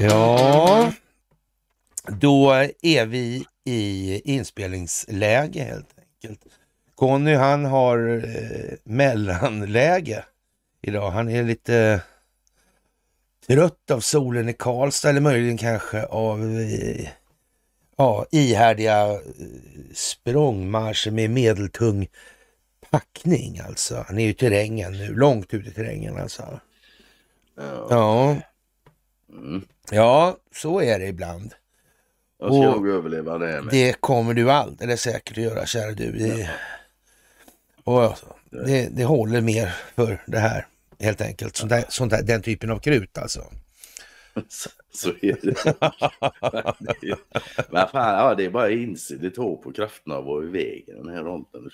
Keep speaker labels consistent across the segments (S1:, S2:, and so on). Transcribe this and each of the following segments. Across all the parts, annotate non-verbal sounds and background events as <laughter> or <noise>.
S1: Ja, då är vi i inspelningsläge helt enkelt. Conny han har eh, mellanläge idag. Han är lite trött av solen i Karlstad eller möjligen kanske av eh, ja, ihärdiga eh, språngmarscher med medeltung packning alltså. Han är ju i terrängen nu, långt ute i terrängen alltså. Ja. Mm. Ja, så är det ibland. Jag ska nog överleva det med. Det kommer du alldeles säkert att göra, kära du. Det, och alltså, det, det håller mer för det här, helt enkelt. Sånt där, sånt där, den typen av krut alltså. <laughs> så är
S2: det... <laughs> Men fan, ja, det är bara inse. Det hår på krafterna att vara i vägen den här ronden.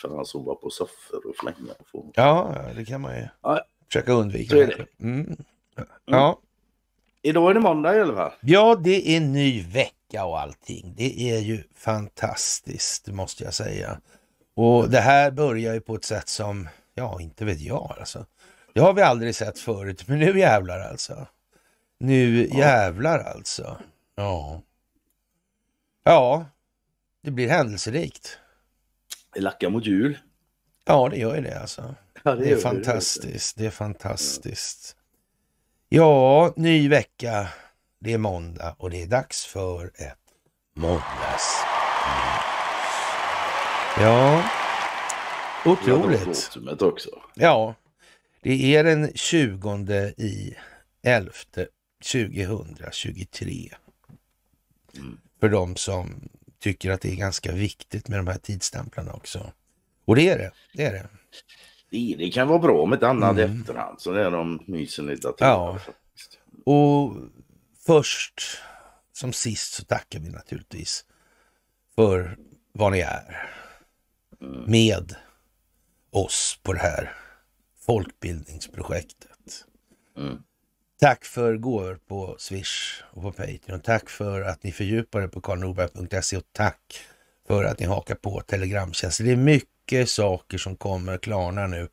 S2: För han som på soffor och flänga.
S1: På. Ja, det kan man ju ja. försöka undvika. Mm. mm. Ja. Mm. Idag är det måndag i alla fall. Ja, det är ny vecka och allting. Det är ju fantastiskt måste jag säga. Och det här börjar ju på ett sätt som, ja, inte vet jag alltså. Det har vi aldrig sett förut, men nu jävlar alltså. Nu ja. jävlar alltså. Ja. Ja, det blir händelserikt. Det lackar mot jul. Ja, det gör ju det alltså. Ja, det, det, är fantastiskt. Det, det är fantastiskt. Ja, ny vecka. Det är måndag och det är dags för ett måndags. Ja, otroligt. Ja, det är den 20 i elfte 2023. Mm. För de som tycker att det är ganska viktigt med de här tidsstämplarna också. Och det är det. Det, är det.
S2: det, det kan vara bra om ett annat mm. efterhand. Så det är de mysen lite till. Ja.
S1: Och först som sist så tackar vi naturligtvis för vad ni är. Mm. Med oss på det här folkbildningsprojektet. Mm. Tack för gåvor på Swish och på Patreon. Tack för att ni fördjupar er på karlnorberg.se och tack för att ni hakar på Telegramtjänsten. Det är mycket saker som kommer klarna nu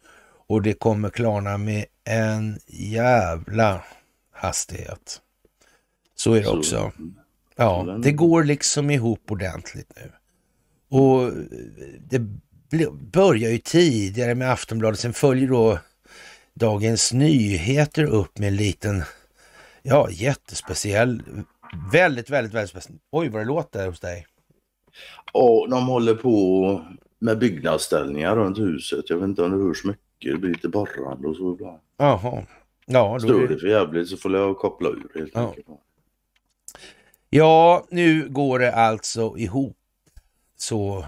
S1: och det kommer klarna med en jävla hastighet. Så är det också. Ja, det går liksom ihop ordentligt nu. Och det börjar ju tidigare med Aftonbladet, sen följer då Dagens Nyheter upp med en liten, ja jättespeciell, väldigt, väldigt, väldigt speciell. Oj, vad det låter hos dig.
S2: Ja, de håller på med byggnadsställningar runt huset. Jag vet inte om det hörs mycket. Det blir lite borrande och så ibland.
S1: Jaha. Ja, då... Står det
S2: för jävligt så får jag
S1: koppla ur helt ja. enkelt. Ja, nu går det alltså ihop så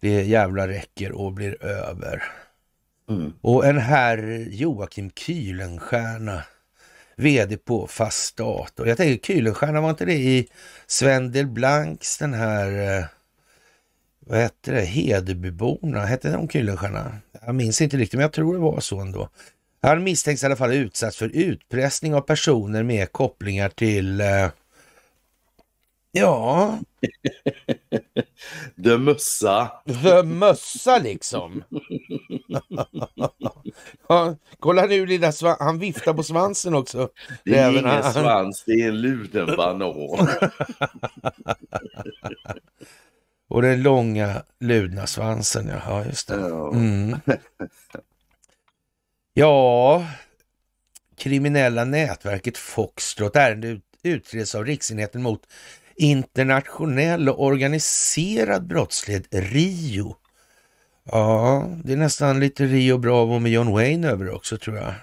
S1: det jävla räcker och blir över. Mm. Och en herr Joakim Kylenstierna, VD på Fast Dator. Jag tänker Kylenstierna, var inte det i Sven Delblancs den här eh, vad hette det, Hedebyborna, hette de Kuylenstierna? Jag minns inte riktigt, men jag tror det var så ändå. Han misstänks i alla fall ha utsatts för utpressning av personer med kopplingar till, eh, ja... The <laughs> mössa. The mössa liksom. <laughs> ja, kolla nu lilla Han viftar på svansen också. Det är ingen han... svans, det är en luden banan. <laughs> Och den långa ludna svansen, ja just det. Mm. <laughs> Ja, kriminella nätverket Foxtrot ärendet utreds av Riksenheten mot internationell och organiserad brottslighet, RIO. Ja, det är nästan lite Rio Bravo med John Wayne över också tror jag.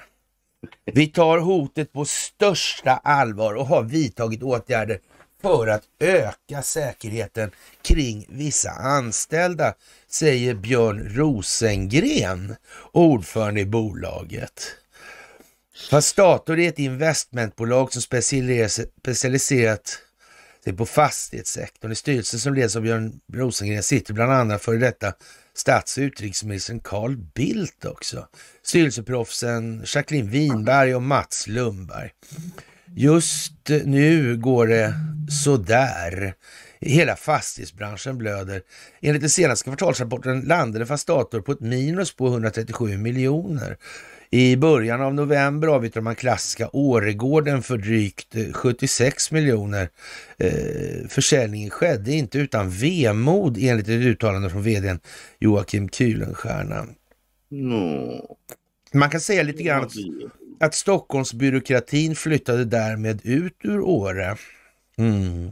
S1: Vi tar hotet på största allvar och har vidtagit åtgärder för att öka säkerheten kring vissa anställda, säger Björn Rosengren, ordförande i bolaget. Fastator är ett investmentbolag som specialiserat sig på fastighetssektorn. I styrelsen som leds av Björn Rosengren sitter bland andra före detta stats och utrikesministern Carl Bildt också. Styrelseproffsen Jacqueline Winberg och Mats Lundberg. Just nu går det sådär. Hela fastighetsbranschen blöder. Enligt den senaste kvartalsrapporten landade fastator på ett minus på 137 miljoner. I början av november avyttrade man klassiska Åregården för drygt 76 eh, miljoner. Eh, försäljningen skedde inte utan vemod enligt ett uttalande från vdn Joakim Kühlenstierna. No. Man kan säga lite grann att, att Stockholmsbyråkratin flyttade därmed ut ur Åre. Mm.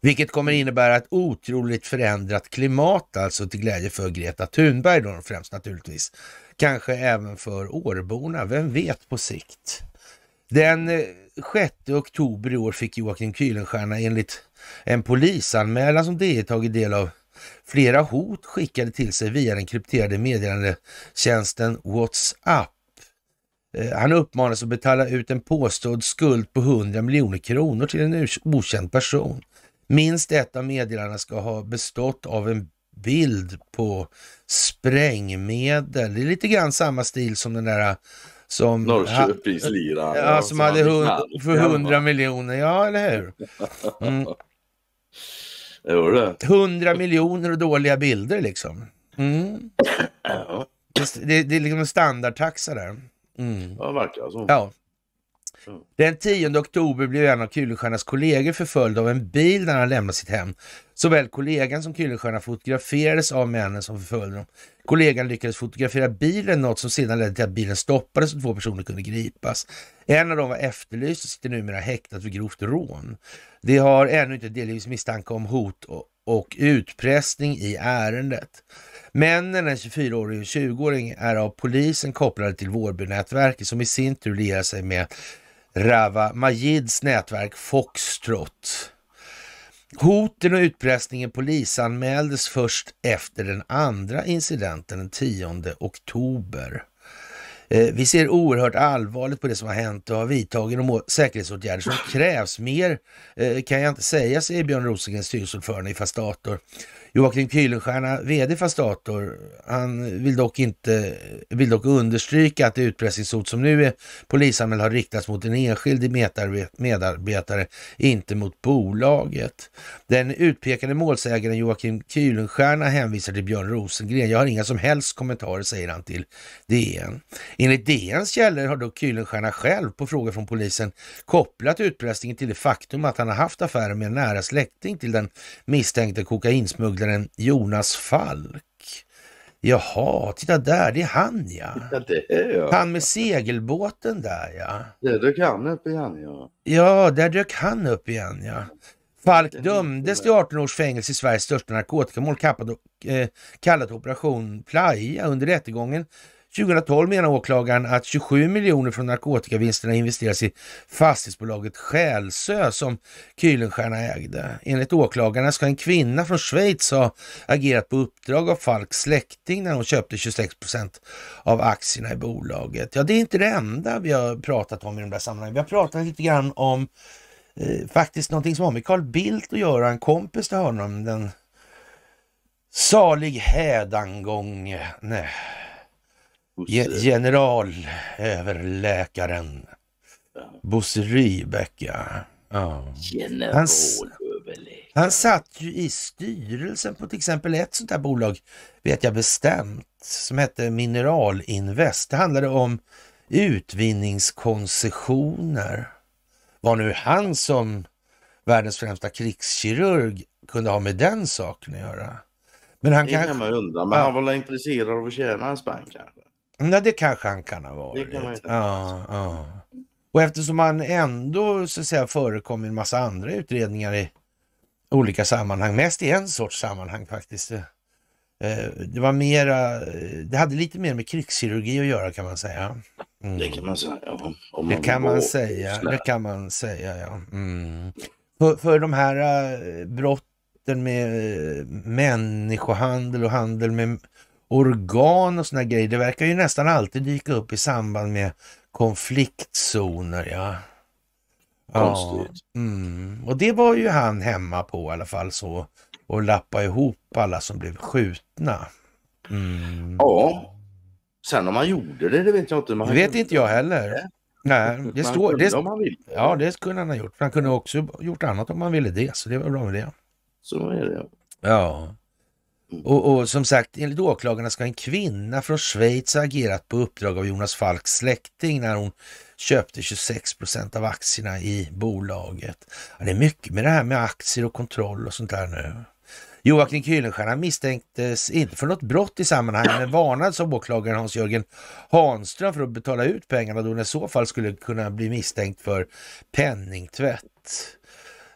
S1: Vilket kommer innebära ett otroligt förändrat klimat alltså till glädje för Greta Thunberg då främst naturligtvis kanske även för Årborna, vem vet på sikt? Den 6 eh, oktober i år fick Joakim Kuylenstierna enligt en polisanmälan som DI tagit del av flera hot skickade till sig via den krypterade meddelandetjänsten WhatsApp. Eh, han uppmanades att betala ut en påstådd skuld på 100 miljoner kronor till en okänd person. Minst ett av meddelandena ska ha bestått av en bild på sprängmedel. Det är lite grann samma stil som den där som... Norrköpingsliran. Ja, som, som hade hund, för 100 miljoner, ja eller hur? Mm. <laughs> Jo, det. 100 miljoner och dåliga bilder liksom. Mm. Det, det, det, är liksom en standardtaxa där. Mm. Ja, det verkar så. Ja. Mm. Den 10 oktober blev en av Kulenstiernas kollegor förföljd av en bil när han lämnade sitt hem. Såväl kollegan som Kulenstierna fotograferades av männen som förföljde dem. Kollegan lyckades fotografera bilen, något som sedan ledde till att bilen stoppades och två personer kunde gripas. En av dem var efterlyst och sitter numera häktad för grovt rån. Det har ännu inte delgivits misstanke om hot och utpressning i ärendet. Männen, en 24-årig och 20-åring, är av polisen kopplade till Vårbynätverket som i sin tur lierar sig med Rava Majids nätverk Foxtrot. Hoten och utpressningen polisanmäldes först efter den andra incidenten den 10 oktober. Eh, vi ser oerhört allvarligt på det som har hänt och har vidtagit de säkerhetsåtgärder som krävs. Mer eh, kan jag inte säga, säger Björn Rosengren, styrelseordförande i Fastator. Joakim Kuylenstierna, VD Fastator, han vill dock, inte, vill dock understryka att det utpressningshot som nu är polisanmäld har riktats mot en enskild medarbetare, inte mot bolaget. Den utpekade målsägaren Joakim Kuylenstierna hänvisar till Björn Rosengren. Jag har inga som helst kommentarer, säger han till DN. Enligt DNs källor har dock Kuylenstierna själv på fråga från polisen kopplat utpressningen till det faktum att han har haft affärer med en nära släkting till den misstänkte kokainsmugglaren ledaren Jonas Falk. Jaha, titta där, det är han ja.
S2: ja, är, ja. Han
S1: med segelbåten där
S2: ja. Där dök han upp
S1: igen ja. Ja, där dök han upp igen ja. Falk dömdes till 18 års fängelse i Sveriges största narkotikamål kallat, eh, kallat Operation Playa. Under rättegången 2012 menar åklagaren att 27 miljoner från narkotikavinsterna investeras i fastighetsbolaget Själsö som Kuylenstierna ägde. Enligt åklagarna ska en kvinna från Schweiz ha agerat på uppdrag av Falks släkting när hon köpte 26 procent av aktierna i bolaget. Ja, det är inte det enda vi har pratat om i de där sammanhangen. Vi har pratat lite grann om eh, faktiskt någonting som har med Carl Bildt att göra, en kompis till honom, den salig hädangångne. Bosse. Generalöverläkaren Bosse Rybeck, ja. ja. Han, satt ju i styrelsen på till exempel ett sånt här bolag, vet jag bestämt, som hette Mineralinvest. Det handlade om utvinningskoncessioner. Vad nu han som världens främsta krigskirurg kunde ha med den saken att göra. Men han det kan
S2: man undra, men ja. han var intresserad av att tjäna en spänn
S1: kanske? Ja, det kanske han kan ha varit. Det kan man inte ja, ja. Och eftersom han ändå så att säga förekom i en massa andra utredningar i olika sammanhang, mest i en sorts sammanhang faktiskt. Eh, eh, det var mera, eh, det hade lite mer med krigskirurgi att göra kan man säga. Mm. Det kan man säga. Om, om det kan man säga, snäll. det kan man säga ja. Mm. För, för de här brotten med människohandel och handel med organ och såna grejer. Det verkar ju nästan alltid dyka upp i samband med konfliktzoner. Ja. Ja,
S3: mm.
S1: Och det var ju han hemma på i alla fall så och lappa ihop alla som blev skjutna. Mm. Ja,
S2: sen om han gjorde det, det vet jag inte. Man det vet inte jag
S1: heller. Det. Nej, det man står... Det, om man vill. Ja, det kunde han ha gjort. Han kunde också gjort annat om han ville det, så det var bra med det. Så är det. Ja. Mm. Och, och, som sagt, enligt åklagarna ska en kvinna från Schweiz ha agerat på uppdrag av Jonas Falks släkting när hon köpte 26 procent av aktierna i bolaget. Ja, det är mycket med det här med aktier och kontroll och sånt där nu. Joakim Kuylenstierna misstänktes inte för något brott i sammanhanget men varnades av åklagaren Hans-Jörgen Hanström för att betala ut pengarna då hon i så fall skulle kunna bli misstänkt för penningtvätt.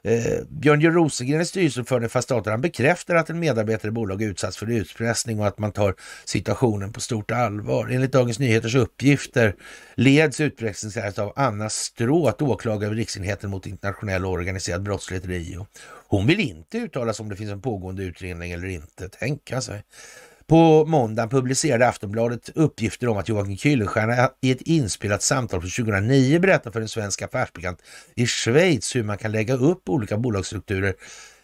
S1: Eh, Björn J Rosengren är styrelseordförande för staten. Han bekräftar att en medarbetare i bolaget utsatts för utpressning och att man tar situationen på stort allvar. Enligt Dagens Nyheters uppgifter leds utpressningsärendet av Anna Stråth, åklagare vid Riksenheten mot internationell och organiserad brottslighet, RIO. Hon vill inte uttala sig om det finns en pågående utredning eller inte. Tänka sig. På måndagen publicerade Aftonbladet uppgifter om att Joakim Kuylenstierna i ett inspelat samtal från 2009 berättade för en svensk affärsbekant i Schweiz hur man kan lägga upp olika bolagsstrukturer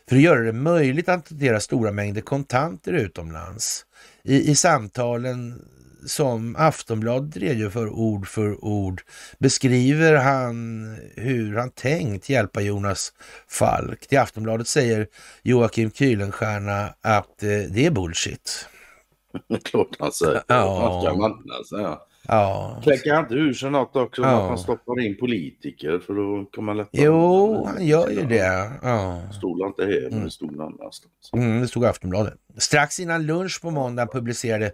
S1: för att göra det möjligt att hantera stora mängder kontanter utomlands. I, i samtalen som Aftonbladet redogör för ord för ord beskriver han hur han tänkt hjälpa Jonas Falk. Till Aftonbladet säger Joakim Kuylenstierna att eh, det är bullshit. <laughs> Klart han säger. Ja. Något gammalt alltså. Ja. Ja. Kläcker han inte
S2: ur sig något också ja. att man stoppar in politiker för då kommer man lättare...
S1: Jo, han gör ju det. Ja. Stod inte här, men mm. det stod någon annanstans. Mm, det stod i Aftonbladet. Strax innan lunch på måndag publicerade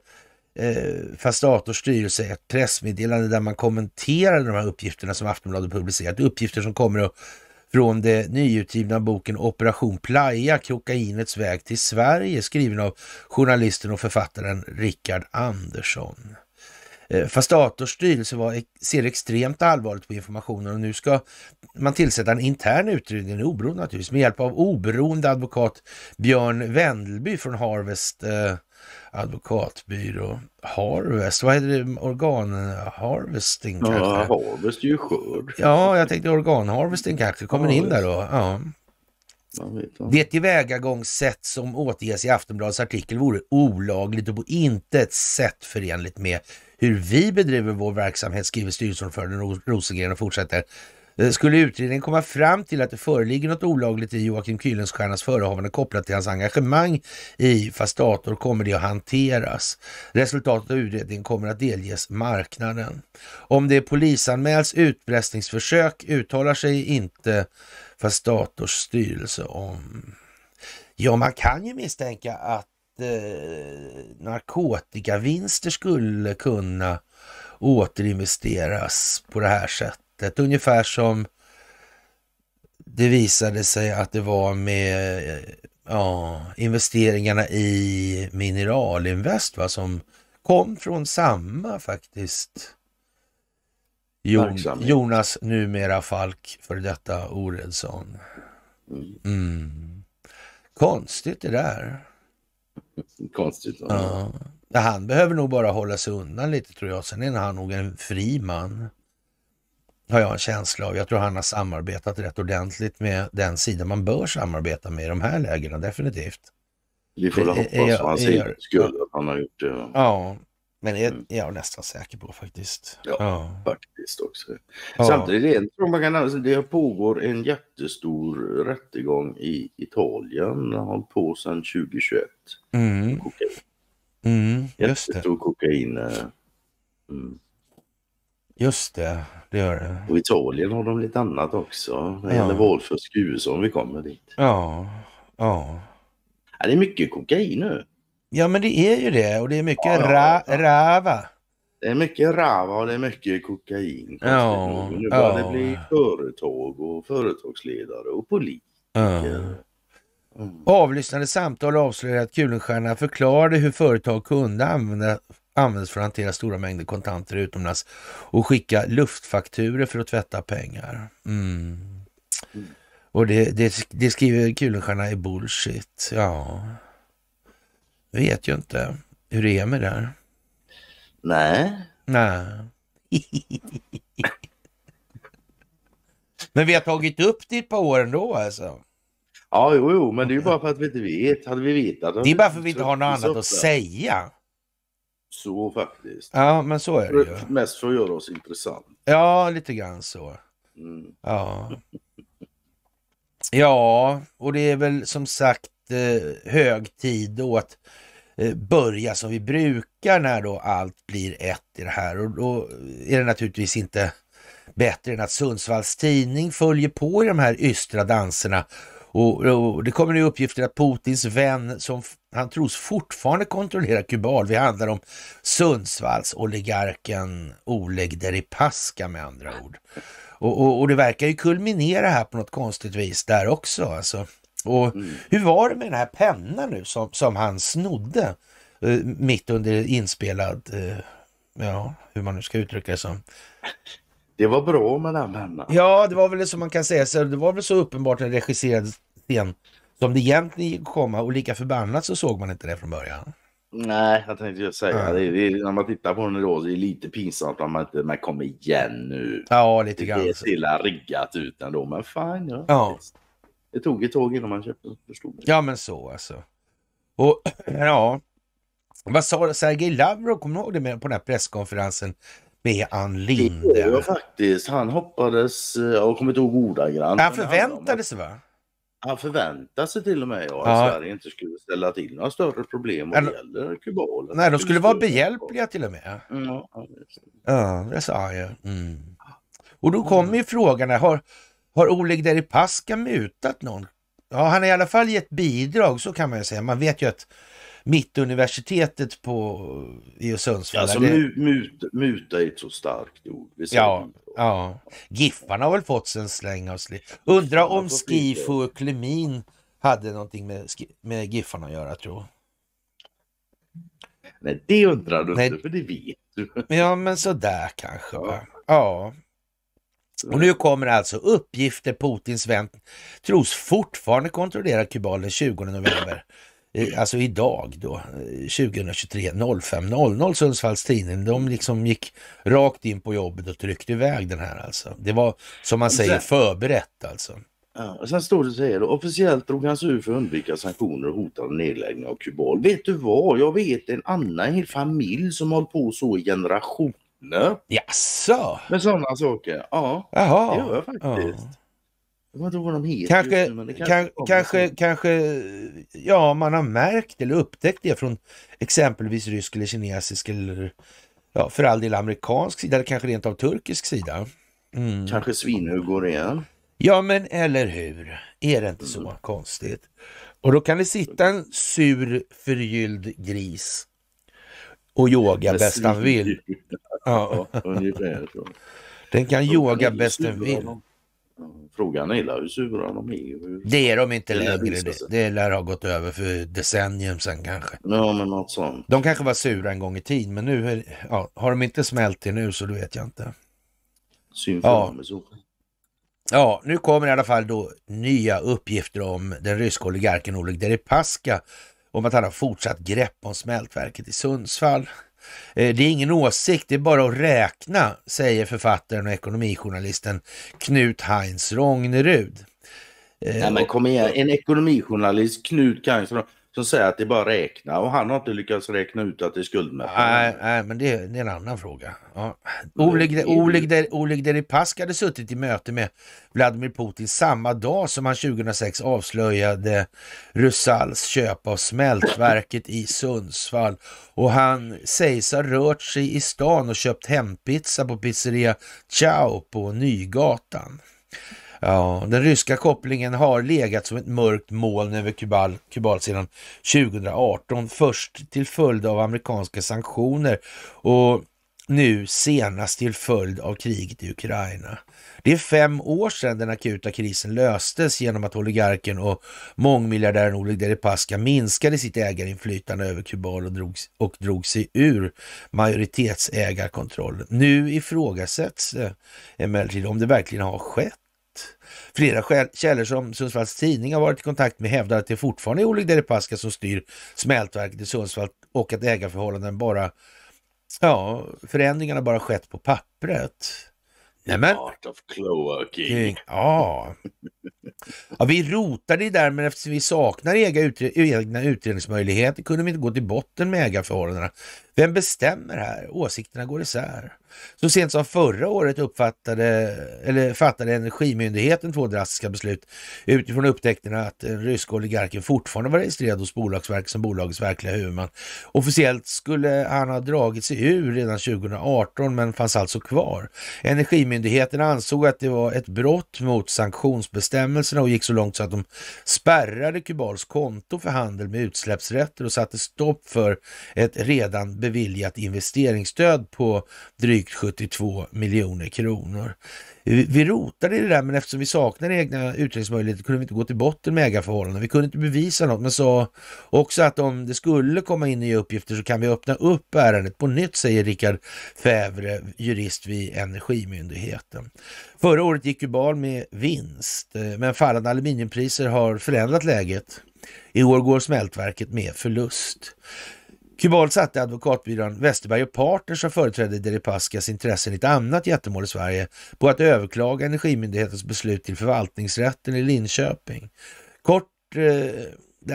S1: eh, Fastators styrelse ett pressmeddelande där man kommenterade de här uppgifterna som Aftonbladet publicerat. Uppgifter som kommer att från den nyutgivna boken Operation Playa, kokainets väg till Sverige, skriven av journalisten och författaren Rickard Andersson. Eh, Fastators styrelse var, ser extremt allvarligt på informationen och nu ska man tillsätta en intern utredning, en oberoende naturligtvis, med hjälp av oberoende advokat Björn Wendelby från Harvest eh, advokatbyrå. Harvest, vad heter det? Organharvesting kanske? Ja,
S2: harvest är ju skörd. Ja, jag tänkte
S1: organharvesting kanske kommer harvest. in där då. Ja. Det tillvägagångssätt som återges i Aftonbladets artikel vore olagligt och på intet sätt förenligt med hur vi bedriver vår verksamhet, skriver styrelseordföranden Rosengren och fortsätter. Eh, skulle utredningen komma fram till att det föreligger något olagligt i Joakim Kühlenstiernas förehavande kopplat till hans engagemang i Fastator kommer det att hanteras. Resultatet av utredningen kommer att delges marknaden. Om det polisanmäls utpressningsförsök uttalar sig inte Fastators styrelse om. Ja, man kan ju misstänka att eh, narkotikavinster skulle kunna återinvesteras på det här sättet sättet. Ungefär som det visade sig att det var med eh, ja, investeringarna i Mineralinvest va, som kom från samma faktiskt. Jon, Jonas numera Falk, för detta Oredsson. Mm. mm. Konstigt det där. Konstigt. Ja. ja. Han behöver nog bara hålla sig undan lite tror jag. Sen är han nog en fri man har jag en känsla av. Jag tror han har samarbetat rätt ordentligt med den sida man bör samarbeta med i de här lägena, definitivt.
S2: Vi får väl hoppas för hans skull att han har gjort det. Ja,
S1: ja men mm. är, jag nästan säker på faktiskt. Ja, ja. faktiskt också. Ja. Samtidigt tror man kan,
S2: alltså, det pågår en jättestor rättegång i Italien. Den har hållit på sedan 2021. Mm. Kokain.
S3: Mm, just jättestor
S2: det. kokain. Eh, mm. Just det, det gör det. Och Italien har de lite annat också. När det ja. gäller valfusk i USA om vi kommer dit.
S1: Ja, ja.
S2: ja det är mycket kokain nu.
S1: Ja men det är ju det och det är mycket ja, ra ja. rava.
S2: Det är mycket rava och det är mycket kokain. Ja, nu ja. det bli företag och företagsledare och politiker.
S1: Mm. Avlyssnade samtal avslöjade att Kulenstierna förklarade hur företag kunde använda används för att hantera stora mängder kontanter utomlands och skicka luftfakturer för att tvätta pengar. Mm. Och det, det, det skriver Kulenstierna är bullshit. Ja, vet ju inte hur det är med det här. Nej. Nej. Men vi har tagit upp det ett par år ändå alltså. Ja, jo, jo, men det är ju bara för att vi inte vet.
S2: Hade vi vetat. Det är bara för att vi inte har något annat att säga så faktiskt. Ja,
S1: men så är det ju.
S2: Mest för att göra oss intressant.
S1: Ja, lite grann så. Mm. Ja. ja, och det är väl som sagt eh, hög tid då att eh, börja som vi brukar när då allt blir ett i det här. Och då är det naturligtvis inte bättre än att Sundsvalls Tidning följer på i de här ystra danserna och, och, Det kommer nu uppgifter att Putins vän, som han tros fortfarande kontrollera Kubal, vi handlar om Sundsvalls oligarken Oleg Deripaska med andra ord. Och, och, och, det verkar ju kulminera här på något konstigt vis där också. Alltså. Och Hur var det med den här pennan nu som, som han snodde eh, mitt under inspelad, eh, ja hur man nu ska uttrycka det som, det var bra med den pennan. Ja, det var väl som man kan säga, så det var väl så uppenbart en regisserad scen som det egentligen gick att komma och lika förbannat så såg man inte det från början.
S2: Nej, jag tänkte just säga mm. det. det när man tittar på den då så är det lite pinsamt att man inte, men kom igen nu. Ja, lite grann. Det ser illa riggat ut ändå, men fine. Ja. ja. Det tog ett tag innan man köpte, förstod det.
S1: Ja, men så alltså. Och <clears throat> ja, vad sa Sergej Lavrov, kommer du ihåg det med på den här presskonferensen med Ann Linde. Det
S2: var faktiskt. Han hoppades, jag kommer inte ihåg ordagrant. Han förväntade sig va? Han förväntade sig till och med ja, ja. att Sverige inte
S1: skulle ställa till några större problem vad det gäller kubaner. Nej, de skulle vara behjälpliga till och med. Ja, ja det sa jag. Mm. Och då kommer ju frågan, har, har Oleg Deripaska mutat någon? Ja, han har i alla fall gett bidrag, så kan man ju säga. Man vet ju att Mittuniversitetet på, i Sundsvall. Alltså mu, mut, muta är ett så starkt ord. Ja, ja. Giffarna har väl fått sig en släng av sliv. Undra om Skifu och Klemin hade någonting med, med Giffarna att göra tror Nej, det undrar du Nej. inte, för det vet du. Ja, men sådär kanske. Ja. ja. Och nu kommer alltså uppgifter Putins vän tros fortfarande kontrollera Kubal den 20 november Eh, alltså idag då, 2023, eh, 05.00 Sundsvalls Tidning. De liksom gick rakt in på jobbet och tryckte iväg den här alltså. Det var som man säger förberett alltså.
S2: Ja, sen står det så här då, officiellt drog han sig ur för att undvika sanktioner och hotade nedläggning av Kubal. Vet du vad? Jag vet en annan hel familj som har hållit på så i generationer. Jaså? Med sådana saker. Ja, Jaha. det gör jag faktiskt. Ja.
S1: Jag kommer inte vad de heter kanske, nu, det kanske, kanske, kanske, ja man har märkt eller upptäckt det från exempelvis rysk eller kinesisk eller ja, för all del amerikansk sida eller kanske rent av turkisk sida. Mm. Kanske svinhuggor igen. Ja men eller hur, är det inte så mm. konstigt? Och då kan det sitta en sur förgylld gris och yoga bäst han vill. Ja. <laughs> Den kan yoga bäst den vill. Frågan är hur sura de är. Hur... Det är de inte det längre. Det, det lär ha gått över för decennium sedan kanske. Ja, men något sånt. De kanske var sura en gång i tiden, men nu är, ja, har de inte smält det nu så då vet jag inte. Synd ja. Ja, nu kommer i alla fall då nya uppgifter om den ryska oligarken Oleg Deripaska om att han har fortsatt grepp om smältverket i Sundsvall. Eh, det är ingen åsikt, det är bara att räkna, säger författaren och ekonomijournalisten Knut Heinz Rognerud. Eh, Nej men
S2: kom igen, en ekonomijournalist, Knut Kajnsson, som säger att det bara att räkna och han har inte lyckats räkna ut att det är skuldmätning. Nej,
S1: nej, men det, det är en annan fråga. Ja. Oleg, Oleg, Oleg Deripask hade suttit i möte med Vladimir Putin samma dag som han 2006 avslöjade Rusals köp av smältverket i Sundsvall. Och han sägs ha rört sig i stan och köpt hempizza på pizzeria Ciao på Nygatan. Ja, den ryska kopplingen har legat som ett mörkt moln över Kubal, Kubal sedan 2018, först till följd av amerikanska sanktioner och nu senast till följd av kriget i Ukraina. Det är fem år sedan den akuta krisen löstes genom att oligarken och mångmiljardären Oleg Deripaska minskade sitt ägarinflytande över Kubal och drog, och drog sig ur majoritetsägarkontrollen. Nu ifrågasätts eh, emellertid om det verkligen har skett Flera källor som Sundsvalls tidning har varit i kontakt med hävdar att det fortfarande är Oleg Deripaska som styr smältverket i Sundsvall och att ägarförhållanden bara, ja, förändringarna bara skett på pappret. Nämen. art of cloaking. Ja, Ja, vi rotade i där, men eftersom vi saknar egna, utre egna utredningsmöjligheter kunde vi inte gå till botten med ägarförhållandena. Vem bestämmer här? Åsikterna går isär. Så sent som förra året uppfattade, eller fattade Energimyndigheten två drastiska beslut utifrån upptäckterna att den ryska oligarken fortfarande var registrerad hos Bolagsverket som bolagets verkliga huvudman. Officiellt skulle han ha dragit sig ur redan 2018 men fanns alltså kvar. Energimyndigheten ansåg att det var ett brott mot sanktionsbestämmelserna bestämmelserna och gick så långt så att de spärrade Kubals konto för handel med utsläppsrätter och satte stopp för ett redan beviljat investeringsstöd på drygt 72 miljoner kronor. Vi rotade i det där, men eftersom vi saknade egna utredningsmöjligheter kunde vi inte gå till botten med ägarförhållandena. Vi kunde inte bevisa något, men sa också att om det skulle komma in nya uppgifter så kan vi öppna upp ärendet på nytt, säger Rickard Fävre, jurist vid Energimyndigheten. Förra året gick ju Bal med vinst, eh, men fallande aluminiumpriser har förändrat läget. I år går smältverket med förlust. Kubal satte advokatbyrån Westerberg och Partners som företrädde Deripaskas intressen i ett annat jättemål i Sverige på att överklaga Energimyndighetens beslut till förvaltningsrätten i Linköping. Kort eh,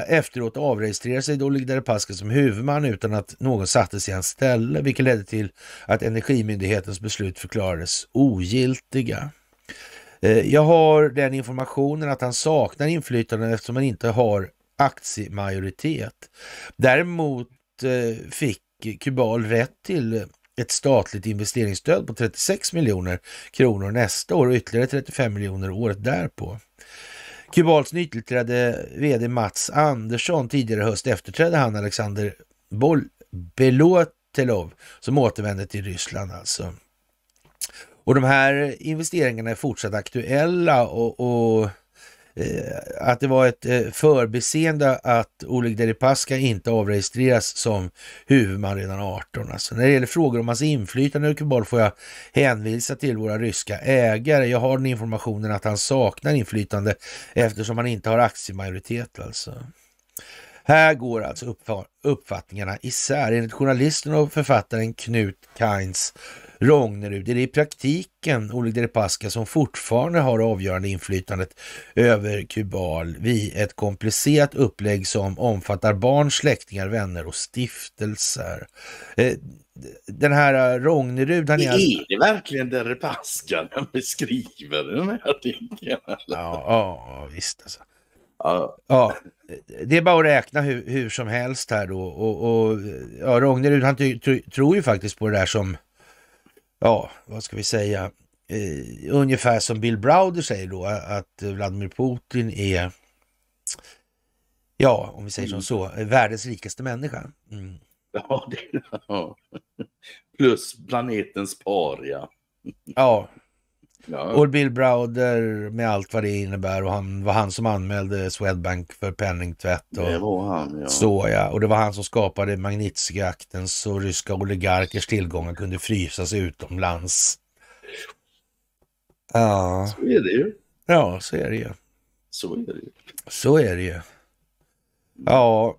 S1: efteråt avregistrerade sig Oligdare Pascal som huvudman utan att någon sattes i hans ställe, vilket ledde till att Energimyndighetens beslut förklarades ogiltiga. Eh, jag har den informationen att han saknar inflytande eftersom han inte har aktiemajoritet. Däremot eh, fick Kubal rätt till ett statligt investeringsstöd på 36 miljoner kronor nästa år och ytterligare 35 miljoner året därpå. Kubals nytillträdde vd Mats Andersson. Tidigare höst efterträdde han Alexander Bol Belotelov som återvände till Ryssland alltså. Och de här investeringarna är fortsatt aktuella och, och Eh, att det var ett eh, förbiseende att Oleg Deripaska inte avregistreras som huvudman redan 18. Alltså, när det gäller frågor om hans inflytande i Kubal får jag hänvisa till våra ryska ägare. Jag har den informationen att han saknar inflytande eftersom han inte har aktiemajoritet. Alltså. Här går alltså uppfattningarna isär. Enligt journalisten och författaren Knut Kainz Rognerud. Är det i praktiken Oleg Deripaska som fortfarande har avgörande inflytandet över Kubal vid ett komplicerat upplägg som omfattar barn, släktingar, vänner och stiftelser? Eh, den här eh, Rognerud... Han är, är alltså- det
S2: verkligen Deripaska den beskriver den här artikeln? Ja, ja,
S1: visst alltså. Ja. det är bara att räkna hur, hur som helst här då. Och, och ja, Rognerud han ty, tro, tror ju faktiskt på det där som ja, vad ska vi säga, eh, ungefär som Bill Browder säger då, att Vladimir Putin är, ja, om vi säger mm. som så, världens rikaste människa.
S2: Mm. Ja, det, ja, plus planetens paria.
S1: Ja. ja, Ja. Och Bill Browder med allt vad det innebär och han var han som anmälde Swedbank för penningtvätt. Och det var han ja. Så ja, och det var han som skapade magnitskij akten så ryska oligarkers tillgångar kunde frysas utomlands. Ja. Så är det ju. Ja, så är det ju. Så är det ju. Så är det ju. Ja,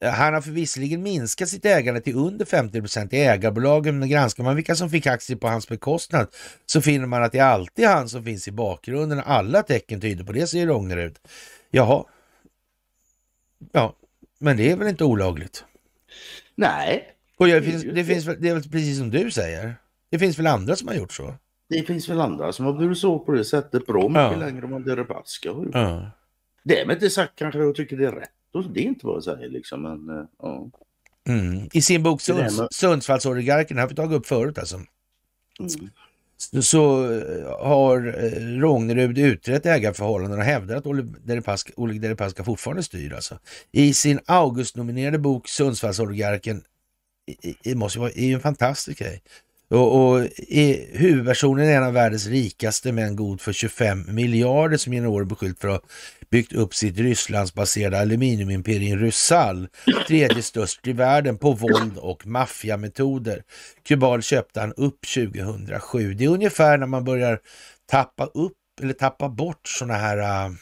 S1: han har förvisserligen minskat sitt ägande till under 50 procent i ägarbolagen, men granskar man vilka som fick aktier på hans bekostnad så finner man att det är alltid han som finns i bakgrunden. Alla tecken tyder på det, säger Ångerud. Jaha. Ja, men det är väl inte olagligt? Nej. Och det, finns, det, finns, det är väl precis som du säger. Det finns väl andra som har gjort så? Det finns väl andra som har burit så på det sättet bra mycket ja. längre än vad Deripaska har gjort. Ja. Det är väl inte sagt kanske att jag tycker det är rätt det är inte vad jag säger liksom. Men, eh, ja. Mm. I sin bok Sunds med... Sundsvallsoligarken, har vi tagit upp förut alltså. Mm. Så, så eh, har eh, Rognerud utrett ägarförhållanden och hävdar att Oleg Deripaska fortfarande styr alltså. I sin Augustnominerade nominerade bok Sundsvallsoligarken, det måste vara, är ju en fantastisk grej. Och, och är huvudpersonen är en av världens rikaste män god för 25 miljarder som genom åren beskyllt för att byggt upp sitt Rysslandsbaserade aluminiumimperium Rusal, tredje störst i världen på våld och maffiametoder. Kubal köpte han upp 2007. Det är ungefär när man börjar tappa upp eller tappa bort sådana här uh,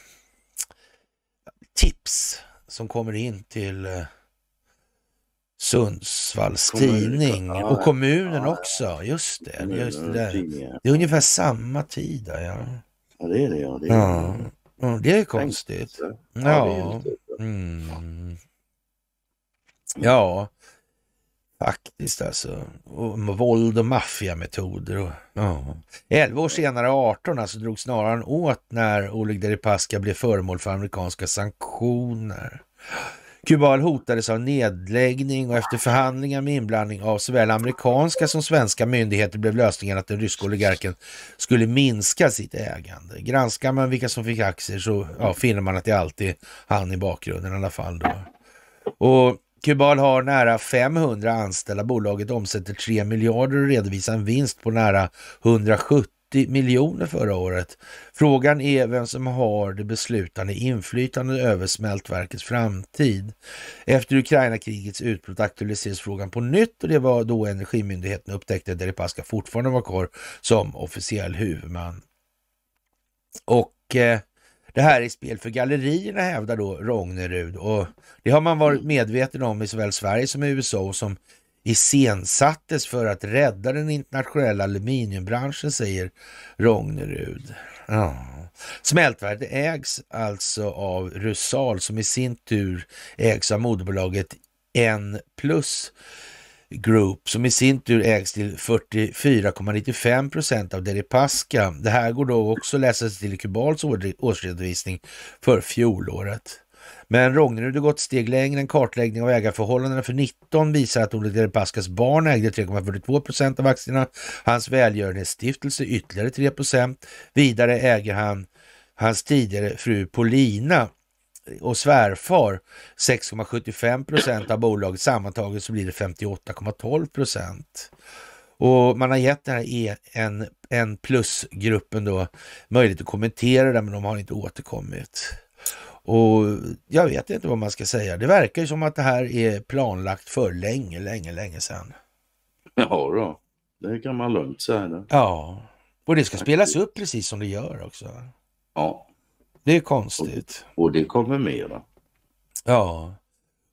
S1: tips som kommer in till uh, Sundsvalls tidning ja, och kommunen ja, också. Just det, just det. Det är ungefär samma tid. Där, ja. ja, det är det. Ja, det är det. Mm, det är konstigt. Ja. Mm. ja, faktiskt alltså. Och våld och maffiametoder. Och, ja. 11 år senare, 18, alltså drog snaran åt när Oleg Deripaska blev föremål för amerikanska sanktioner. Kubal hotades av nedläggning och efter förhandlingar med inblandning av såväl amerikanska som svenska myndigheter blev lösningen att den ryska oligarken skulle minska sitt ägande. Granskar man vilka som fick aktier så ja, finner man att det alltid är han i bakgrunden i alla fall. Då. Och Kubal har nära 500 anställda. Bolaget omsätter 3 miljarder och redovisar en vinst på nära 170 80 miljoner förra året. Frågan är vem som har det beslutande inflytandet över smältverkets framtid. Efter Ukraina-krigets utbrott aktualiserades frågan på nytt och det var då Energimyndigheten upptäckte att Deripaska fortfarande var kvar som officiell huvudman. Och eh, det här är spel för gallerierna hävdar då Rognerud och det har man varit medveten om i såväl Sverige som i USA och som iscensattes för att rädda den internationella aluminiumbranschen, säger Rognerud. Ja. Smältverket ägs alltså av Rusal som i sin tur ägs av moderbolaget N plus Group som i sin tur ägs till 44,95 procent av Deripaska. Det här går då också att läsa sig till i Kubals årsredovisning för fjolåret. Men Rognerud har gått steg längre. En kartläggning av ägarförhållandena för 19 visar att Olle Deripaskas barn ägde 3,42 procent av aktierna. Hans välgörenhetsstiftelse ytterligare 3 procent. Vidare äger han hans tidigare fru Polina och svärfar 6,75 procent av bolaget. Sammantaget så blir det 58,12 procent. Och man har gett den här en, en plusgruppen då möjlighet att kommentera det, men de har inte återkommit. Och jag vet inte vad man ska säga. Det verkar ju som att det här är planlagt för länge, länge, länge sedan. Ja då, det kan man lugnt säga. Det. Ja, och det ska spelas upp precis som det gör också.
S2: Ja. Det är konstigt. Och, och det kommer mera.
S1: Ja.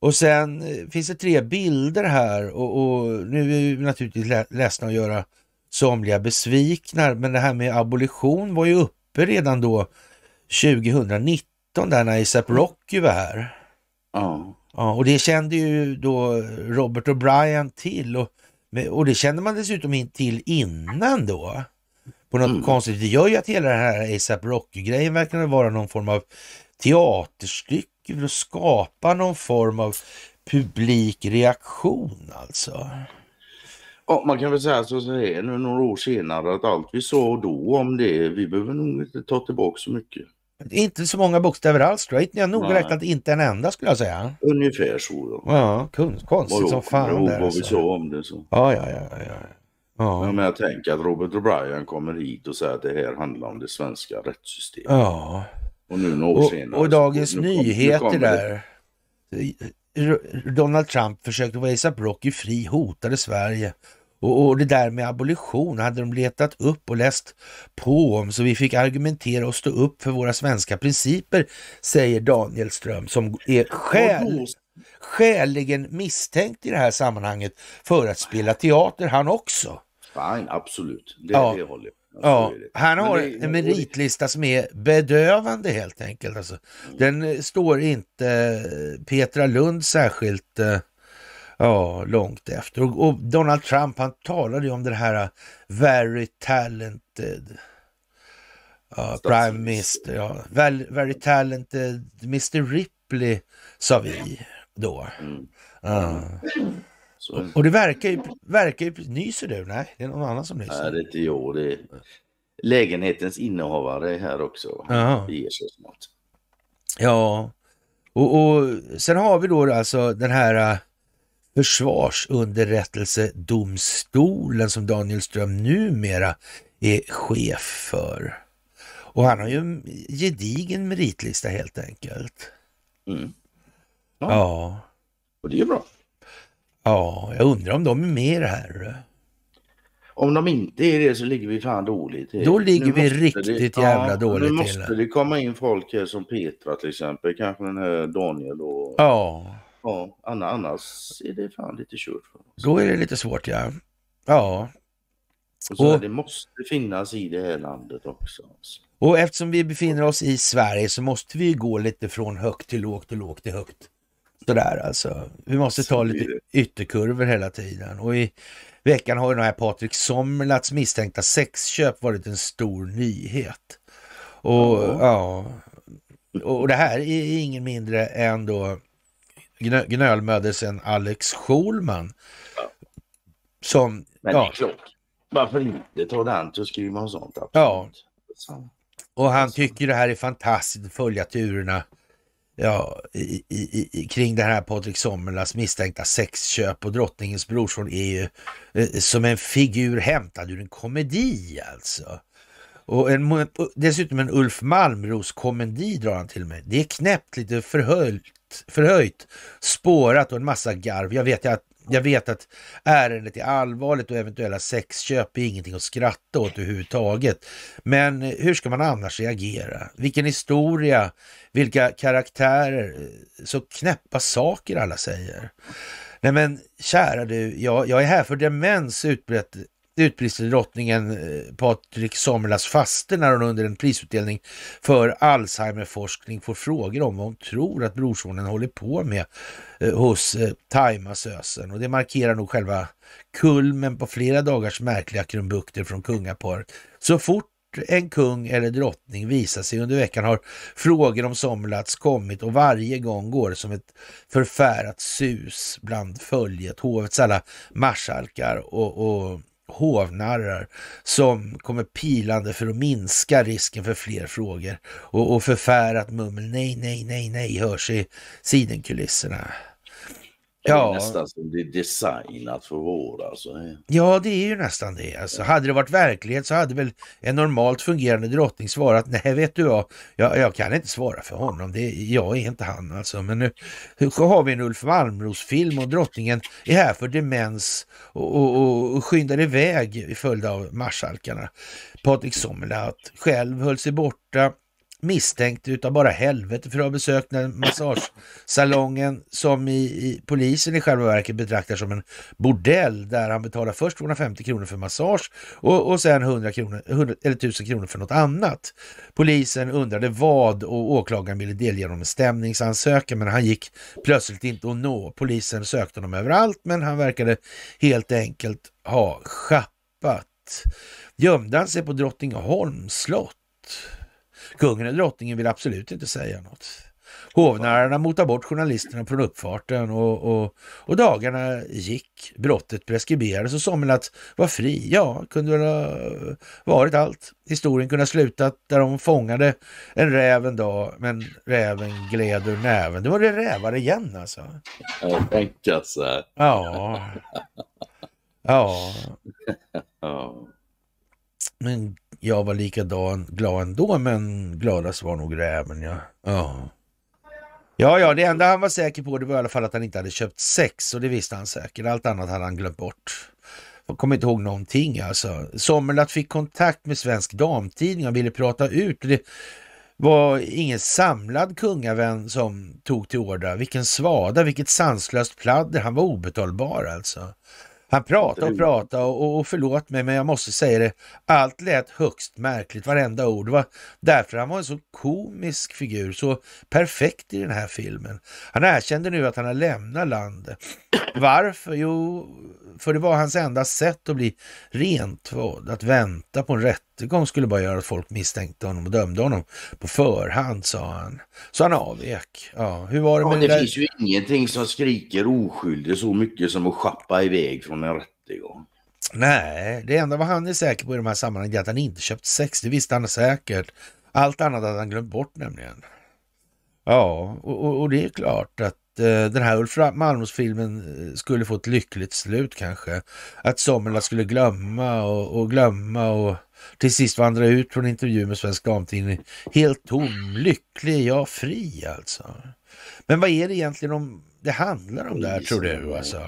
S1: Och sen eh, finns det tre bilder här och, och nu är vi naturligtvis ledsna att göra somliga besvikna, men det här med abolition var ju uppe redan då 2019 19 där när ASAP mm. Rocky var här. Ja. ja. Och det kände ju då Robert och Brian till och, och det kände man dessutom till innan då. På något mm. konstigt. Det gör ju att hela den här ASAP Rocky-grejen verkar vara någon form av teaterstycke för att skapa någon form av publik reaktion alltså.
S2: Ja, man kan väl säga så här nu några år senare att allt vi sa då om det, vi behöver nog inte ta tillbaka
S1: så mycket. Inte så många bokstäver alls tror jag. Jag har nog Nej. räknat inte en enda skulle jag säga.
S2: Ungefär så. Då.
S1: Ja, konstigt som fan. Ihåg vad vi alltså. sa om det. Så. Ja, ja, ja. ja. ja.
S2: ja men jag tänker att Robert O'Brien kommer hit och säger att det här handlar om det svenska rättssystemet. Ja. Och nu några år och, senare. Och Dagens nu Nyheter nu där.
S1: Donald Trump försökte få ASAP Rocky fri, hotade Sverige och, och, det där med abolition hade de letat upp och läst på om, så vi fick argumentera och stå upp för våra svenska principer, säger Daniel Ström, som är skäl, skäligen misstänkt i det här sammanhanget för att spela teater, han också. Fine, absolut. Det, ja. det håller
S2: jag Ja, han har det, en
S1: meritlista som är bedövande helt enkelt. Alltså. Mm. Den eh, står inte eh, Petra Lund särskilt eh, Ja, långt efter. Och, och, Donald Trump han talade ju om det här uh, very talented uh, prime minister. Ja, very, very talented Mr Ripley sa vi då. Uh. Och, och, det verkar ju, verkar ju... Nyser du? Nej, det är någon annan som nyser. Nej,
S2: det är inte jag. Det är lägenhetens innehavare här också.
S1: Han beger Ja, och, och sen har vi då alltså den här uh, försvarsunderrättelsedomstolen som Daniel Ström numera är chef för. Och han har ju en gedigen meritlista helt enkelt. Mm.
S3: Ja. ja.
S1: Och det är bra. Ja, jag undrar om de är med i det här. Om de inte är det så ligger vi fan dåligt till. Då ligger nu vi riktigt det, jävla ja, dåligt till. Nu måste
S2: till. det komma in folk här som Petra till exempel, kanske den här Daniel och... Ja. Ja, annars är det fan lite kört
S1: Då är det lite svårt ja. Ja.
S2: Och så och, det måste finnas i det här landet också. Alltså.
S1: Och eftersom vi befinner oss i Sverige så måste vi gå lite från högt till lågt och lågt till högt. Sådär alltså. Vi måste ta lite ytterkurvor hela tiden. Och i veckan har ju den här Patrik Sommerlats misstänkta sexköp varit en stor nyhet. Och ja, ja och det här är ingen mindre än då gnö, gnölmödesen Alex Schulman. Ja. Som... Men ja. det är klart.
S2: Varför inte ta det an och skriva om sånt? Absolut.
S1: Ja. Och han tycker det här är fantastiskt att följa turerna ja, i, i, i, kring det här Patrik Sommerlas misstänkta sexköp och drottningens brorson är ju eh, som en figur hämtad ur en komedi alltså. Och en, dessutom en Ulf Malmros komedi drar han till med. Det är knäppt, lite förhöljt förhöjt, spårat och en massa garv. Jag vet, jag, jag vet att ärendet är allvarligt och eventuella sexköp är ingenting att skratta åt överhuvudtaget. Men hur ska man annars reagera? Vilken historia, vilka karaktärer, så knäppa saker alla säger. Nej men kära du, jag, jag är här för demens, utbrett utbrister drottningen eh, Patrik Sommerlas faster när hon under en prisutdelning för Alzheimerforskning får frågor om vad hon tror att brorsonen håller på med eh, hos eh, thaimassösen. Och det markerar nog själva kulmen på flera dagars märkliga krumbukter från kungapar. Så fort en kung eller drottning visar sig under veckan har frågor om Somlats kommit och varje gång går det som ett förfärat sus bland följet, hovets alla marskalkar och, och hovnarrar som kommer pilande för att minska risken för fler frågor och, och förfärat mummel nej, nej, nej, nej hörs i sidenkulisserna. Ja. Det är nästan
S2: som det är designat för vård alltså.
S1: Ja, det är ju nästan det. Alltså, hade det varit verklighet så hade väl en normalt fungerande drottning svarat nej, vet du vad, jag, jag kan inte svara för honom. Det, jag är inte han alltså. Men nu så har vi en Ulf Malmros-film och drottningen är här för demens och, och, och skyndar iväg i följd av marskalkarna. Patrik Sommerlath själv höll sig borta misstänkt utav bara helvete för att ha besökt den massagesalongen som i, i, polisen i själva verket betraktar som en bordell där han betalar först 250 kronor för massage och, och sen 100 kronor, 100, eller 1000 kronor för något annat. Polisen undrade vad och åklagaren ville delge honom en stämningsansökan men han gick plötsligt inte att nå. Polisen sökte honom överallt men han verkade helt enkelt ha schappat. Gömde han sig på Drottningholms slott? Kungen eller drottningen vill absolut inte säga något. Hovnärarna motar bort journalisterna från uppfarten och, och, och dagarna gick. Brottet preskriberades och somliga att var fri. Ja, kunde väl ha varit allt. Historien kunde ha slutat där de fångade en räv en dag, men räven gled ur näven. Det var det rävar igen alltså.
S2: Tänka alltså. sig. Ja.
S1: Ja. <laughs> Men jag var likadan glad ändå, men gladast var nog räven. Ja. Ja. ja, ja, det enda han var säker på det var i alla fall att han inte hade köpt sex och det visste han säkert. Allt annat hade han glömt bort. Jag kommer inte ihåg någonting alltså. Sommerlath fick kontakt med Svensk Damtidning och ville prata ut. Det var ingen samlad kungavän som tog till orda. Vilken svada, vilket sanslöst pladder. Han var obetalbar alltså. Han pratade och mm. pratade och, och förlåt mig men jag måste säga det, allt lät högst märkligt, varenda ord. Det var därför han var en så komisk figur, så perfekt i den här filmen. Han erkände nu att han har lämnat landet. Varför? Jo, för det var hans enda sätt att bli rentvådd, att vänta på en rätt rättegång skulle bara göra att folk misstänkte honom och dömde honom på förhand, sa han. Så han avvek. Ja, hur var det med det, det där? finns ju
S2: ingenting som skriker oskyldig så mycket som att schappa iväg från en rättegång.
S1: Nej, det enda vad han är säker på i de här sammanhangen är att han inte köpt sex. Det visste han säkert. Allt annat hade han glömt bort nämligen. Ja, och, och, och det är klart att eh, den här Ulf Malmros-filmen eh, skulle få ett lyckligt slut kanske. Att Sommerlath skulle glömma och, och glömma och till sist vandrar jag ut från intervjun med Svensk Damtidning helt tom, lycklig, ja fri alltså. Men vad är det egentligen om det handlar om där tror du alltså?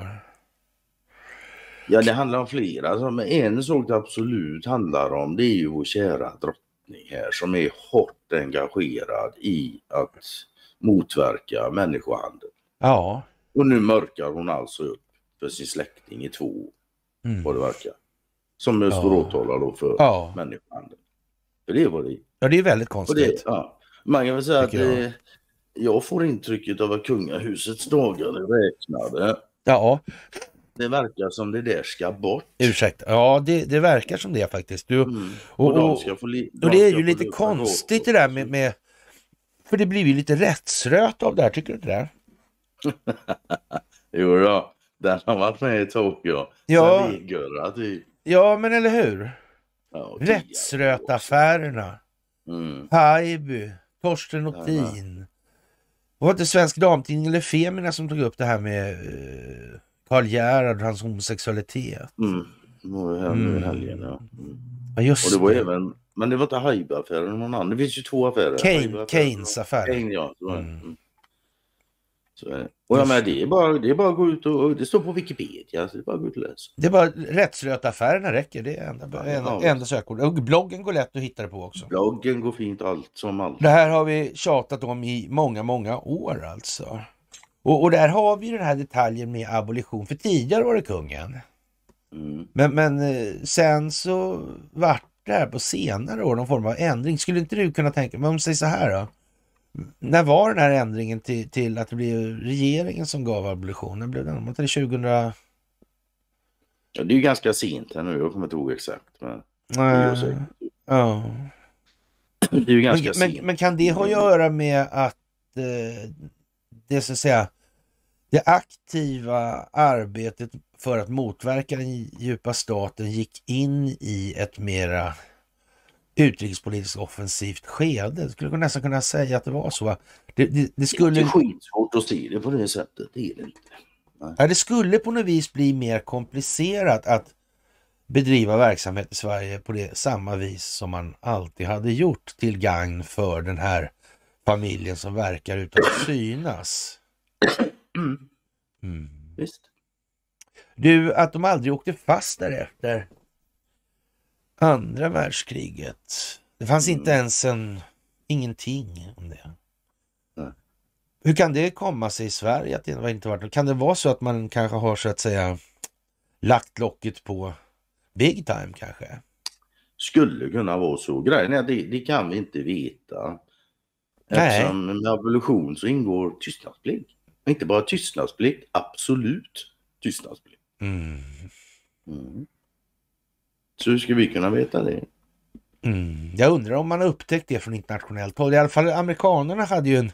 S1: Ja det handlar om flera, alltså, men en
S2: sak det absolut handlar om det är ju vår kära drottning här som är hårt engagerad i att motverka människohandel. Ja. Och nu mörkar hon alltså upp för sin släkting i två år, mm. vad det verkar som ja. står åtalad då för ja. människohandel. För det var det
S1: Ja, det är väldigt konstigt. Det,
S2: ja. Man kan väl säga Tycker att det, jag. jag. får intrycket av att kungahusets dagar är
S1: räknade. Ja. Det verkar som det där ska bort. Ursäkta, ja det, det verkar som det faktiskt. Du, mm. och, och, och, och, det är ju lite konstigt det där med, med, För det blir ju lite rättsröt av det här, tycker du inte det?
S2: <laughs> jo då, den har varit med ett tag ja. Sen är typ.
S1: Ja, men eller hur? Ja, Rättsrötaffärerna. Mm. Haijby, Torsten Notin. Var det inte Svensk Damtidning eller Femina som tog upp det här med eh, Karl Gerhard och hans homosexualitet.
S2: Mm. Det var ju här nu i mm. helgen. Ja. Mm. ja just och det. Var det. Även, men det var inte Haijby-affären, någon annan. Det finns ju två affärer. Kane, Keynes affären Kane, ja. Mm. mm. Eh, och jag menar, det är, bara, det är bara att gå ut och, det står på Wikipedia, så det är bara att gå ut och läsa.
S1: Det är bara rättsrötaffärerna räcker, det är enda, enda, enda sökordet. Och bloggen går lätt att hitta det på också.
S2: Bloggen går fint allt som allt.
S1: Det här har vi tjatat om i många, många år alltså. Och, och där har vi den här detaljen med abolition, för tidigare var det kungen. Mm. Men, men eh, sen så vart det här på senare år någon form av ändring. Skulle inte du kunna tänka, men om säger så här då? när var den här ändringen till, till att det blev regeringen som gav abolitionen? Blev den, var det 2000? Ja,
S2: det är ju ganska sent här nu. Jag kommer inte ihåg exakt. Men... Äh,
S1: Det är ju <clears throat> ganska men, sent. Men, men, kan det ha att göra med att eh, det så att säga det aktiva arbetet för att motverka den djupa staten gick in i ett mera utrikespolitiskt offensivt skede. Skulle jag nästan kunna säga att det var så. Det, det, det skulle... Det är skitsvårt att se det på det sättet, det är det inte. Ja, det skulle på något vis bli mer komplicerat att bedriva verksamhet i Sverige på det samma vis som man alltid hade gjort till gagn för den här familjen som verkar utan att synas. Mm. mm. Du, att de aldrig åkte fast därefter andra världskriget. Det fanns mm. inte ens en, ingenting om det. Nej. Hur kan det komma sig i Sverige att det inte varit Kan det vara så att man kanske har så att säga lagt locket på big time kanske?
S2: Skulle kunna vara så. Grejen är det, det kan vi inte veta. Eftersom Nej. med evolution så ingår tystnadsplikt. Inte bara tystnadsplikt, absolut tystnadsplikt. Mm. Mm. Så hur ska vi kunna veta det?
S1: Mm. Jag undrar om man har upptäckt det från internationellt håll. I alla fall amerikanerna hade ju en...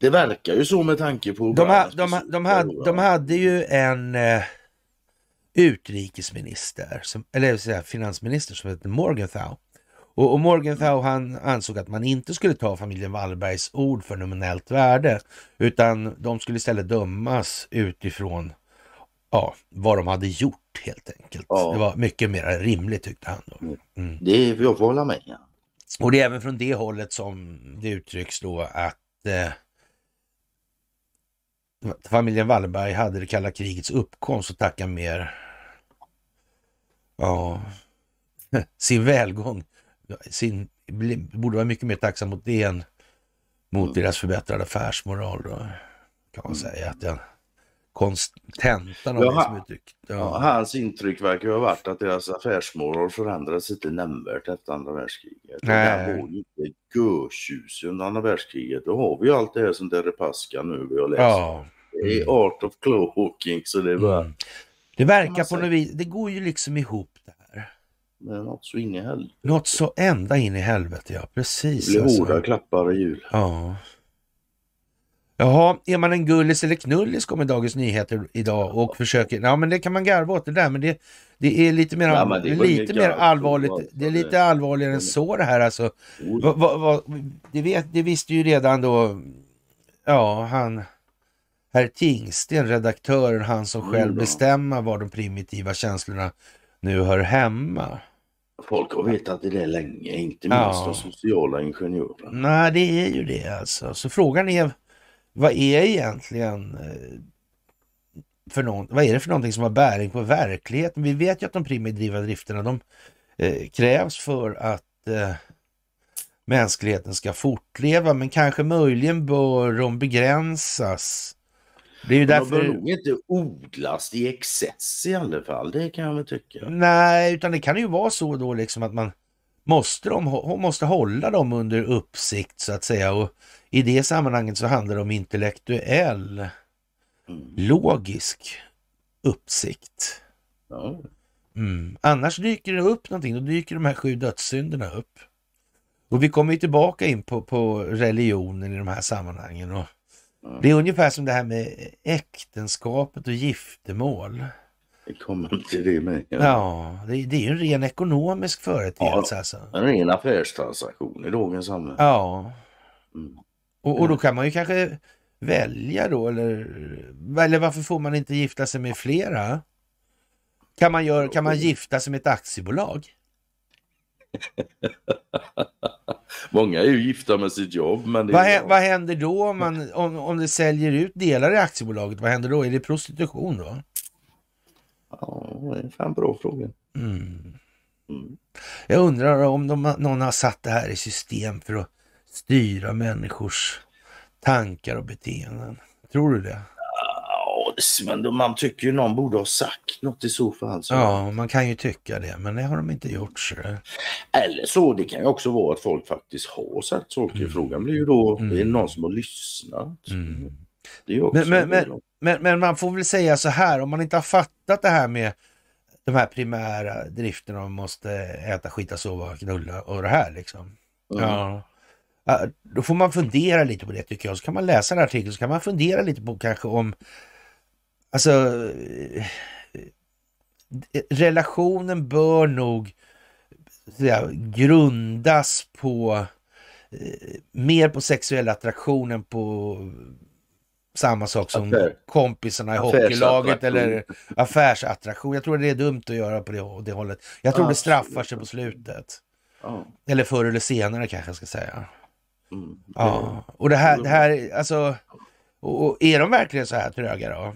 S2: Det verkar ju så
S1: med tanke på... De, ha, de, de, hade, de hade ju en eh, utrikesminister, som, eller säga, finansminister som hette Morgenthau. Och, och Morgenthau mm. han ansåg att man inte skulle ta familjen Wallbergs ord för nominellt värde, utan de skulle istället dömas utifrån ja, vad de hade gjort helt enkelt. Ja. Det var mycket mer rimligt tyckte han. Då. Mm. mm. Det får jag hålla med ja. Och det är även från det hållet som det uttrycks då att eh, familjen Wallenberg hade det kalla krigets uppkomst att tacka mer ja, <laughs> sin välgång. Sin, borde vara mycket mer tacksam mot det än mot mm. deras förbättrade affärsmoral då, kan man mm. säga. Att den, kontentan av ja, det uttryck. Ja. ja.
S2: hans intryck verkar ha varit att deras affärsmoral förändrades inte nämnvärt efter andra världskriget. Nej. Det var inte görtjusig under andra världskriget. Då har vi ju allt det här som Deripaska nu vi har läst. Ja. Det är mm. Art of Clawhawking så det är bara... Mm.
S1: Det verkar på något vis, det går ju liksom ihop det
S2: här. Men något så in i helvete.
S1: Något så ända in i helvete ja, precis. Det blir alltså. hårda klappar i jul. Ja. Jaha, är man en gullis eller knullis kommer Dagens Nyheter idag och försöker... Ja, men det kan man garva åt det där, men det, det är lite mer, ja, det är lite mer allvarligt. Det är lite allvarligare än så det här alltså. Va, va, va, det, vet, det visste ju redan då, ja, han... Herr Tingsten, redaktören, han som själv bestämmer var de primitiva känslorna nu hör hemma.
S2: Folk har vetat det där länge, inte minst ja. de sociala ingenjörerna.
S1: Nej, det är ju det alltså. Så frågan är vad är egentligen eh, för någon, vad är det för någonting som har bäring på verkligheten? Vi vet ju att de primitiva drifterna de eh, krävs för att eh, mänskligheten ska fortleva, men kanske möjligen bör de begränsas. Det är ju därför... De bör nog inte odlas i excess i alla fall, det kan jag väl tycka. Nej, utan det kan ju vara så då liksom att man måste, de, måste hålla dem under uppsikt så att säga. Och i det sammanhanget så handlar det om intellektuell, mm. logisk uppsikt. Mm. Annars dyker det upp någonting, då dyker de här sju dödssynderna upp. Och vi kommer ju tillbaka in på, på religionen i de här sammanhangen. Och Det är ungefär som det här med äktenskapet och giftermål.
S2: Det kommer till det med. Ja, ja
S1: det, det, är ju en ren ekonomisk
S2: företeelse. Ja, alltså. En ren affärstransaktion i dagens samhälle. Ja.
S1: Mm. Och, och då kan man ju kanske välja då, eller, eller varför får man inte gifta sig med flera? Kan man, gör, kan man gifta sig med ett aktiebolag? <laughs>
S2: Många är ju gifta med sitt jobb. Men vad, är...
S1: vad händer då om, man, om, om det säljer ut delar i aktiebolaget? Vad händer då? Är det prostitution då? Ja, det är fan bra fråga. Mm. Mm. Jag undrar om de, någon har satt det här i system för att styra människors tankar och beteenden. Tror du det?
S2: Ja, men man tycker ju någon borde ha sagt något i så fall. Så. Ja,
S1: man kan ju tycka det, men det har de inte gjort. Så.
S2: Eller så, det kan ju också vara att folk faktiskt har sagt saker. Mm. Frågan blir ju då, mm. det är någon som har lyssnat. Mm. Men, men, men,
S1: men, men man får väl säga så här, om man inte har fattat det här med de här primära drifterna, man måste äta, skita, sova, knulla och det här liksom. Mm. Ja. Då får man fundera lite på det tycker jag. Så kan man läsa en artikel så kan man fundera lite på kanske om alltså eh, relationen bör nog säga, grundas på eh, mer på sexuell attraktion än på samma sak som Affär. kompisarna i hockeylaget eller affärsattraktion. Jag tror det är dumt att göra på det, det hållet. Jag tror ah, det straffar sig på slutet. Ah. Eller förr eller senare kanske jag ska säga. Mm. Ja, och det här, det här alltså, och, och är de verkligen så här tröga då?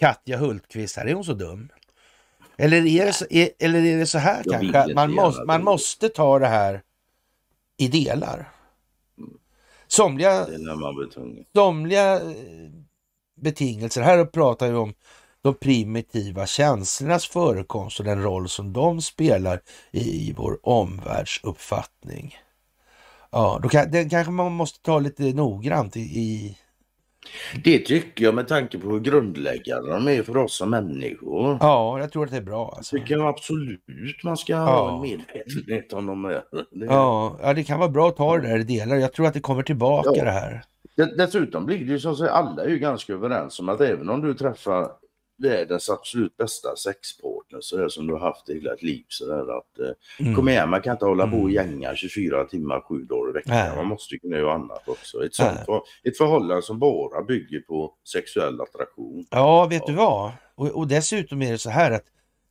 S1: Katja Hultqvist, här är hon så dum? Eller är det så, är, eller är det så här kanske, att man, måste, man måste ta det här i delar? Somliga, somliga eh, betingelser, här pratar vi om de primitiva känslornas förekomst och den roll som de spelar i vår omvärldsuppfattning. Ja, då kan, det kanske man måste ta lite noggrant i, i...
S2: Det tycker jag med tanke på hur
S1: grundläggande de är för oss som människor. Ja,
S2: jag tror att det är bra. Alltså. Det kan absolut
S1: man ska ja. ha en
S2: medvetenhet om de är. Det... Ja,
S1: ja, det kan vara bra att ta det där i delar. Jag tror att det kommer tillbaka ja. det här.
S2: Dessutom blir det ju så att alla är ju ganska överens om att även om du träffar världens absolut bästa sexpartner så där, som du har haft i hela ditt liv. Så där, att, eh, mm. Kom igen, man kan inte hålla på och mm. gänga 24 timmar, 7 dagar i veckan. Nej. Man måste ju kunna göra annat också. Ett, sånt, ett förhållande som bara bygger på sexuell attraktion.
S1: Ja, vet ja. du vad? Och, och, dessutom är det så här att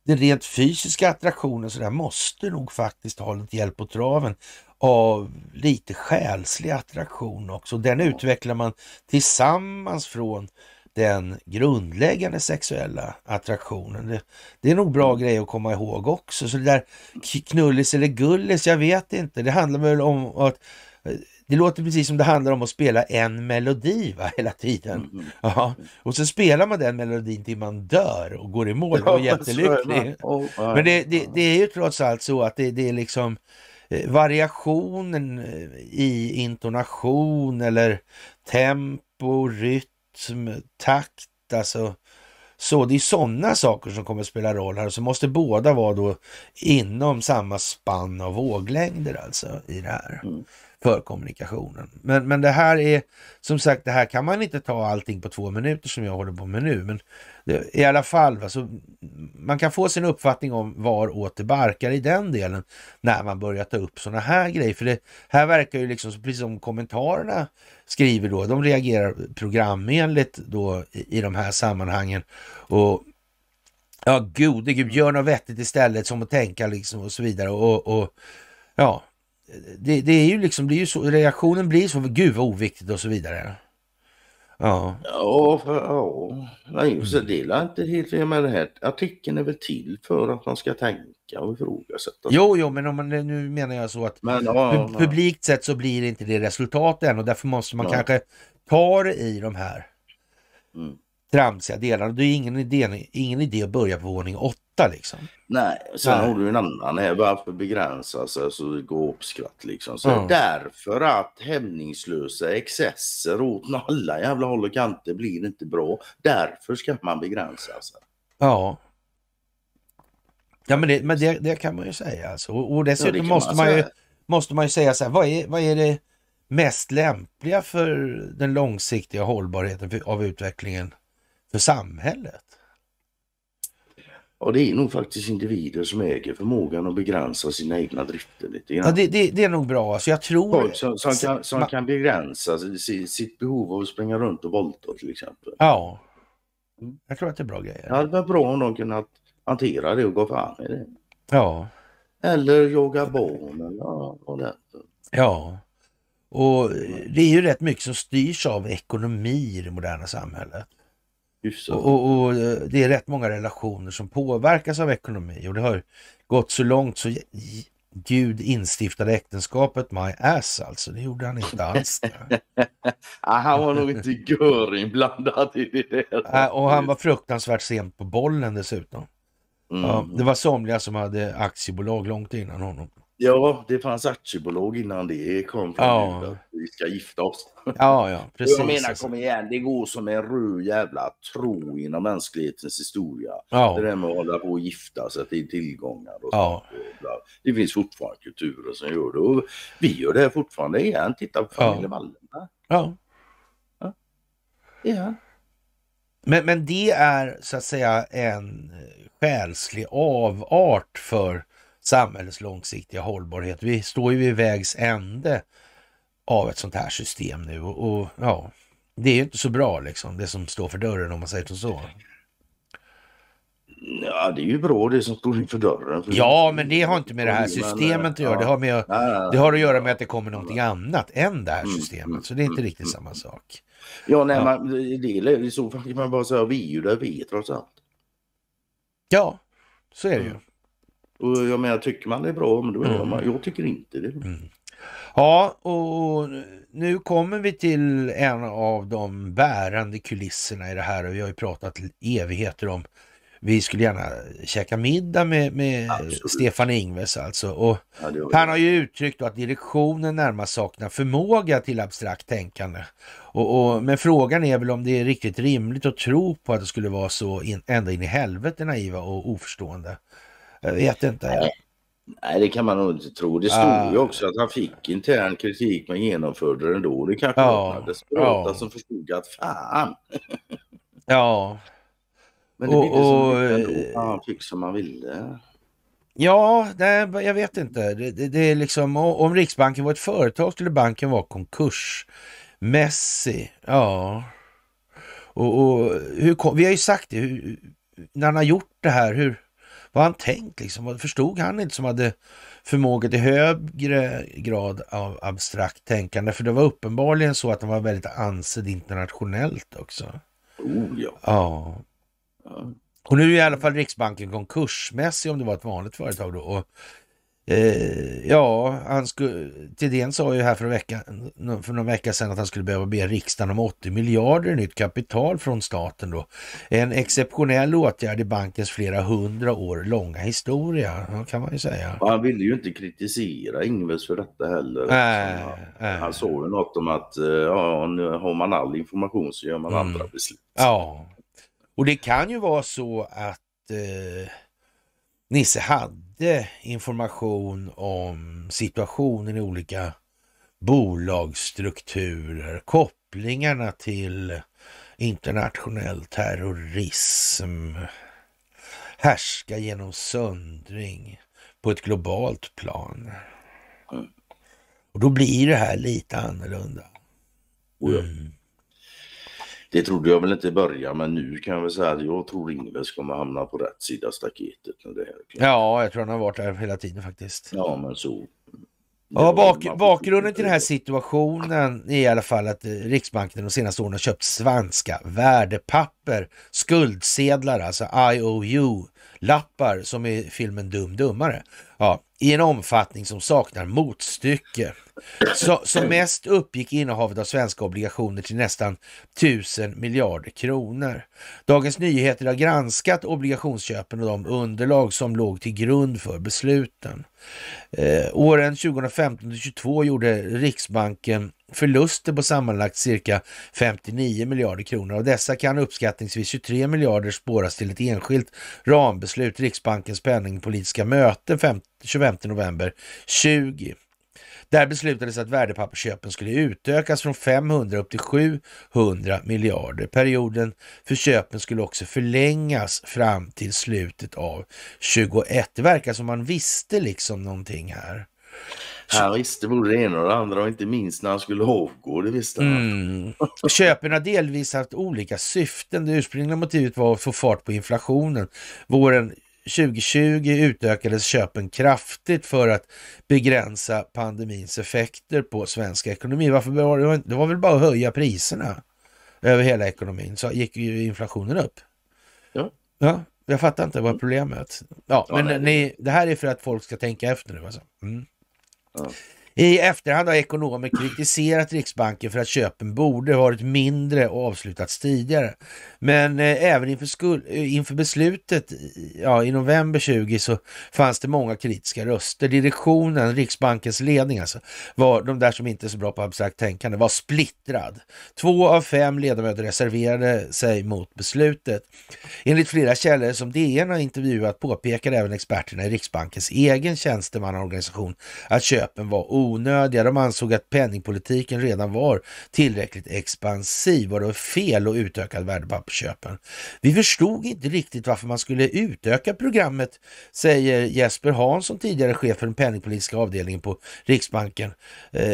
S1: den rent fysiska attraktionen så där, måste nog faktiskt ha lite hjälp på traven av lite själslig attraktion också. Den ja. utvecklar man tillsammans från den grundläggande sexuella attraktionen. Det, det, är nog bra mm. grej att komma ihåg också. Så det där knullis eller gullis, jag vet inte. Det handlar väl om att eh, det låter precis som det handlar om att spela en melodi va, hela tiden. Mm, mm. Ja. Och så spelar man den melodin till man dör och går i mål och <laughs> är jättelycklig. Men det, det, det är ju trots allt så att det, det är liksom eh, variationen eh, i intonation eller tempo, rytm takt, alltså så det är sådana saker som kommer att spela roll här och så måste båda vara då inom samma spann av våglängder alltså i det här. Mm för kommunikationen. Men, men det här är som sagt, det här kan man inte ta allting på två minuter som jag håller på med nu. Men det, i alla fall, alltså, man kan få sin uppfattning om var åt barkar i den delen när man börjar ta upp sådana här grejer. För det här verkar ju liksom, precis som kommentarerna skriver då, de reagerar programenligt då i, i de här sammanhangen. Och ja, gode gud, gör något vettigt istället som att tänka liksom och så vidare. och, och ja, det, det, är ju liksom, det är ju så, reaktionen blir så, gud vad oviktigt och så vidare. Ja,
S2: ja, för, ja. Nej, så det är inte helt fel med det här. Artikeln är väl till för att man ska tänka och ifrågasätta.
S1: Jo, jo, men om man, nu menar jag så att men, ja, pu publikt sett så blir det inte det resultatet än och därför måste man ja. kanske ta det i de här. Mm tramsiga delarna. Det är ingen idé, ingen idé att börja på våning åtta liksom. Nej, sen Nej. har
S2: du en annan här. Varför begränsa sig så det går uppskratt liksom? Så mm. Därför att hämningslösa excesser åt alla jävla håll och kanter blir inte bra. Därför ska man begränsa sig.
S1: Ja. Ja men det, men det, det kan man ju säga alltså. Och, och dessutom ja, måste, man, ju, måste man ju säga så här, vad är, vad är det mest lämpliga för den långsiktiga hållbarheten av utvecklingen? för samhället?
S2: Ja, det är nog faktiskt individer som äger förmågan att begränsa sina egna drifter lite grann. Ja, det,
S1: det, det är nog bra. Alltså, jag tror... Folk som, som, kan, som man...
S2: kan begränsa sitt behov av att springa runt och volta till exempel. Ja. Mm. Jag tror att det är bra grejer. Det hade varit bra om de kunnat hantera det och gå fram i det. Ja. Eller jaga barn eller vad det
S1: Ja. Och det är ju rätt mycket som styrs av ekonomi i det moderna samhället. Och, och, och, eh, det är rätt många relationer som påverkas av ekonomi och det har gått så långt så Gud instiftade äktenskapet my ass alltså. Det gjorde han inte alls. <laughs>
S2: Ah, han var nog inte gör inblandad i det. och
S1: han var fruktansvärt sent på bollen dessutom. Mm. Ja, det var somliga som hade aktiebolag långt innan honom.
S2: Ja, det fanns aktiebolag innan det kom. Ja. vi ska gifta oss.
S1: Ja, ja, <laughs> precis. Jag menar, alltså.
S2: kom igen, det går som en röd jävla tro inom mänsklighetens historia. Ja. Det där med att hålla på och gifta sig till tillgångar och ja. Så. Det finns fortfarande kulturer som gör det. Och vi gör det här fortfarande igen. Titta på familjen
S1: ja. Wallenberg. Ja. Ja. ja. Men, men det är så att säga en eh, själslig avart för samhällets långsiktiga hållbarhet. Vi står ju vid vägs ände av ett sånt här system nu och, ja, det är ju inte så bra liksom, det som står för dörren om man säger så.
S2: Ja, det är ju bra det som står inför dörren. Ja,
S1: men det har inte med det här systemet att göra. Det har, med, det har att göra med att det kommer någonting annat än det här systemet. Så det är inte mm. riktigt samma sak.
S2: Ja, nej, ja. Man, det är i så fall kan man bara säga att vi är ju där vi är trots allt. Ja, så är det ju. Och jag menar, tycker man det är bra, men då mm. man. Jag tycker inte det. Mm.
S1: Ja, och nu kommer vi till en av de bärande kulisserna i det här och vi har ju pratat evigheter om vi skulle gärna käka middag med, med Stefan Ingves alltså. Och ja, han har ju uttryckt att direktionen närmast saknar förmåga till abstrakt tänkande. Och, och, men frågan är väl om det är riktigt rimligt att tro på att det skulle vara så in, ända in i helvete naiva och oförstående. Jag vet inte.
S2: Nej, det kan man nog inte tro. Det stod ah. ju också att han fick intern kritik men genomförde den ändå. Det kanske var desperata ja. som förstod att fan. ja. Men det blev och, så och, eh, han fick som han ville.
S1: Ja, nej, jag vet inte. Det, det, det, är liksom, om Riksbanken var ett företag skulle banken vara konkursmässig. Ja. Och, och hur, vi har ju sagt det, hur, när han har gjort det här, hur, vad han tänkt liksom? förstod han inte som hade förmåga till högre grad av abstrakt tänkande? För det var uppenbarligen så att han var väldigt ansedd internationellt också. Oh ja. ja. Och nu är i alla fall Riksbanken konkursmässig om det var ett vanligt företag då. Och Eh, ja, han Thedéen sa ju här för, vecka, för någon vecka sedan att han skulle behöva be riksdagen om 80 miljarder i nytt kapital från staten då. En exceptionell åtgärd i bankens flera hundra år långa historia, kan man ju säga.
S2: Han ville ju inte kritisera Ingves för detta heller. Äh, han, äh. han såg ju något om att eh, ja, nu har man all information så gör man mm. andra beslut.
S1: Ja, och det kan ju vara så att eh, Nisse hade inte information om situationen i olika bolagsstrukturer, kopplingarna till internationell terrorism, härska genom söndring på ett globalt plan. Och då blir det här lite annorlunda.
S2: Mm. Det trodde jag väl inte i början, men nu kan jag väl säga att jag tror Ingves kommer hamna på rätt sida staketet. När det är
S1: ja, jag tror han har varit där hela tiden faktiskt. Ja, men så. Ja, bak, bakgrunden till den här situationen är i alla fall att eh, Riksbanken de senaste åren har köpt svenska värdepapper, skuldsedlar, alltså IOU lappar som i filmen Dum Dummare. Ja, I en omfattning som saknar motstycke. Så, som mest uppgick innehavet av svenska obligationer till nästan 1000 miljarder kronor. Dagens Nyheter har granskat obligationsköpen och de underlag som låg till grund för besluten. Eh, åren 2015-2022 gjorde Riksbanken förluster på sammanlagt cirka 59 miljarder kronor. Av dessa kan uppskattningsvis 23 miljarder spåras till ett enskilt rambeslut, Riksbankens penningpolitiska möte 25 november 20. Där beslutades att värdepappersköpen skulle utökas från 500 upp till 700 miljarder. Perioden för köpen skulle också förlängas fram till slutet av 21. Det verkar som man visste liksom någonting här.
S2: Han visste både det ena och det andra och inte minst när han skulle avgå,
S1: det visste han. Mm. köpen har delvis haft olika syften. Det ursprungliga motivet var att få fart på inflationen. Våren 2020 utökades köpen kraftigt för att begränsa pandemins effekter på svensk ekonomi. Varför var det, det var väl bara att höja priserna över hela ekonomin så gick ju inflationen upp. Ja. ja jag fattar inte vad problemet Ja, ja men nej. ni, det här är för att folk ska tänka efter nu alltså. Mm. Oh. I efterhand har ekonomer kritiserat Riksbanken för att köpen borde varit mindre och avslutats tidigare. Men eh, även inför, skuld, eh, inför beslutet ja, i november 20 så fanns det många kritiska röster. Direktionen, Riksbankens ledning alltså, var, de där som inte är så bra på abstrakt tänkande, var splittrad. Två av fem ledamöter reserverade sig mot beslutet. Enligt flera källor som DN har intervjuat påpekade även experterna i Riksbankens egen tjänstemannaorganisation att köpen var onödiga. De ansåg att penningpolitiken redan var tillräckligt expansiv och det var fel att utöka värdepappersköpen. Vi förstod inte riktigt varför man skulle utöka programmet, säger Jesper Hansson, tidigare chef för den penningpolitiska avdelningen på Riksbanken. Eh,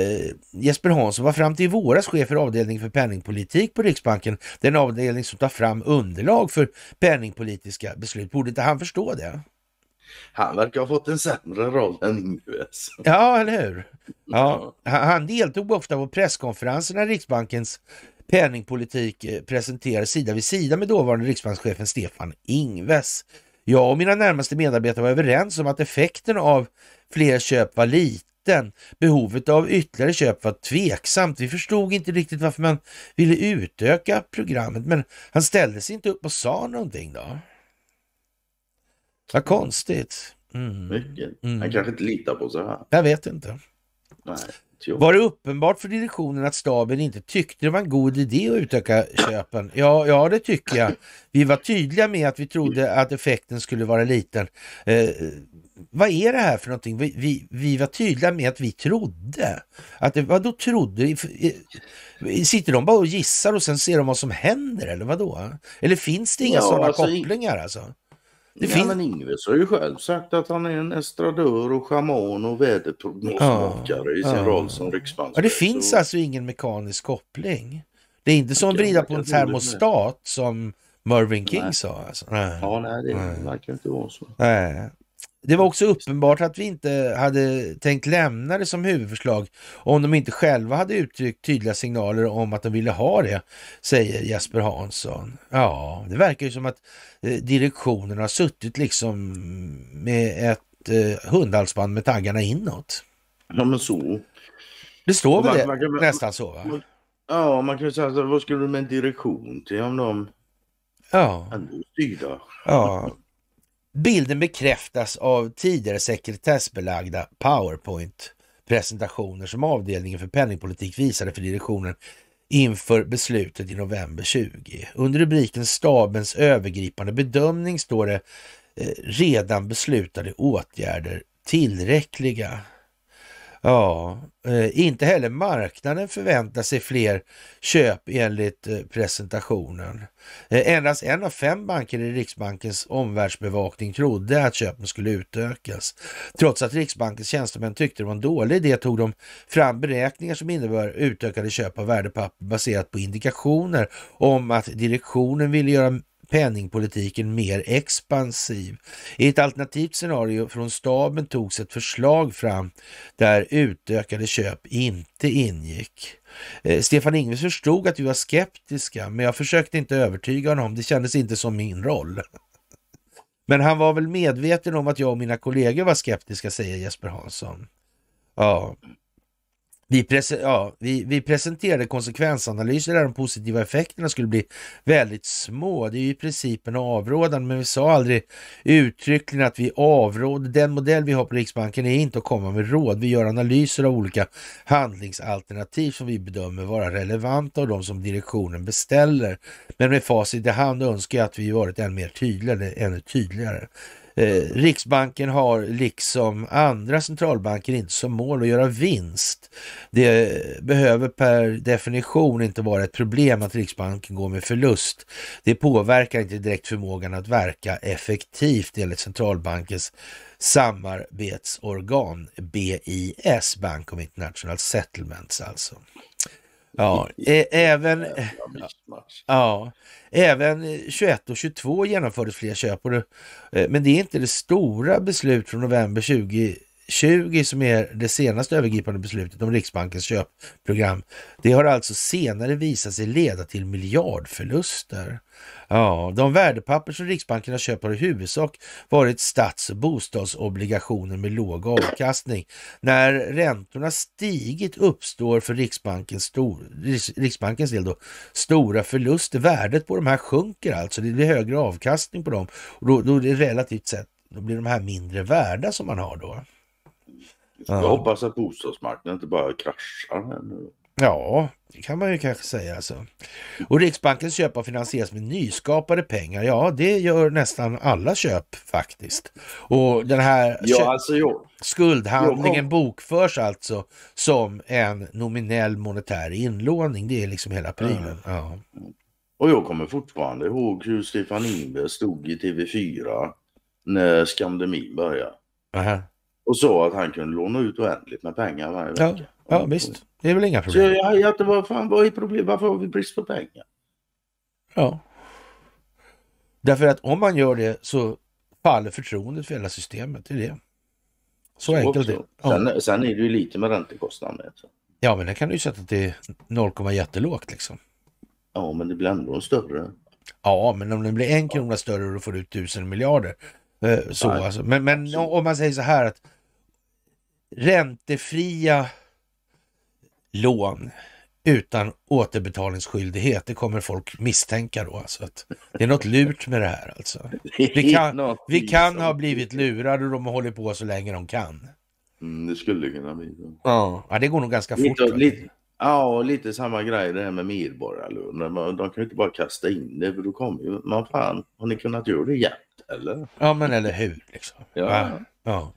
S1: Jesper Hansson var fram till i våras chef för avdelningen för penningpolitik på Riksbanken, den avdelning som tar fram underlag för penningpolitiska beslut. Borde inte han förstå det?
S2: han verkar ha fått en sämre roll än Ingves. Alltså.
S1: Ja, eller hur? Ja, han deltog ofta på presskonferenser när Riksbankens penningpolitik eh, presenterades sida vid sida med dåvarande riksbankschefen Stefan Ingves. Jag och mina närmaste medarbetare var överens om att effekten av fler köp var liten. Behovet av ytterligare köp var tveksamt. Vi förstod inte riktigt varför man ville utöka programmet, men han ställde sig inte upp och sa någonting då. Vad konstigt.
S2: Mm. Mycket. Mm. Han kanske inte litar på sig här. Jag vet inte. Nej,
S1: var det uppenbart för direktionen att staben inte tyckte det var en god idé att utöka <clears throat> köpen? Ja, ja det tycker jag. Vi var tydliga med att vi trodde mm. att effekten skulle vara liten. Eh, vad är det här för någonting? Vi, vi, vi var tydliga med att vi trodde. Att det, vadå trodde? Sitter de bara och gissar och sen ser de vad som händer eller vadå? Eller finns det inga ja, sådana alltså, kopplingar alltså?
S2: Det ja, finns... men Ingves har ju själv sagt att han är en estradör och schaman och väderprognosmakare ja, i sin ja. roll som riksbankschef. Ja, det finns
S1: alltså ingen mekanisk koppling. Det är inte som att vrida på en termostat som Mervyn King nej. sa. Alltså. Nej. Ja, nej, det verkar inte vara så. Nej. Det var också uppenbart att vi inte hade tänkt lämna det som huvudförslag om de inte själva hade uttryckt tydliga signaler om att de ville ha det, säger Jesper Hansson. Ja, det verkar ju som att eh, direktionen har suttit liksom med ett eh, hundhalsband med taggarna inåt. Ja, men så. Det står väl det,
S2: nästan så? Va? Ja, man kan ju säga så vad skulle du med en direktion till om de Ja. Ändå styrda.
S1: Ja, Bilden bekräftas av tidigare sekretessbelagda Powerpoint-presentationer som avdelningen för penningpolitik visade för direktionen inför beslutet i november 20. Under rubriken Stabens övergripande bedömning står det eh, redan beslutade åtgärder tillräckliga. Ja, eh, inte heller marknaden förväntar sig fler köp enligt eh, presentationen. Eh, endast en av fem banker i Riksbankens omvärldsbevakning trodde att köpen skulle utökas. Trots att Riksbankens tjänstemän tyckte det var en dålig idé tog de fram beräkningar som innebär utökade köp av värdepapper baserat på indikationer om att direktionen ville göra penningpolitiken mer expansiv. I ett alternativt scenario från staben togs ett förslag fram där utökade köp inte ingick. Eh, Stefan Ingves förstod att vi var skeptiska, men jag försökte inte övertyga honom. Det kändes inte som min roll. <laughs> Men han var väl medveten om att jag och mina kollegor var skeptiska, säger Jesper Hansson. Ja, vi, prese, ja, vi, vi, presenterade konsekvensanalyser där de positiva effekterna skulle bli väldigt små. Det är ju i princip en avrådan, men vi sa aldrig uttryckligen att vi avråder. Den modell vi har på Riksbanken är inte att komma med råd. Vi gör analyser av olika handlingsalternativ som vi bedömer vara relevanta och de som direktionen beställer. Men med facit i hand önskar jag att vi varit än mer tydligare, ännu tydligare. Eh, Riksbanken har liksom andra centralbanker inte som mål att göra vinst. Det behöver per definition inte vara ett problem att Riksbanken går med förlust. Det påverkar inte direkt förmågan att verka effektivt enligt centralbankens samarbetsorgan BIS, Bank of International Settlements alltså. Ja, även, ja, även 21 och 22 genomfördes fler köp. Det, men det är inte det stora beslut från november 2020 som är det senaste övergripande beslutet om Riksbankens köpprogram. Det har alltså senare visat sig leda till miljardförluster. Ja, de värdepapper som Riksbanken har köpt har i huvudsak varit stats och bostadsobligationer med låg avkastning. När räntorna stigit uppstår för Riksbankens, stor, Riksbankens del då, stora förluster. Värdet på de här sjunker alltså. Det blir högre avkastning på dem och då, då är relativt sett då blir de här mindre värda som man har då. Jag
S2: hoppas att bostadsmarknaden inte bara kraschar här nu.
S1: Ja, det kan man ju kanske säga alltså. Och Riksbankens köp har finansierats med nyskapade pengar. Ja, det gör nästan alla köp faktiskt. Och den här ja, alltså, jo. skuldhandlingen jo, bokförs alltså som en nominell monetär inlåning. Det är liksom hela prylen. Ja. Ja.
S2: Och jag kommer fortfarande ihåg hur Stefan Ingves stod i TV4 när skandemin började. Aha. Och sa att han kunde låna ut oändligt med pengar varje vecka. Ja.
S1: Ja mm. visst, det är väl inga problem. Så
S2: jag, jag, vad fan, vad är problem? Varför har vi brist på pengar?
S1: Ja. Därför att om man gör det så faller förtroendet för hela systemet. Det är det. Så, så enkelt det ja. sen,
S2: sen är det ju lite med räntekostnaden. Alltså.
S1: Ja, men det kan du ju sätta till 0, jättelågt liksom. Ja, men det blir ändå större. Ja, men om den blir en krona större och du får ut tusen miljarder. Eh, så, alltså. Men, men om man säger så här att räntefria lån utan återbetalningsskyldighet. Det kommer folk misstänka då. Alltså att det är något lurt med det här alltså. Vi kan, vi kan ha blivit lurade och de har hållit på så länge de kan.
S2: Mm, det skulle kunna bli så.
S1: Ja, det går nog ganska lite, fort.
S2: Lite, ja, och lite samma grej det här med medborgarlön. De kan ju inte bara kasta in det för då kommer ju, man fan, har ni kunnat göra det jämt
S1: eller? Ja, men eller hur liksom. Ja. ja.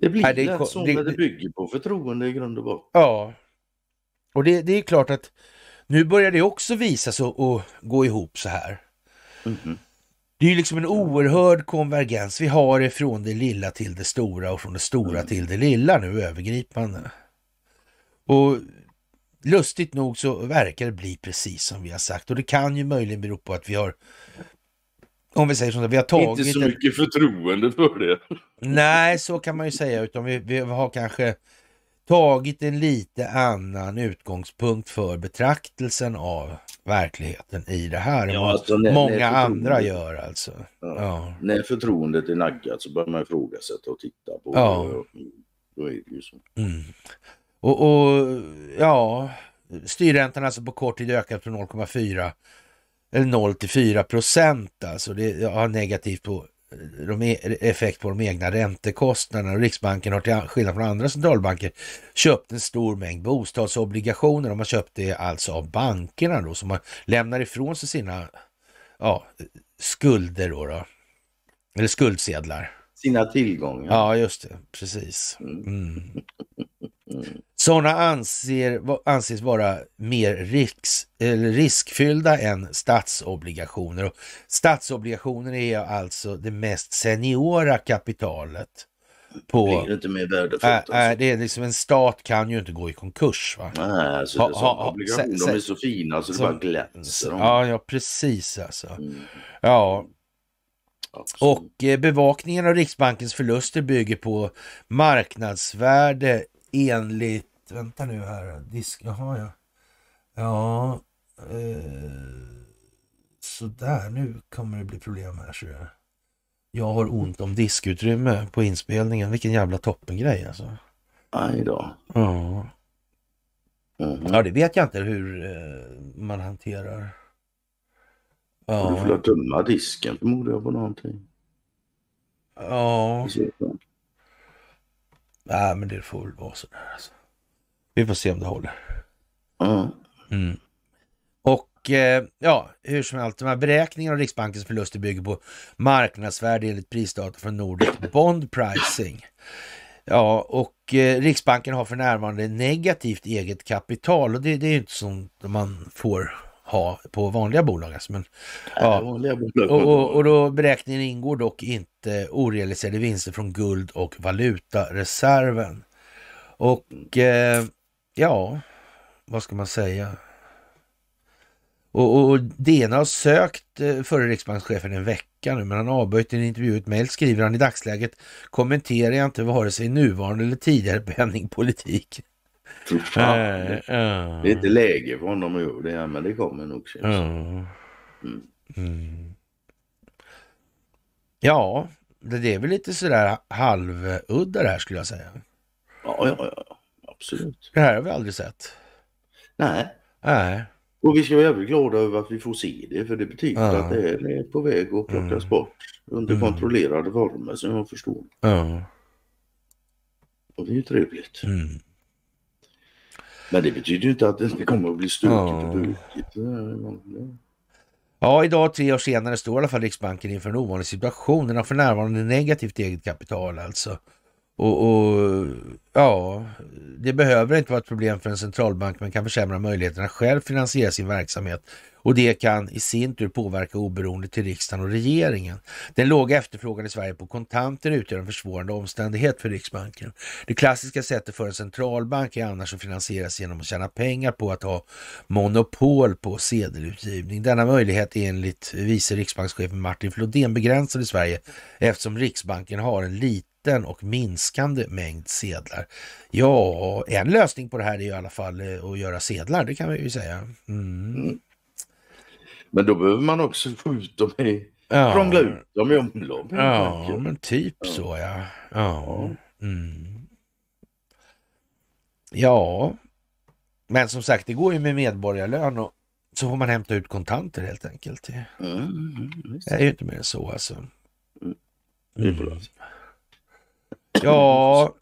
S1: Det blir Nej, det, så det, när det
S2: bygger på förtroende i grund och botten.
S1: Ja, och det, det är klart att nu börjar det också visa sig och gå ihop så här. Mm. Det är ju liksom en oerhörd konvergens vi har det från det lilla till det stora och från det stora mm. till det lilla nu övergripande. Och lustigt nog så verkar det bli precis som vi har sagt och det kan ju möjligen bero på att vi har om vi säger så, vi har tagit... Inte så mycket
S2: ett... förtroende för det.
S1: Nej, så kan man ju säga, utan vi, vi har kanske tagit en lite annan utgångspunkt för betraktelsen av verkligheten i det här. Ja, alltså, när, många när andra gör alltså. Ja. Ja.
S2: När förtroendet är naggat så börjar man ifrågasätta och titta på ja. Och,
S1: då är det ju så. Mm. Och, och, ja, styrräntan alltså på kort tid ökat från 0,4 eller 0 till 4 procent alltså. Det har negativt på de e- effekt på de egna räntekostnaderna. Riksbanken har till skillnad från andra centralbanker köpt en stor mängd bostadsobligationer. De har köpt det alltså av bankerna då som lämnar ifrån sig sina ja, skulder då, då. Eller skuldsedlar. Sina tillgångar. Ja, just det. Precis. Mm. mm. Sådana anser, anses vara mer risk, riskfyllda än statsobligationer. Och statsobligationer är alltså det mest seniora kapitalet. På, det
S2: är inte mer värdefullt. Äh, alltså.
S1: Äh, det är liksom, en stat kan ju inte gå i konkurs. Va? Nej, alltså, ha, ha, obligationer, se, se, de är så
S2: fina så, så det bara glänser. Ja,
S1: ja, precis alltså. Mm. Ja, Absolut. Och eh, bevakningen av Riksbankens förluster bygger på marknadsvärde enligt Vänta nu här. Disk... Jaha, ja. Ja. Eh, sådär, nu kommer det bli problem här ser jag. Jag har ont om diskutrymme på inspelningen. Vilken jävla toppengrej alltså. Aj då. Ja. Mm. Ja, det vet jag inte hur eh, man hanterar. Ja. Du får väl
S2: tömma disken förmodar jag på någonting.
S1: Ja. Nej, men det får väl vara sådär alltså. Vi får se om det håller. Mm. Och eh, ja, hur som helst, de här beräkningarna av Riksbankens förluster bygger på marknadsvärde enligt prisdata från Nordic Bond Pricing. Ja, och eh, Riksbanken har för närvarande negativt eget kapital och det, det är ju inte sånt man får ha på vanliga bolag. Alltså, men, ja. Vanliga bolag. Och, och, och, då beräkningen ingår dock inte orealiserade vinster från guld och valutareserven. Och eh, ja, vad ska man säga? Och, och, och har sökt eh, före riksbankschefen en vecka nu, men han avböjt en intervju. Ett mejl skriver han i dagsläget kommenterar jag inte vare sig nuvarande eller tidigare <laughs> penningpolitik. Fan, eh, det, det eh. är inte
S2: läge för honom att göra det, här, men det kommer nog.
S1: Mm. Mm. Ja, det är väl lite sådär halvudda det här skulle jag säga. Ja, ja, ja absolut. Det här har vi aldrig sett. Nej.
S2: Nej. Och vi ska vara jävligt glada över att vi får se det för det betyder ja. att det är på väg att plockas mm. bort under mm. kontrollerade former som jag förstår. Ja. Och det är ju trevligt. Mm. Men det betyder ju inte att det inte kommer att bli stökigt ja. och bökigt.
S1: Ja, idag tre år senare står i alla fall Riksbanken inför en ovanlig situation. Den har för närvarande negativt eget kapital alltså. Och, och, ja, det behöver inte vara ett problem för en centralbank, men kan försämra möjligheterna att själv finansiera sin verksamhet. Och det kan i sin tur påverka oberoendet till riksdagen och regeringen. Den låga efterfrågan i Sverige på kontanter utgör en försvårande omständighet för Riksbanken. Det klassiska sättet för en centralbank är annars att finansiera sig genom att tjäna pengar på att ha monopol på sedelutgivning. Denna möjlighet är enligt vice riksbankschefen Martin Flodén begränsad i Sverige eftersom Riksbanken har en liten liten och minskande mängd sedlar. Ja, en lösning på det här är ju i alla fall eh, att göra sedlar, det kan vi ju säga.
S2: Mm. Men då behöver man också få ut dem i, ja. krångla ut dem i omlopp. Ja, tanken. men
S1: typ ja. så ja. Ja. Mm. ja, men som sagt, det går ju med medborgarlön och så får man hämta ut kontanter helt enkelt. Mm, mm det är ju inte mer än så alltså. Mm. Ja,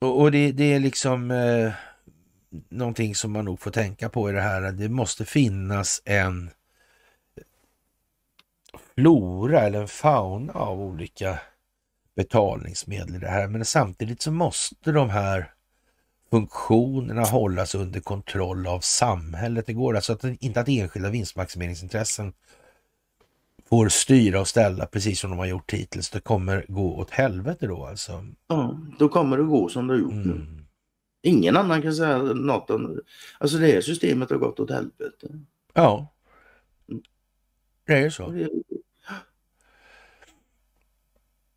S1: och, och det, det, är liksom eh, någonting som man nog får tänka på i det här. Det måste finnas en flora eller en fauna av olika betalningsmedel i det här. Men samtidigt så måste de här funktionerna hållas under kontroll av samhället. Det går alltså att, inte att enskilda vinstmaximeringsintressen får styra och ställa precis som de har gjort hittills. Det kommer gå åt helvete då alltså.
S2: Ja, då kommer det gå som det har gjort mm. nu. Ingen annan kan säga något om Alltså det här systemet har gått åt helvete. Ja. Det är ju så.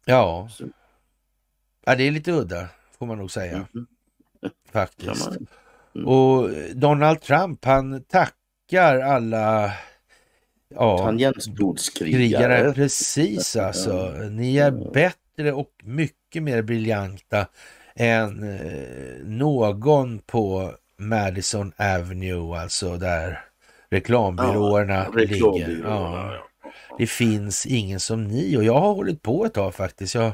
S1: Ja. ja. Det är lite udda får man nog säga. Mm. <laughs> Faktiskt. Mm. Och Donald Trump han tackar alla ja,
S2: tangentsbordskrigare.
S1: Precis alltså. Mm. Ni är bättre och mycket mer briljanta än eh, någon på Madison Avenue, alltså där reklambyråerna ja, ligger. Ja. Det finns ingen som ni och jag har hållit på ett tag faktiskt. Jag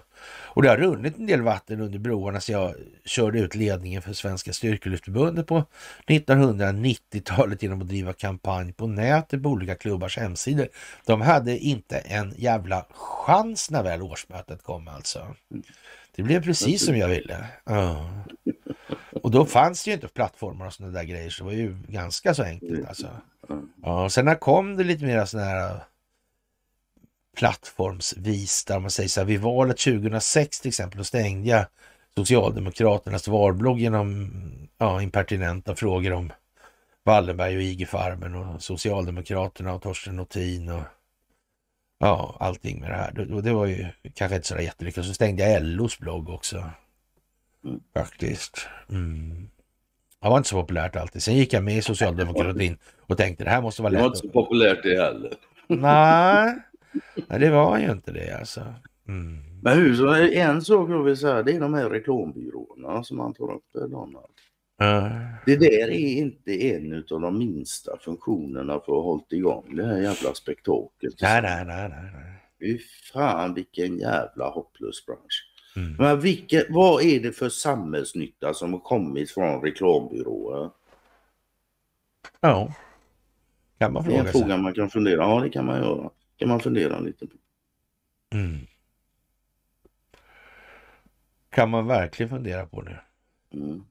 S1: och det har runnit en del vatten under broarna så jag körde ut ledningen för Svenska styrkelyftförbundet på 1990-talet genom att driva kampanj på nätet på olika klubbars hemsidor. De hade inte en jävla chans när väl årsmötet kom alltså. Det blev precis som jag ville. Och då fanns det ju inte plattformar och sådana där grejer så det var ju ganska så enkelt alltså. och sen när kom det lite mer sådana här plattformsvis där man säger så här, vid valet 2006 till exempel, då stängde jag Socialdemokraternas valblogg genom ja, impertinenta frågor om Wallenberg och IG Farben och Socialdemokraterna och Torsten Notin och ja, allting med det här. Det, det var ju kanske inte så jättelyckat. Så stängde jag LOs blogg också. Mm. Faktiskt. Mm. Det var inte så populärt alltid. Sen gick jag med i socialdemokratin och tänkte det här måste vara lätt. Det var inte
S2: så populärt det heller.
S1: Nej, Nej, det var ju inte det alltså. Mm. Men hur, så en sak jag vill säga,
S2: det är de här reklambyråerna som man tar upp Donald. Uh. Det där är inte en av de minsta funktionerna för att hålla igång det här jävla spektaklet. Nej, nej, nej, nej. Fy fan vilken jävla hopplös bransch. Mm. Men vilket, vad är det för samhällsnytta som har kommit från reklambyråer?
S1: Ja, kan man fråga sig. Det är en
S2: fråga man kan fundera. Ja, det kan man göra kan man fundera lite på.
S1: Mm. Kan man verkligen fundera på det. Mm.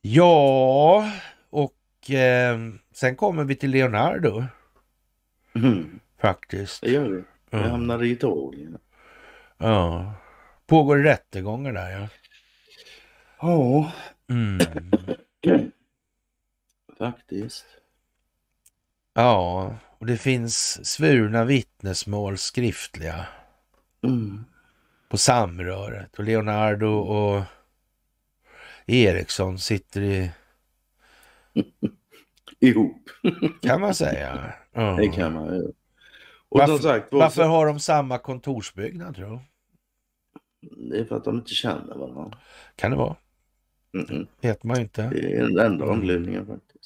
S1: Ja, och eh, sen kommer vi till Leonardo. Mm. Faktiskt. Det gör vi. Jag mm. hamnar i Italien. Ja. Pågår rättegångar där ja. Ja. Mm. <clears throat> Faktiskt. Ja. Och det finns svurna vittnesmål skriftliga mm. på samröret. Och Leonardo och Eriksson sitter i... <laughs> Ihop. kan man säga. Mm. Det kan man ju. Och varför, sagt, varför så... har de samma kontorsbyggnad tror du?
S2: Det är för att de inte känner varandra. Kan det vara. Mm -mm. vet man ju inte. Det är den enda anledningen faktiskt.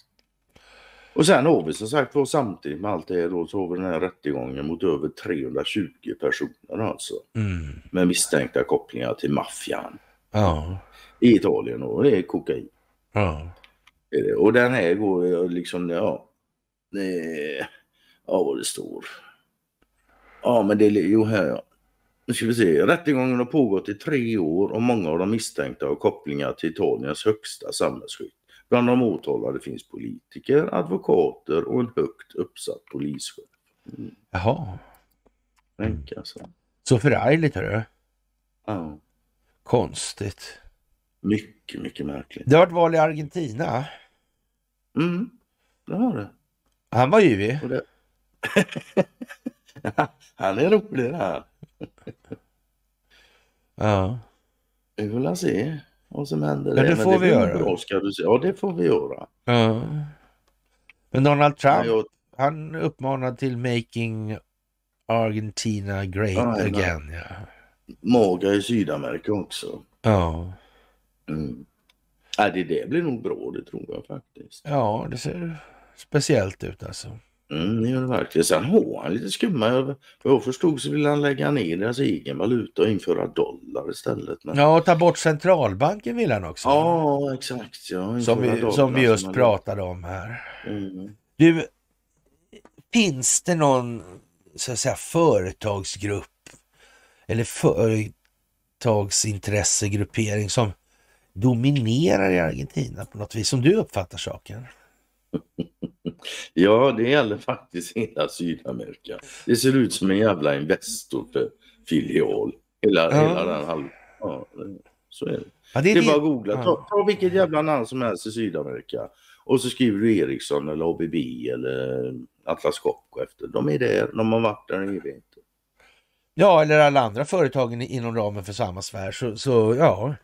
S2: Och sen har vi som sagt var samtidigt med allt det här då så har vi den här rättegången mot över 320 personer alltså. Mm. Med misstänkta kopplingar till maffian. Ja. I Italien och det är kokain. Ja. Och den här går liksom, ja. Ja vad det står. Ja men det, är jo här ja. Nu ska vi se. Rättegången har pågått i tre år och många av de misstänkta har kopplingar till Italiens högsta samhällsskydd. Bland de åtalade finns politiker, advokater och en högt uppsatt polischef.
S1: Mm. Jaha. Tänk alltså. Så förargligt hörru. Ja. Konstigt. Mycket, mycket märkligt. Det har varit val i Argentina. Mm, det har det. Han var yvig. Det...
S2: <laughs> han är rolig det här.
S1: ja. Vi får se vad som händer. Men det, får vi göra.
S2: Ja, det får vi göra.
S1: Men Donald Trump, jag... han uppmanar till making Argentina great ja, again.
S2: Ja. Maga i Sydamerika också. Ja. Mm. Ja, det, det blir nog bra, det tror jag faktiskt.
S1: Ja, det ser speciellt ut alltså.
S2: Mm, det gör det verkligen. Sen har han lite skumma. Vad jag förstod så vill han lägga ner deras egen valuta och införa dollar istället. Men...
S1: Ja, och ta bort centralbanken vill han också. Ja, exakt.
S2: Ja, som, vi, som vi just som pratade
S1: om här. Mm. Du, finns det någon så att säga, företagsgrupp eller företagsintressegruppering som dominerar i Argentina på något vis, som du uppfattar saken?
S2: <laughs> ja, det gäller faktiskt hela Sydamerika. Det ser ut som en jävla Investor-filial. Hela, ja. hela den halv... Ja, så är det. Ja, det, är det är bara att googla. Ja. Ta, ta vilket jävla namn som helst i Sydamerika. Och så skriver du Ericsson eller ABB eller Atlas Copco efter. De är där, de har varit där i evighet.
S1: Ja, eller alla andra företagen inom ramen för samma sfär. Så, så ja,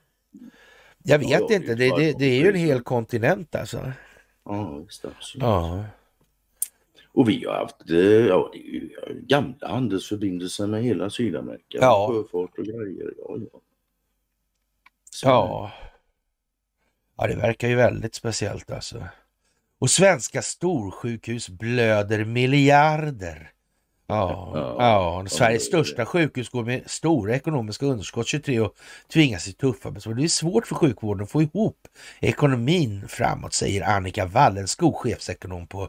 S1: jag vet ja, inte. Det, det, det, är ju en hel kontinent alltså.
S2: Ja, visst, absolut. Ja. Och vi har haft eh, ja, gamla handelsförbindelser med hela Sydamerika. Ja. Sjöfart och grejer. Ja, ja.
S1: ja. Ja, det verkar ju väldigt speciellt alltså. Och svenska storsjukhus blöder miljarder Ja, ja. ja. Sveriges största sjukhus går med stora ekonomiska underskott 23 och tvingas till tuffa besparingar. Det är svårt för sjukvården att få ihop ekonomin framåt, säger Annika Wallenskog, chefsekonom på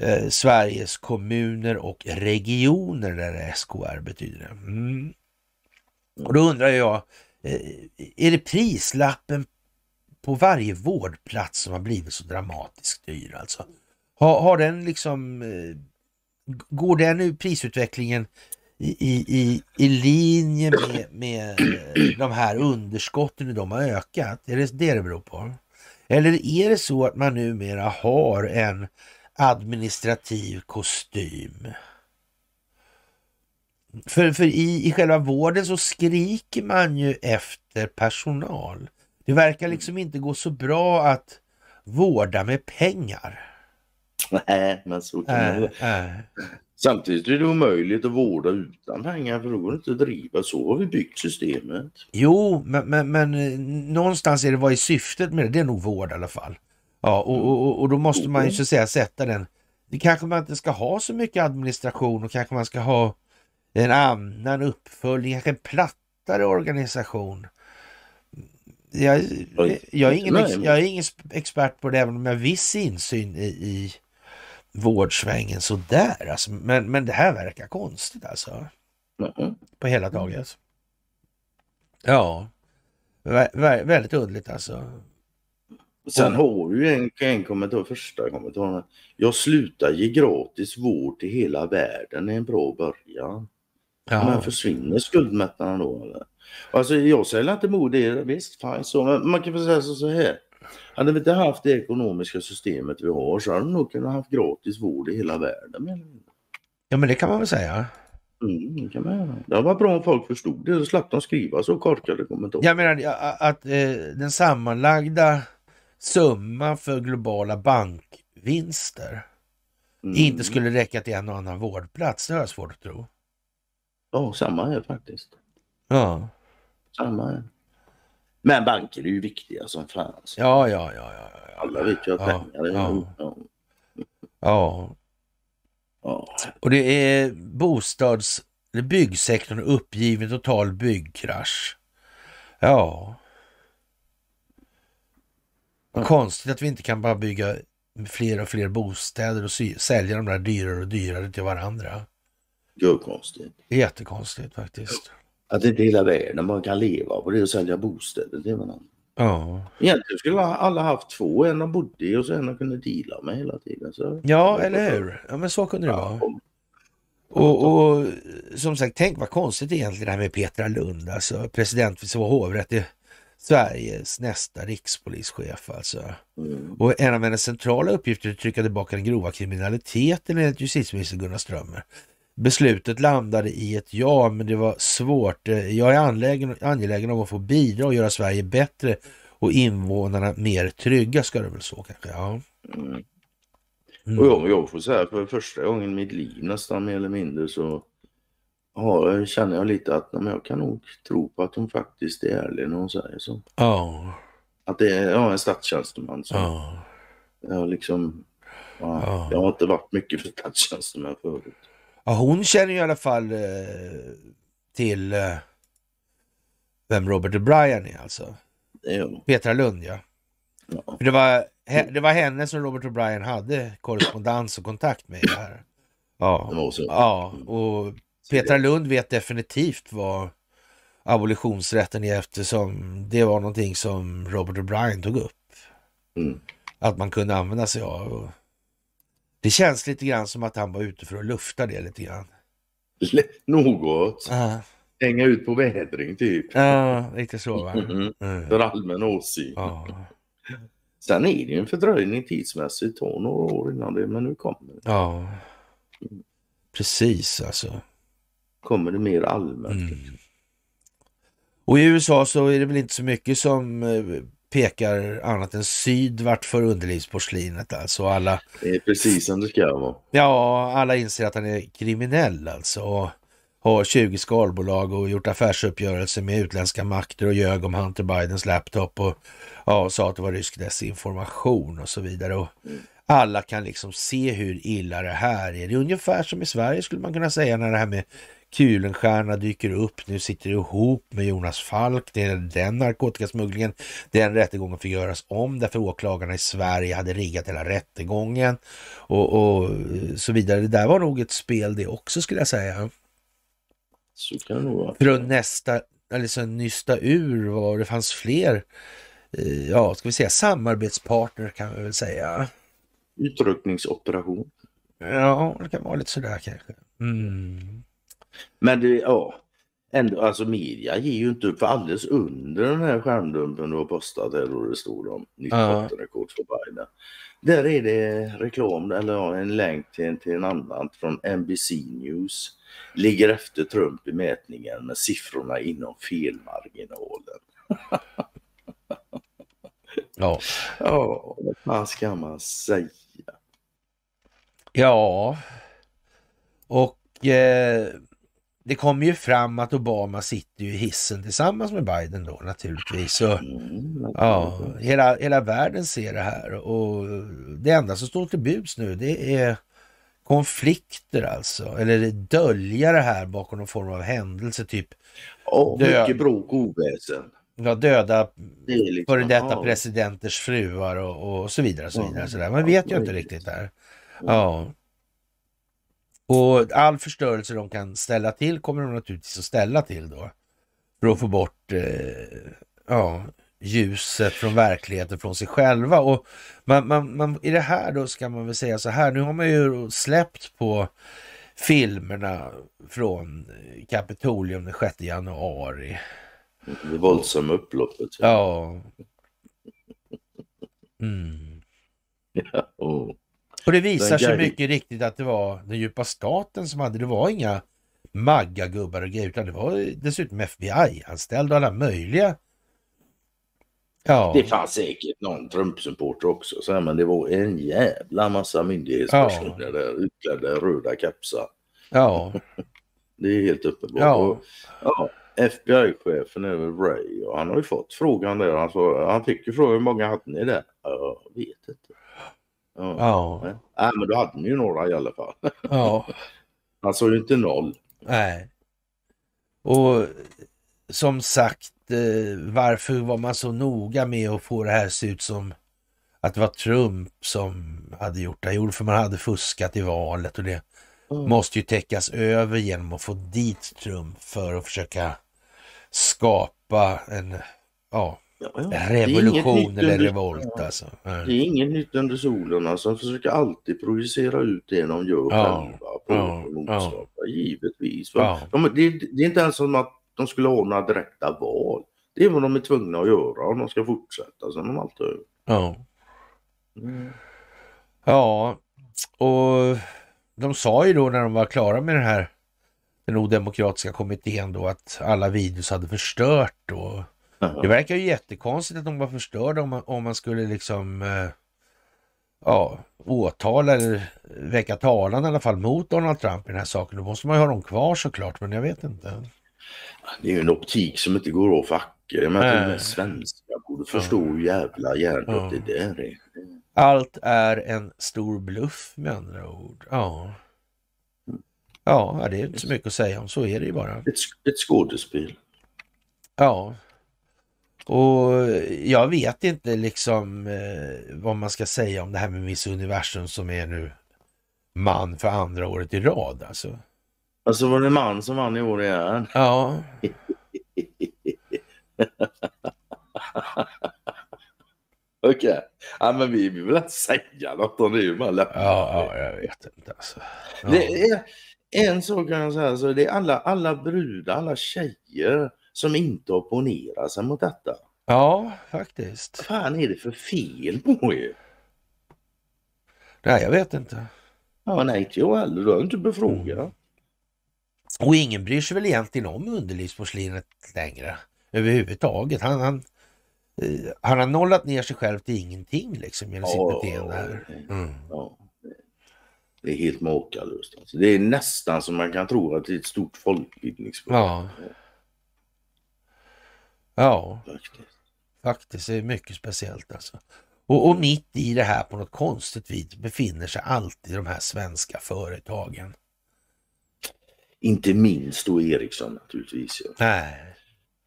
S1: eh, Sveriges kommuner och regioner, där SKR betyder det. Mm. Och då undrar jag, eh, är det prislappen på varje vårdplats som har blivit så dramatiskt dyr alltså? Har, har den liksom eh, går den prisutvecklingen i, i, i linje med, med eh, de här underskotten, hur de har ökat? Är det det det beror på? Eller är det så att man numera har en administrativ kostym? För, för i, i själva vården så skriker man ju efter personal. Det verkar liksom inte gå så bra att vårda med pengar. <laughs> Nej, men så kan äh, man äh.
S2: Samtidigt är det omöjligt att vårda utan pengar för då går det inte att driva. Så har vi byggt systemet.
S1: Jo, men, men, men eh, någonstans är det vad är syftet med det? Det är nog vård i alla fall. Ja, och, mm. och, och då måste man ju mm. så att säga sätta den. Det kanske man inte ska ha så mycket administration och kanske man ska ha en annan uppföljning, kanske en plattare organisation. Jag, jag, är ingen, jag är ingen expert på det, även om jag har viss insyn i, i vårdsvängen sådär. Alltså. Men, men det här verkar konstigt alltså. Mm. På hela taget. Ja, vä väldigt underligt alltså. Sen har du
S2: en, en kommentar, första kommentaren. Jag slutar ge gratis vård till hela världen är en bra början. Ja. Men försvinner skuldmättnaden då eller? Alltså jag säger inte emot det, visst fine så. Men man kan väl säga så här. Hade vi inte haft det ekonomiska systemet vi har så hade vi nog kunnat haft gratis vård i hela världen.
S1: Ja men det kan man väl säga. Mm, det kan man göra.
S2: Det var bra om folk förstod det, då slapp de skriva så korkade kommentarer. Jag
S1: menar att eh, den sammanlagda summan för globala bankvinster mm. inte skulle räcka till en och annan vårdplats, det har jag svårt att tro. Ja, samma här faktiskt.
S2: Ja. Samma här. Men banker är ju viktiga som fan.
S1: Alltså. Ja, ja, ja, ja, ja. Alla vet ju att ja, pengar är... Ja. Ja. ja. ja. Och det är bostads... Det byggsektorn uppgiven total byggkrasch. Ja. Vad konstigt att vi inte kan bara bygga fler och fler bostäder och sy- sälja de där dyrare och dyrare till varandra.
S2: Gud konstigt.
S1: Jättekonstigt faktiskt.
S2: Att inte hela världen man kan leva på det och sälja bostäder till varandra. Ja. Egentligen skulle alla haft två, en de bodde i och så en de kunde deala med hela tiden. Så. Ja, eller hur?
S1: Ja, men så kunde det vara. Och, och, som sagt, tänk vad konstigt egentligen det här med Petra Lund, alltså president för Svea hovrätt Sveriges nästa rikspolischef alltså. Mm. Och en av hennes centrala uppgifter är att trycka tillbaka den grova kriminaliteten enligt justitieminister Gunnar Strömmer. Beslutet landade i ett ja, men det var svårt. Eh, jag är angelägen, angelägen om att få bidra och göra Sverige bättre och invånarna mer trygga, ska det väl så kanske? Ja.
S2: Mm. Och jag, jag får säga för första gången i mitt liv nästan mer eller mindre så har, känner jag lite att men jag kan nog tro på att hon faktiskt är ärlig när hon säger så. Oh. Att det är ja, en statstjänsteman som oh. jag liksom, ja, oh. jag har inte varit mycket för statstjänstemän förut.
S1: Ja, hon känner i alla fall eh, till eh, vem Robert O'Brien är alltså. Jo. Petra Lund ja. ja. det, var, he, det var henne som Robert O'Brien hade korrespondens och kontakt med. Här. Ja. ja, och Petra Lund vet definitivt vad abolitionsrätten är eftersom det var någonting som Robert O'Brien tog upp. Mm. Att man kunde använda sig av. Det känns lite grann som att han var ute för att lufta det lite grann.
S2: L något. Uh. Hänga ut på vädring typ.
S1: Ja, lite så va. Mm-hmm.
S2: Mm. För allmän åsikt. Uh. Sen är det ju en fördröjning tidsmässigt. Det tar några år innan det, men nu kommer
S1: det. Ja, precis alltså. Kommer det mer allmänt. Mm. Och i USA så är det väl inte så mycket som eh, pekar annat än syd vart för underlivsporslinet alltså. Alla... Det är precis som det ska vara. Ja, alla inser att han är kriminell alltså. Och har 20 skalbolag och gjort affärsuppgörelser med utländska makter och ljög om Hunter Bidens laptop och ja, sa att det var rysk desinformation och så vidare. Och mm alla kan liksom se hur illa det här är. Det är ungefär som i Sverige skulle man kunna säga när det här med Kulenstierna dyker upp. Nu sitter det ihop med Jonas Falk. Det är den narkotikasmugglingen. Den rättegången får göras om därför åklagarna i Sverige hade riggat hela rättegången och, och så vidare. Det där var nog ett spel det också skulle jag säga. Så kan det nog vara. För att nästa, alltså, nysta ur vad det fanns fler, eh, ja, ska vi säga samarbetspartner kan vi väl säga.
S2: Utryckningsoperation.
S1: Ja, det kan vara lite sådär kanske. Mm.
S2: Men det, ja, ändå, alltså media ger ju inte upp. För alldeles under den här skärmdumpen du har postat här då det stod om nytt vattenrekord för Biden. Där är det reklam, eller ja, en länk till, en till en annan från NBC News. Ligger efter Trump i mätningen med siffrorna inom felmarginalen. ja. Ja, vad ska man säga?
S1: Ja, och eh, det kommer ju fram att Obama sitter ju i hissen tillsammans med Biden då naturligtvis. Och, mm, ja, hela, hela världen ser det här och det enda som står till buds nu det är konflikter alltså, eller dölja det här bakom någon form av händelse, typ... Oh, mycket
S2: bråk och oväsen.
S1: Ja, döda det liksom, före detta oh. presidenters fruar och, och så vidare. så vidare oh, så där. Man vet ju inte riktigt där. Ja. Och all förstörelse de kan ställa till kommer de naturligtvis att ställa till då. För att få bort eh, ja, ljuset från verkligheten, från sig själva. Och man, man, man, I det här då ska man väl säga så här, nu har man ju släppt på filmerna från Kapitolium den 6 januari. Det våldsamma upploppet. Ja. <laughs>
S2: Mm. ja. Oh. Och det visar sig mycket
S1: riktigt att det var den djupa staten som hade, det var inga maggagubbar och grejer, utan det var dessutom FBI-anställda och alla möjliga. Ja. Det
S2: fanns säkert någon Trump-supporter också, så här, men det var en jävla massa myndighetspersoner ja. där utklädda i röda kapsar. Ja. <laughs> det är helt uppenbart. Ja. ja, FBI-chefen är väl Ray och han har ju fått frågan där. Han, så, han fick ju frågan hur många hade ni där? Jag vet inte. Ja. ja. Nej. men då hade ni ju några i alla fall. Ja. Han <laughs> alltså, sa ju inte noll.
S1: Nej. Och som sagt, eh, varför var man så noga med att få det här se ut som att det var Trump som hade gjort det? Jo, för man hade fuskat i valet och det mm. måste ju täckas över genom att få dit Trump för att försöka skapa en, ja, Revolution eller under, revolt alltså. Mm. Det är inget nytt
S2: under solen. Alltså, de försöker alltid projicera ut det de gör ja. själva på ja. ja. givetvis. Ja. De, det, det, är inte ens som att de skulle ha några direkta val. Det är vad de är tvungna att göra om de ska fortsätta som de alltid har gjort.
S1: Ja. Mm. Ja, och de sa ju då när de var klara med den här den odemokratiska kommittén då att alla videos hade förstört då det verkar ju jättekonstigt att de var förstörda om man, om man skulle liksom eh, ja, åtala eller väcka talan i alla fall mot Donald Trump i den här saken. Då måste man ju ha dem kvar såklart, men jag vet inte.
S2: Det är ju en optik som inte går att facka. Jag menar, äh. svenskar borde förstå hur ja. jävla hjärndött ja. det där är.
S1: Allt är en stor bluff med andra ord. Ja. Ja, det är inte så mycket att säga om. Så är det ju bara. Ett, ett skådespel. Ja, och jag vet inte liksom eh, vad man ska säga om det här med Miss Universum som är nu man för andra året i rad alltså.
S2: Alltså var det man som vann i år igen? Ja. <laughs> Okej, okay. ja, men vi vill inte säga något om det. Ju ja, ja, jag vet inte alltså. Ja. Det är, en sak kan jag säga, så alltså, det är alla, alla brudar, alla tjejer som inte opponerar sig mot detta. Ja, faktiskt. Vad fan är det för fel på er?
S1: Nej, jag vet inte. Ja, nej, inte jag heller. Du har inte befrågat. Mm. Och ingen bryr sig väl egentligen om underlivsporslinet längre överhuvudtaget. Han, han, eh, han har nollat ner sig själv till ingenting liksom genom ja, sitt beteende. Här.
S2: Mm. Ja. Det är helt makalöst. Alltså. Det är nästan som man kan tro att det är ett stort folkbildningsprogram. Ja.
S1: Ja, faktiskt. faktiskt är mycket speciellt alltså. Och, och, mitt i det här på något konstigt vis befinner sig alltid de här svenska företagen.
S2: Inte minst då Ericsson naturligtvis. Ja. Nej.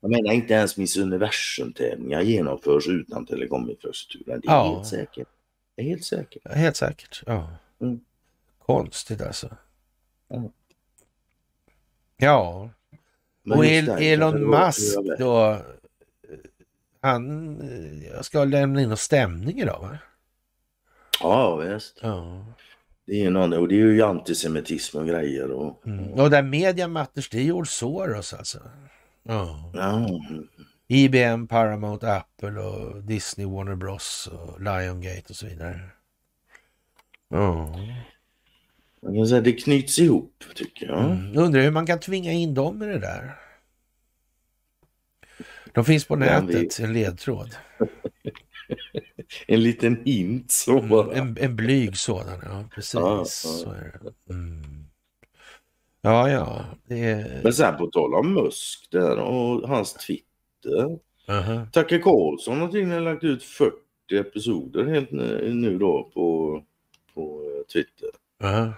S2: Jag menar inte ens Miss Universum-tävlingar genomförs utan telekominfrastrukturen. Det är ja. helt säkert. Det är
S1: helt säkert. Ja, helt säkert, ja. Mm. Konstigt alltså. Ja. ja. Och Elon Musk då han eh, ska lämna in en stämning idag va?
S2: Ja visst. Ja. Det är ju någon, och det är ju antisemitism och grejer. Och,
S1: mm. och där media matters, det är ju Soros alltså. Ja. ja. IBM, Paramount, Apple och Disney, Warner Bros och Liongate och så vidare.
S2: Ja. Man kan säga det knyts ihop tycker jag. Mm.
S1: Undrar hur man kan tvinga in dem i det där. De finns på nätet, vi... en ledtråd. <laughs> en liten hint så mm, bara. En, en blyg sådan, ja precis. Ah, så är det. Mm.
S2: Ja, ja. Är... Men sen på tal om Musk där och hans Twitter. Uh -huh. Tucker Carlson har tydligen lagt ut 40 episoder helt nu då på, på eh, Twitter. Uh -huh.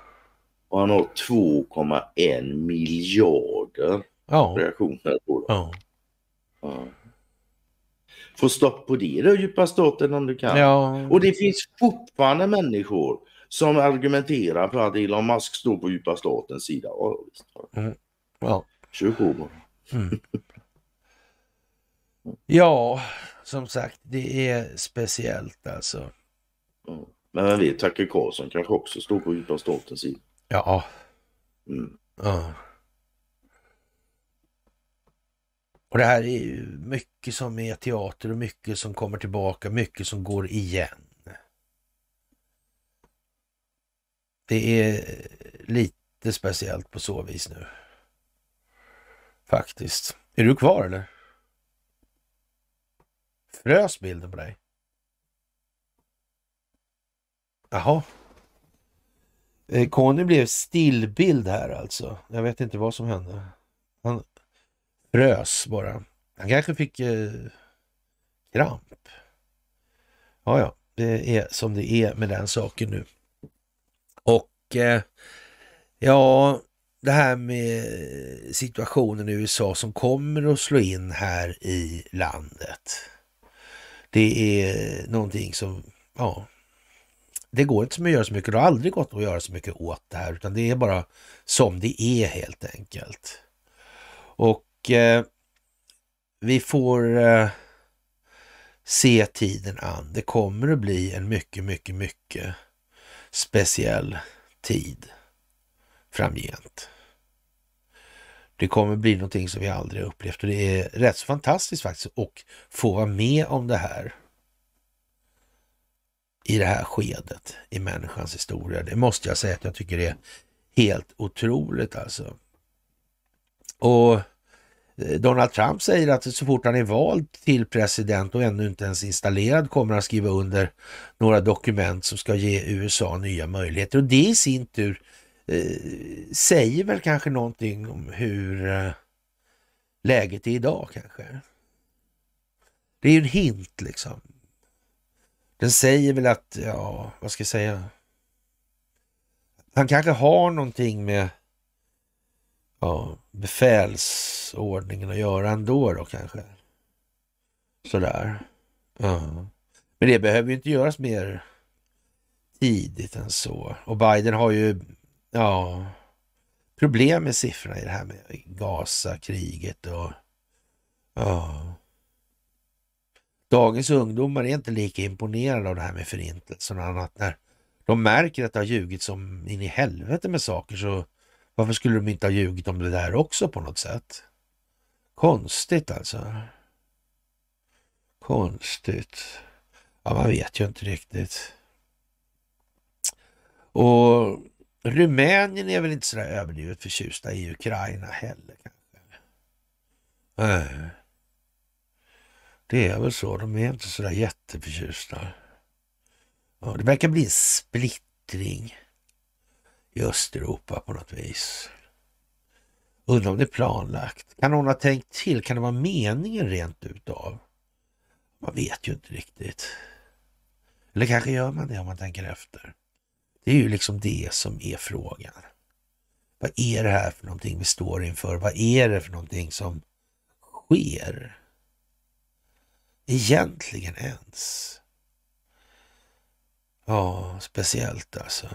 S2: Och han har 2,1 miljarder ja. reaktioner på det. Ja. Få stopp på det då, djupa staten om du kan. Ja. Och det finns fortfarande människor som argumenterar för att Elon Musk står på djupa statens sida. Ja,
S1: mm. ja. Mm. <laughs> Ja, som sagt, det är speciellt alltså.
S2: Mm. Men vem vet, Tucker Carlson kanske också står på djupa statens sida.
S1: Ja. Mm. ja. Och det här är mycket som är teater och mycket som kommer tillbaka, mycket som går igen. Det är lite speciellt på så vis nu. Faktiskt. Är du kvar eller? Frös bilden på dig? Jaha. Eh, Conny blev stillbild här alltså. Jag vet inte vad som hände. Han frös bara. Han kanske fick eh, kramp. Ja, ja, det är som det är med den saken nu. Och eh, ja, det här med situationen i USA som kommer att slå in här i landet. Det är någonting som, ja, det går inte som att göra så mycket. Det har aldrig gått att göra så mycket åt det här, utan det är bara som det är helt enkelt. Och eh, vi får eh, se tiden an. Det kommer att bli en mycket, mycket, mycket speciell tid framgent. Det kommer bli någonting som vi aldrig upplevt och det är rätt så fantastiskt faktiskt att få vara med om det här i det här skedet i människans historia. Det måste jag säga att jag tycker är helt otroligt alltså. Och Eh, Donald Trump säger att så fort han är vald till president och ännu inte ens installerad kommer han skriva under några dokument som ska ge USA nya möjligheter. Och det i sin tur eh, säger väl kanske någonting om hur eh, läget är idag kanske. Det är ju en hint liksom. Den säger väl att, ja, vad ska jag säga? Han kanske har någonting med ja, befälsordningen att göra ändå då kanske. Sådär. Ja. Men det behöver ju inte göras mer tidigt än så. Och Biden har ju ja, problem med siffrorna i det här med Gaza-kriget och ja. Dagens ungdomar är inte lika imponerade av det här med förintelsen och annat. När de märker att det har ljugits om in i helvete med saker så varför skulle de inte ha ljugit om det där också på något sätt? Konstigt alltså. Konstigt. Ja, man vet ju inte riktigt. Och Rumänien är väl inte så där överdrivet förtjusta i Ukraina heller kanske. Nej. Det är väl så, de är inte så där jätteförtjusta. Ja, det verkar bli en splittring i Östeuropa på något vis. Undrar om det är planlagt. Kan hon ha tänkt till? Kan det vara meningen rent utav? Man vet ju inte riktigt. Eller kanske gör man det om man tänker efter. Det är ju liksom det som är frågan. Vad är det här för någonting vi står inför? Vad är det för någonting som sker? Egentligen ens. Ja, speciellt alltså.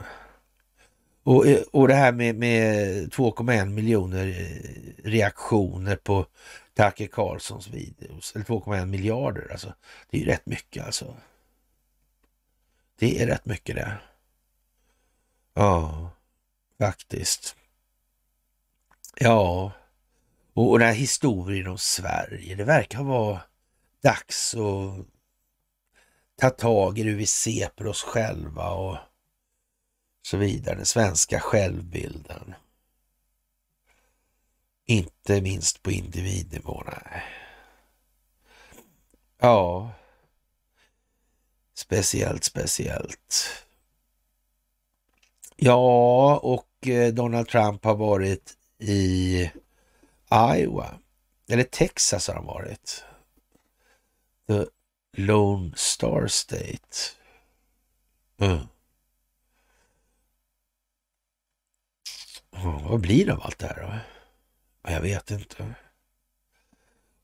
S1: Och, eh, och det här med, med 2,1 miljoner eh, reaktioner på Tucker Carlssons videos, eller 2,1 miljarder alltså. Det är ju rätt mycket alltså. Det är rätt mycket det. Ja, faktiskt. Ja, och, och den här historien om Sverige, det verkar vara dags att ta tag i hur vi ser på oss själva och så vidare. Den svenska självbilden. Inte minst på individnivå. Nej. Ja, speciellt, speciellt. Ja, och eh, Donald Trump har varit i Iowa, eller Texas har han varit. The Lone Star State. Mm. vad blir det av allt det här? då? jag vet inte.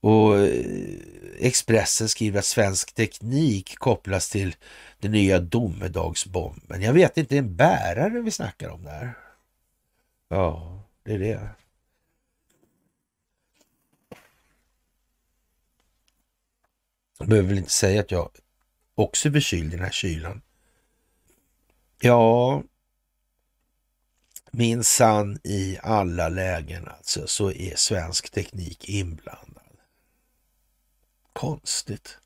S1: Och eh, Expressen skriver att svensk teknik kopplas till den nya domedagsbomben. Jag vet inte, det är en bärare vi snackar om där. Ja, det är det. Jag behöver väl inte säga att jag också är förkyld i den här kylan. Ja, minsann i alla lägen alltså, så är svensk teknik inblandad. Konstigt.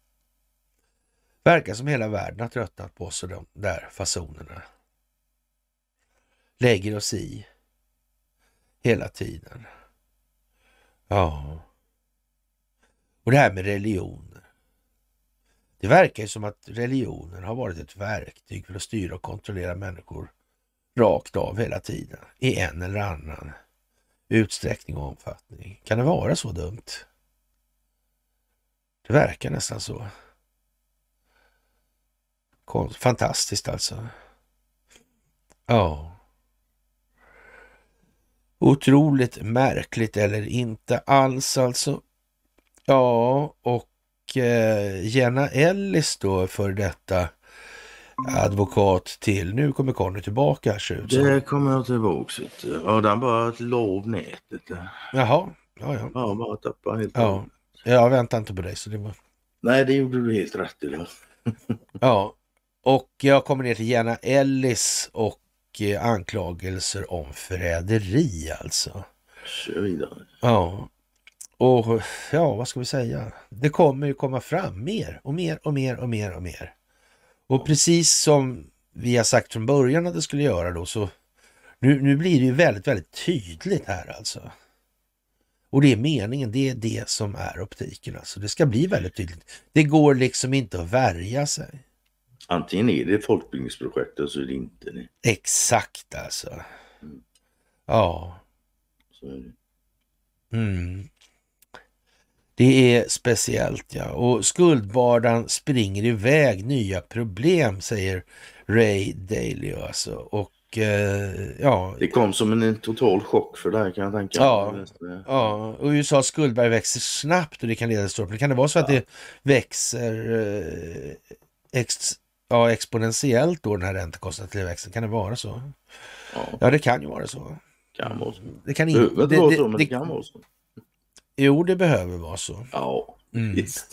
S1: Verkar som hela världen har tröttnat på oss och de där fasonerna. Lägger oss i hela tiden. Ja. Och det här med religioner. Det verkar ju som att religionen har varit ett verktyg för att styra och kontrollera människor rakt av hela tiden i en eller annan utsträckning och omfattning. Kan det vara så dumt? Det verkar nästan så. Fantastiskt alltså. Ja. Otroligt märkligt eller inte alls alltså. Ja, och eh, Jenna Ellis då, för detta advokat till. Nu kommer Conny tillbaka. det kommer jag tillbaka.
S2: Och den bara la
S1: av nätet. Jaha. Ja, ja. ja bara tappade helt. Ja. Jag väntade inte på dig. Så det var... Nej, det gjorde du helt rätt i. <laughs> ja, och jag kommer ner till Jenna Ellis och eh, anklagelser om förräderi alltså. Kör vidare. Ja, och ja, vad ska vi säga? Det kommer ju komma fram mer och mer och mer och mer och mer. Och precis som vi har sagt från början att det skulle göra då så nu, nu blir det ju väldigt, väldigt tydligt här alltså. Och det är meningen, det är det som är optiken alltså. Det ska bli väldigt tydligt. Det går liksom inte att värja sig.
S2: Antingen är det folkbildningsprojekt
S1: eller så är det inte det. Exakt alltså. Mm. Ja. Så är det. Mm. Det är speciellt ja. Och skuldbördan springer iväg nya problem, säger Ray Dalio alltså. Och eh, ja.
S2: Det kom som en total chock för dig kan
S1: jag tänka ja, ja, och USAs skuldberg växer snabbt och det kan leda till stora Kan det vara så ja. att det växer eh, ex, ja, exponentiellt då den här räntekostnadstillväxten? Kan det vara så? Ja. ja, det kan ju vara så. Kan vara så. Det kan inte... Det, det, det, det, kan vara så. Jo, det behöver vara så. Ja, mm. visst.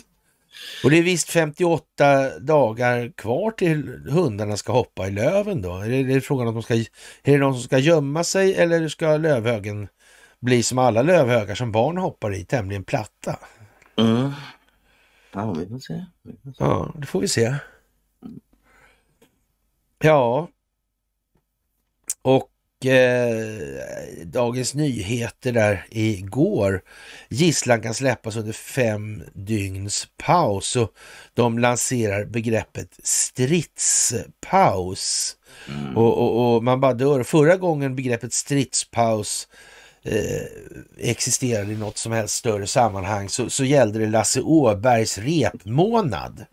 S1: Och det är visst 58 dagar kvar till hundarna ska hoppa i löven då? Är det, är det frågan om de ska, är det någon som ska gömma sig eller ska lövhögen bli som alla lövhögar som barn hoppar i, tämligen platta? Mm. Ja, vi får se. Ja, det får vi se. Ja, och eh, Dagens Nyheter där igår. Gisslan kan släppas under fem dygns paus och de lanserar begreppet stridspaus. Mm. Och, och, och, man bara dör. Förra gången begreppet stridspaus eh, existerade i något som helst större sammanhang så, så gällde det Lasse Åbergs repmånad.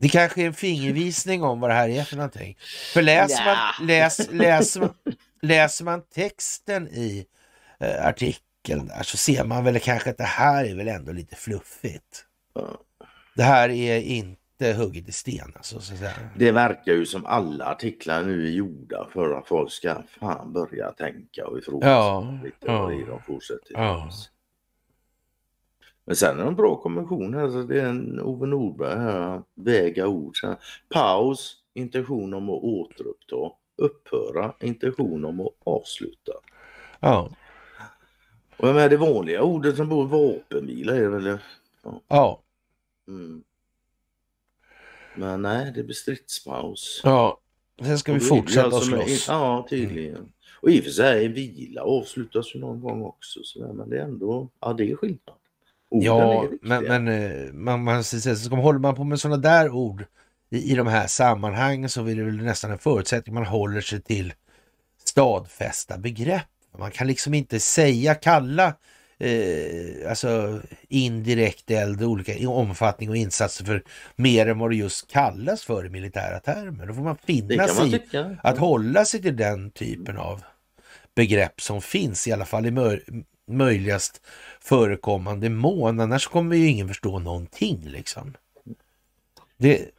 S1: Det kanske är en fingervisning om vad det här är för någonting. För läser man, läs, läser läser man texten i eh, artikeln där så ser man väl kanske att det här är väl ändå lite fluffigt. Det här är inte hugget i sten alltså. Så
S2: Det verkar ju som alla artiklar nu är gjorda för att folk ska fan börja tänka och ifrågasätta ja, lite ja, vad det är de fortsätter ja. Med. Men sen är de bra konventioner. Alltså det är en Ove Nordberg här, väga ord. Sen, paus, intention om att återuppta. Upphöra, intention om att avsluta. Ja. Och med det vanliga ordet som bor vapenvila är väl... Ja. ja. Mm. Men nej, det blir stridspaus.
S1: Ja, sen ska vi fortsätta alltså slåss. Med,
S2: ja, tydligen. Mm. Och i och för sig, vila avslutas ju någon gång också. Så där, men det är ändå, ja det är skillnad ja,
S1: men, men, eh, man, man, så håller man på med sådana där ord i, i de här sammanhangen så är det väl nästan en förutsättning man håller sig till stadfästa begrepp. Man kan liksom inte säga, kalla eh, alltså indirekt eld olika omfattning och insatser för mer än vad det just kallas för i militära termer. Då får man finna sig i att hålla sig till den typen av begrepp som finns, i alla fall i möj möjligast förekommande mån. Annars kommer ju ingen förstå någonting liksom. Det...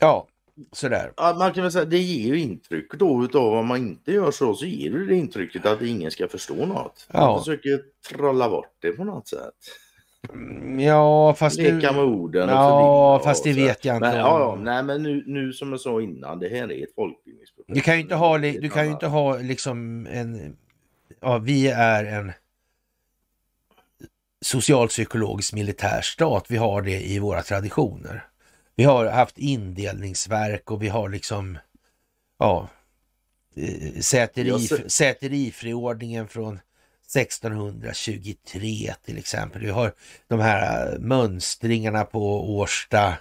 S2: Ja, sådär. man kan väl säga det ger ju intryck då utav om man inte gör så så ger det intrycket att ingen ska förstå något. Man ja. försöker trolla bort det på något sätt.
S1: Mm, ja fast... Leka med orden. Och ja fast det vet jag inte. Men, ja,
S2: nej men nu, nu som jag sa innan det här är ett folkbildningsprojekt.
S1: Du kan ju inte ha, du kan ju inte ha liksom en... Ja vi är en socialpsykologisk militärstat. Vi har det i våra traditioner. Vi har haft indelningsverk och vi har liksom, ja, eh, säterifriordningen från 1623 till exempel. Vi har de här eh, mönstringarna på Årsta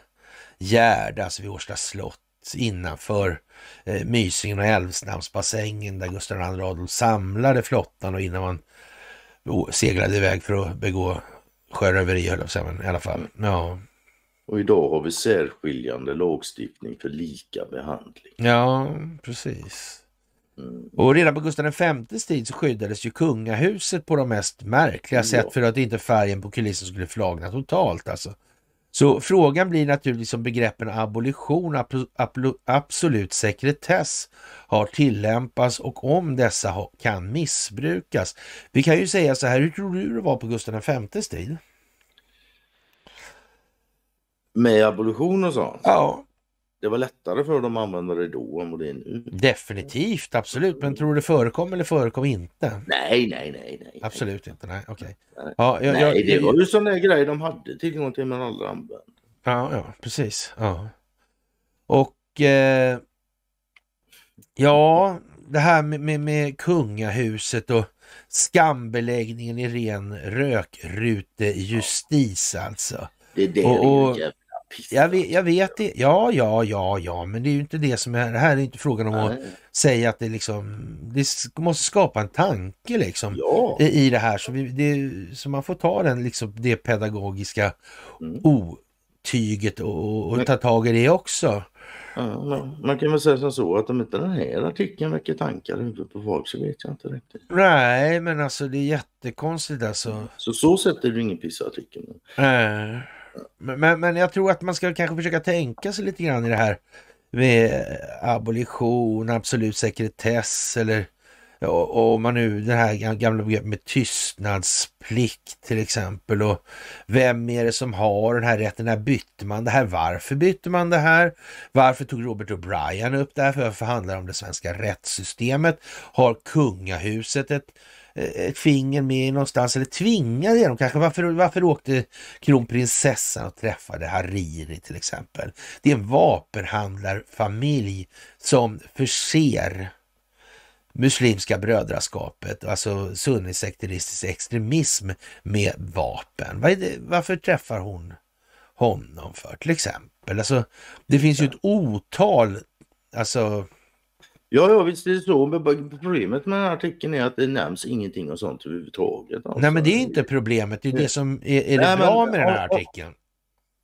S1: Gärde, alltså vid Årsta slott innanför eh, Mysingen och Älvsnamnsbassängen där Gustav II Adolf samlade flottan och innan man seglade iväg för att begå sjöröveri höll jag i alla fall. Mm. Ja.
S2: Och idag har vi särskiljande lagstiftning för lika behandling.
S1: Ja, precis. Mm. Och redan på Gustav V's tid så skyddades ju kungahuset på de mest märkliga ja. sätt för att inte färgen på kulissen skulle flagna totalt alltså. Så frågan blir naturligtvis om begreppen abolition och absolut sekretess har tillämpats och om dessa kan missbrukas. Vi kan ju säga så här, hur tror du det var på Gustav V's tid?
S2: Med abolition och så? Ja, det var lättare för dem att använda det då än vad det är nu. Definitivt,
S1: absolut. Men tror du det förekom eller förekom inte?
S2: Nej, nej, nej. nej
S1: absolut nej. inte, nej, okej.
S2: Okay. Ja, jag, nej, jag, det jag... var ju sån där grej de hade tillgång till men aldrig använde.
S1: Ja, ja, precis. Ja. Och eh, ja, det här med, med, med kungahuset och skambeläggningen i ren rökrute justis alltså. Det är det och, och, det är jag vet, jag vet det. Ja, ja, ja, ja, men det är ju inte det som är det här. är inte frågan om Nej. att säga att det liksom, det måste skapa en tanke liksom ja. i, det här. Så, vi, det, så man får ta den liksom, det pedagogiska mm. otyget och, och men, ta tag i det också. Ja, man, man kan väl säga som så att om inte den här artikeln väcker tankar i huvudet på folk
S2: så vet jag inte riktigt.
S1: Nej, men alltså det är jättekonstigt alltså.
S2: Så så sätt är det ingen pissartikel.
S1: Nej. Äh. Men, men jag tror att man ska kanske försöka tänka sig lite grann i det här med abolition, absolut sekretess eller och, man nu det här gamla begreppet med tystnadsplikt till exempel och vem är det som har den här rätten? När bytte man det här? Varför bytte man det här? Varför tog Robert O'Brien upp det här? För varför handlar det om det svenska rättssystemet? Har kungahuset ett Eh, ett finger med någonstans, eller tvingade igenom kanske. Varför, varför åkte kronprinsessan och träffade Hariri till exempel? Det är en vapenhandlarfamilj som förser Muslimska brödraskapet, alltså sunnisekteristisk extremism med vapen. varför träffar hon honom för till exempel? Alltså, det finns ju ett otal alltså, Ja, ja, visst det är så. Problemet
S2: med den här artikeln är att det nämns ingenting och sånt överhuvudtaget. Alltså. Nej, men det är
S1: inte problemet. Det är det som är, är det nej, bra men, med den här artikeln.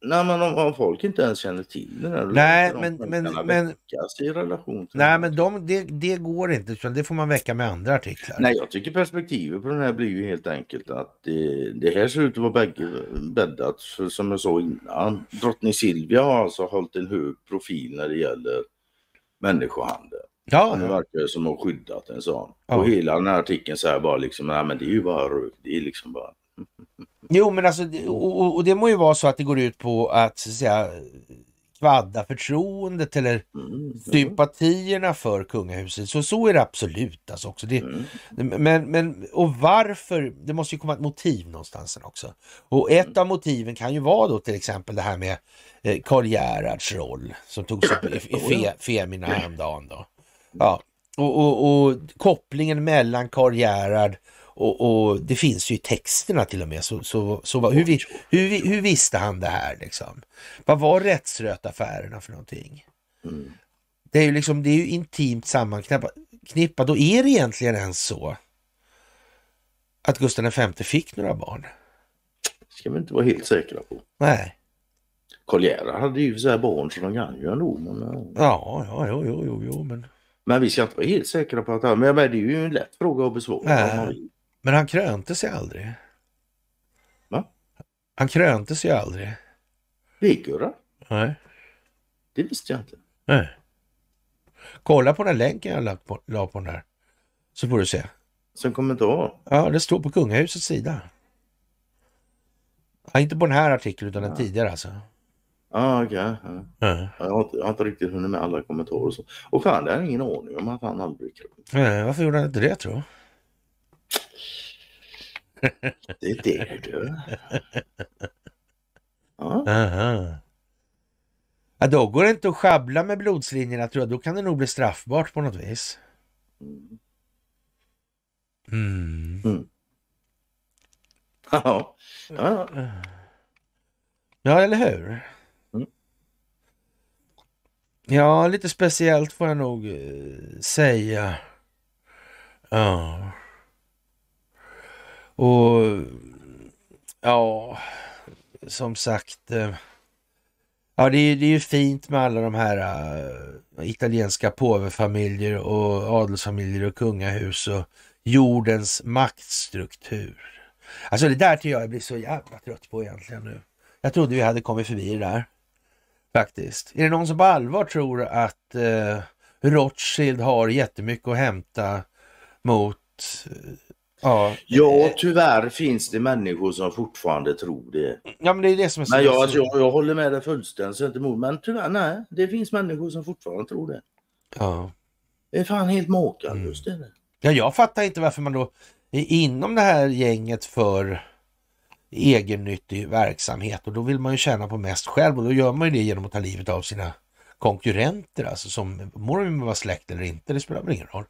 S2: Nej, men om, om, folk inte ens känner till den här, nej, men, men, men, i relation till
S1: Nej, men de, det, det, går inte, det får man väcka med andra artiklar.
S2: Nej, jag tycker perspektivet på den här blir ju helt enkelt att det, det här ser ut att vara bäddat. För som jag sa innan, drottning Silvia har alltså hållit en hög profil när det gäller människohandel. Ja. Det verkar som att ha skyddat en sån. Ja. Och hela den här artikeln så här bara liksom, nej men det är ju bara rök. Det är liksom bara...
S1: <laughs> jo men alltså, och, och, det må ju vara så att det går ut på att, så att säga, kvadda förtroendet eller mm, mm, sympatierna för kungahuset. Så, så är det absolut alltså också. Det, mm. men, men, och varför? Det måste ju komma ett motiv någonstans också. Och ett mm. av motiven kan ju vara då till exempel det här med eh, Karl Gerhards roll som togs upp i, i <clears throat> fe, Femina häromdagen. Då. Ja, och, och, och kopplingen mellan Karl Gerhard och, och, det finns ju i texterna till och med. Så, så, så hur, hur, hur, visste han det här liksom? Vad var rättsrötaffärerna för någonting? Mm. Det är ju liksom, det är ju intimt sammanknippat och är det egentligen ens så att Gustav V fick några barn?
S2: Det ska vi inte vara helt säkra på. Nej. Karl Gerhard hade ju så här barn så de kan ju ändå. Men...
S1: Eh. Ja, ja, jo, jo, jo, jo, men
S2: men vi ska inte vara helt säkra på att han... Men det är ju en lätt fråga att besvara. Äh,
S1: men han krönte sig aldrig. Va? Han krönte sig aldrig. Vigurra? Nej. Det visste jag inte. Nej. Kolla på den länken jag lagt på, la på den där. Så får du se. Som kommentar? Ja, det står på kungahusets sida. Ja, inte på den här artikeln utan den ja. tidigare alltså.
S2: Ah, okay. Ja. Mm. Jag, har inte, jag, har inte, riktigt hunnit med alla kommentarer och så. Och fan, det är ingen aning om att han aldrig blev
S1: Nej, varför gjorde han inte det tror <laughs> Det är det du. Ja. Aha. Ja, då går det inte att schabbla med blodslinjerna tror jag. Då kan det nog bli straffbart på något vis.
S3: Mm.
S2: Mm. Ja. ja.
S1: Ja, eller hur? Ja, lite speciellt får jag nog eh, säga. Ja. Och ja, som sagt. Eh, ja, det är, det är ju fint med alla de här äh, italienska påvefamiljer och adelsfamiljer och kungahus och jordens maktstruktur. Alltså det där tycker jag jag blir så jävla trött på egentligen nu. Jag trodde vi hade kommit förbi det där. Faktiskt. Är det någon som på allvar tror att eh, Rothschild har jättemycket att hämta mot eh,
S2: Ja. ja, eh, tyvärr finns det människor som fortfarande tror det. Ja, men det är det som är så. jag, alltså, jag, jag, håller med dig fullständigt, inte emot, men tyvärr, nej, det finns människor som fortfarande tror det.
S1: Ja. Det är fan helt makalöst. Mm. Det. Ja, jag fattar inte varför man då inom det här gänget för egennyttig verksamhet och då vill man ju tjäna på mest själv och då gör man ju det genom att ta livet av sina konkurrenter alltså som må de vara släkt eller inte, det spelar väl ingen roll.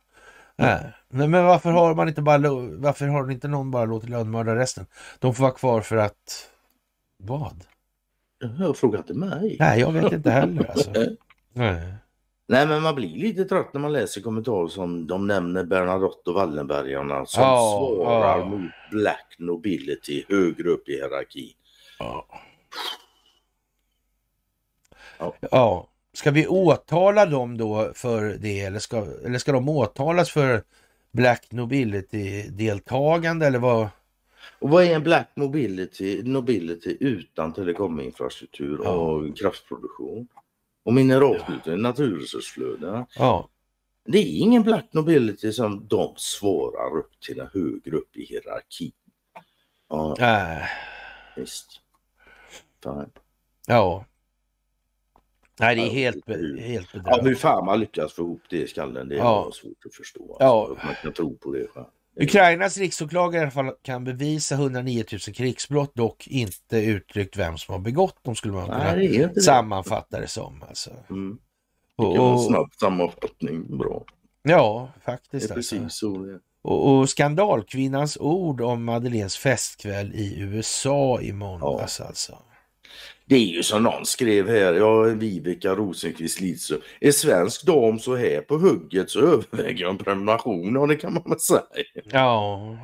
S1: Mm. Nej, men varför har man inte bara, varför har inte någon bara låtit lönnmörda resten? De får vara kvar för att vad?
S2: Jag frågar inte mig. Nej, jag vet inte heller alltså. <laughs> Nej. Nej, men man blir lite trött när man läser kommentarer som de nämner Bernadotte och Wallenbergarna som oh, svarar oh. mot Black Nobility högre upp i hierarkin.
S1: Ja. Ja. ja. Ska vi åtala dem då för det eller ska, eller ska de åtalas för Black Nobility-deltagande eller vad? Och vad är en Black Mobility,
S2: Nobility utan telekominfrastruktur och kraftproduktion? och mineralflöden, naturresursflödena. Ja. Det är ingen black nobility som de svarar upp till en högre upp i hierarkin. Ja. Äh. Visst. Fan. Ja. Nej, det är helt, be helt bedrövligt. Ja, hur fan man lyckas få ihop det i skallen, det är ja. svårt att förstå. Alltså. Ja. Man kan tro
S1: på det själv. Ukrainas riksåklagare i alla fall kan bevisa 109 000 krigsbrott, dock inte uttryckt vem som har begått dem skulle man kunna Nej, det sammanfatta det som. Alltså. Mm.
S2: Och, och, en snabb sammanfattning, bra.
S1: Ja, faktiskt. Alltså. precis så, ja. Och, och, skandalkvinnans ord om Madeleines festkväll i USA i måndags ja. alltså.
S2: Det är ju som någon skrev här, ja, Viveka Rosenqvist Lidström. Är svensk dam så här på hugget så överväger jag en prenumeration, ja det kan man väl säga.
S1: Ja.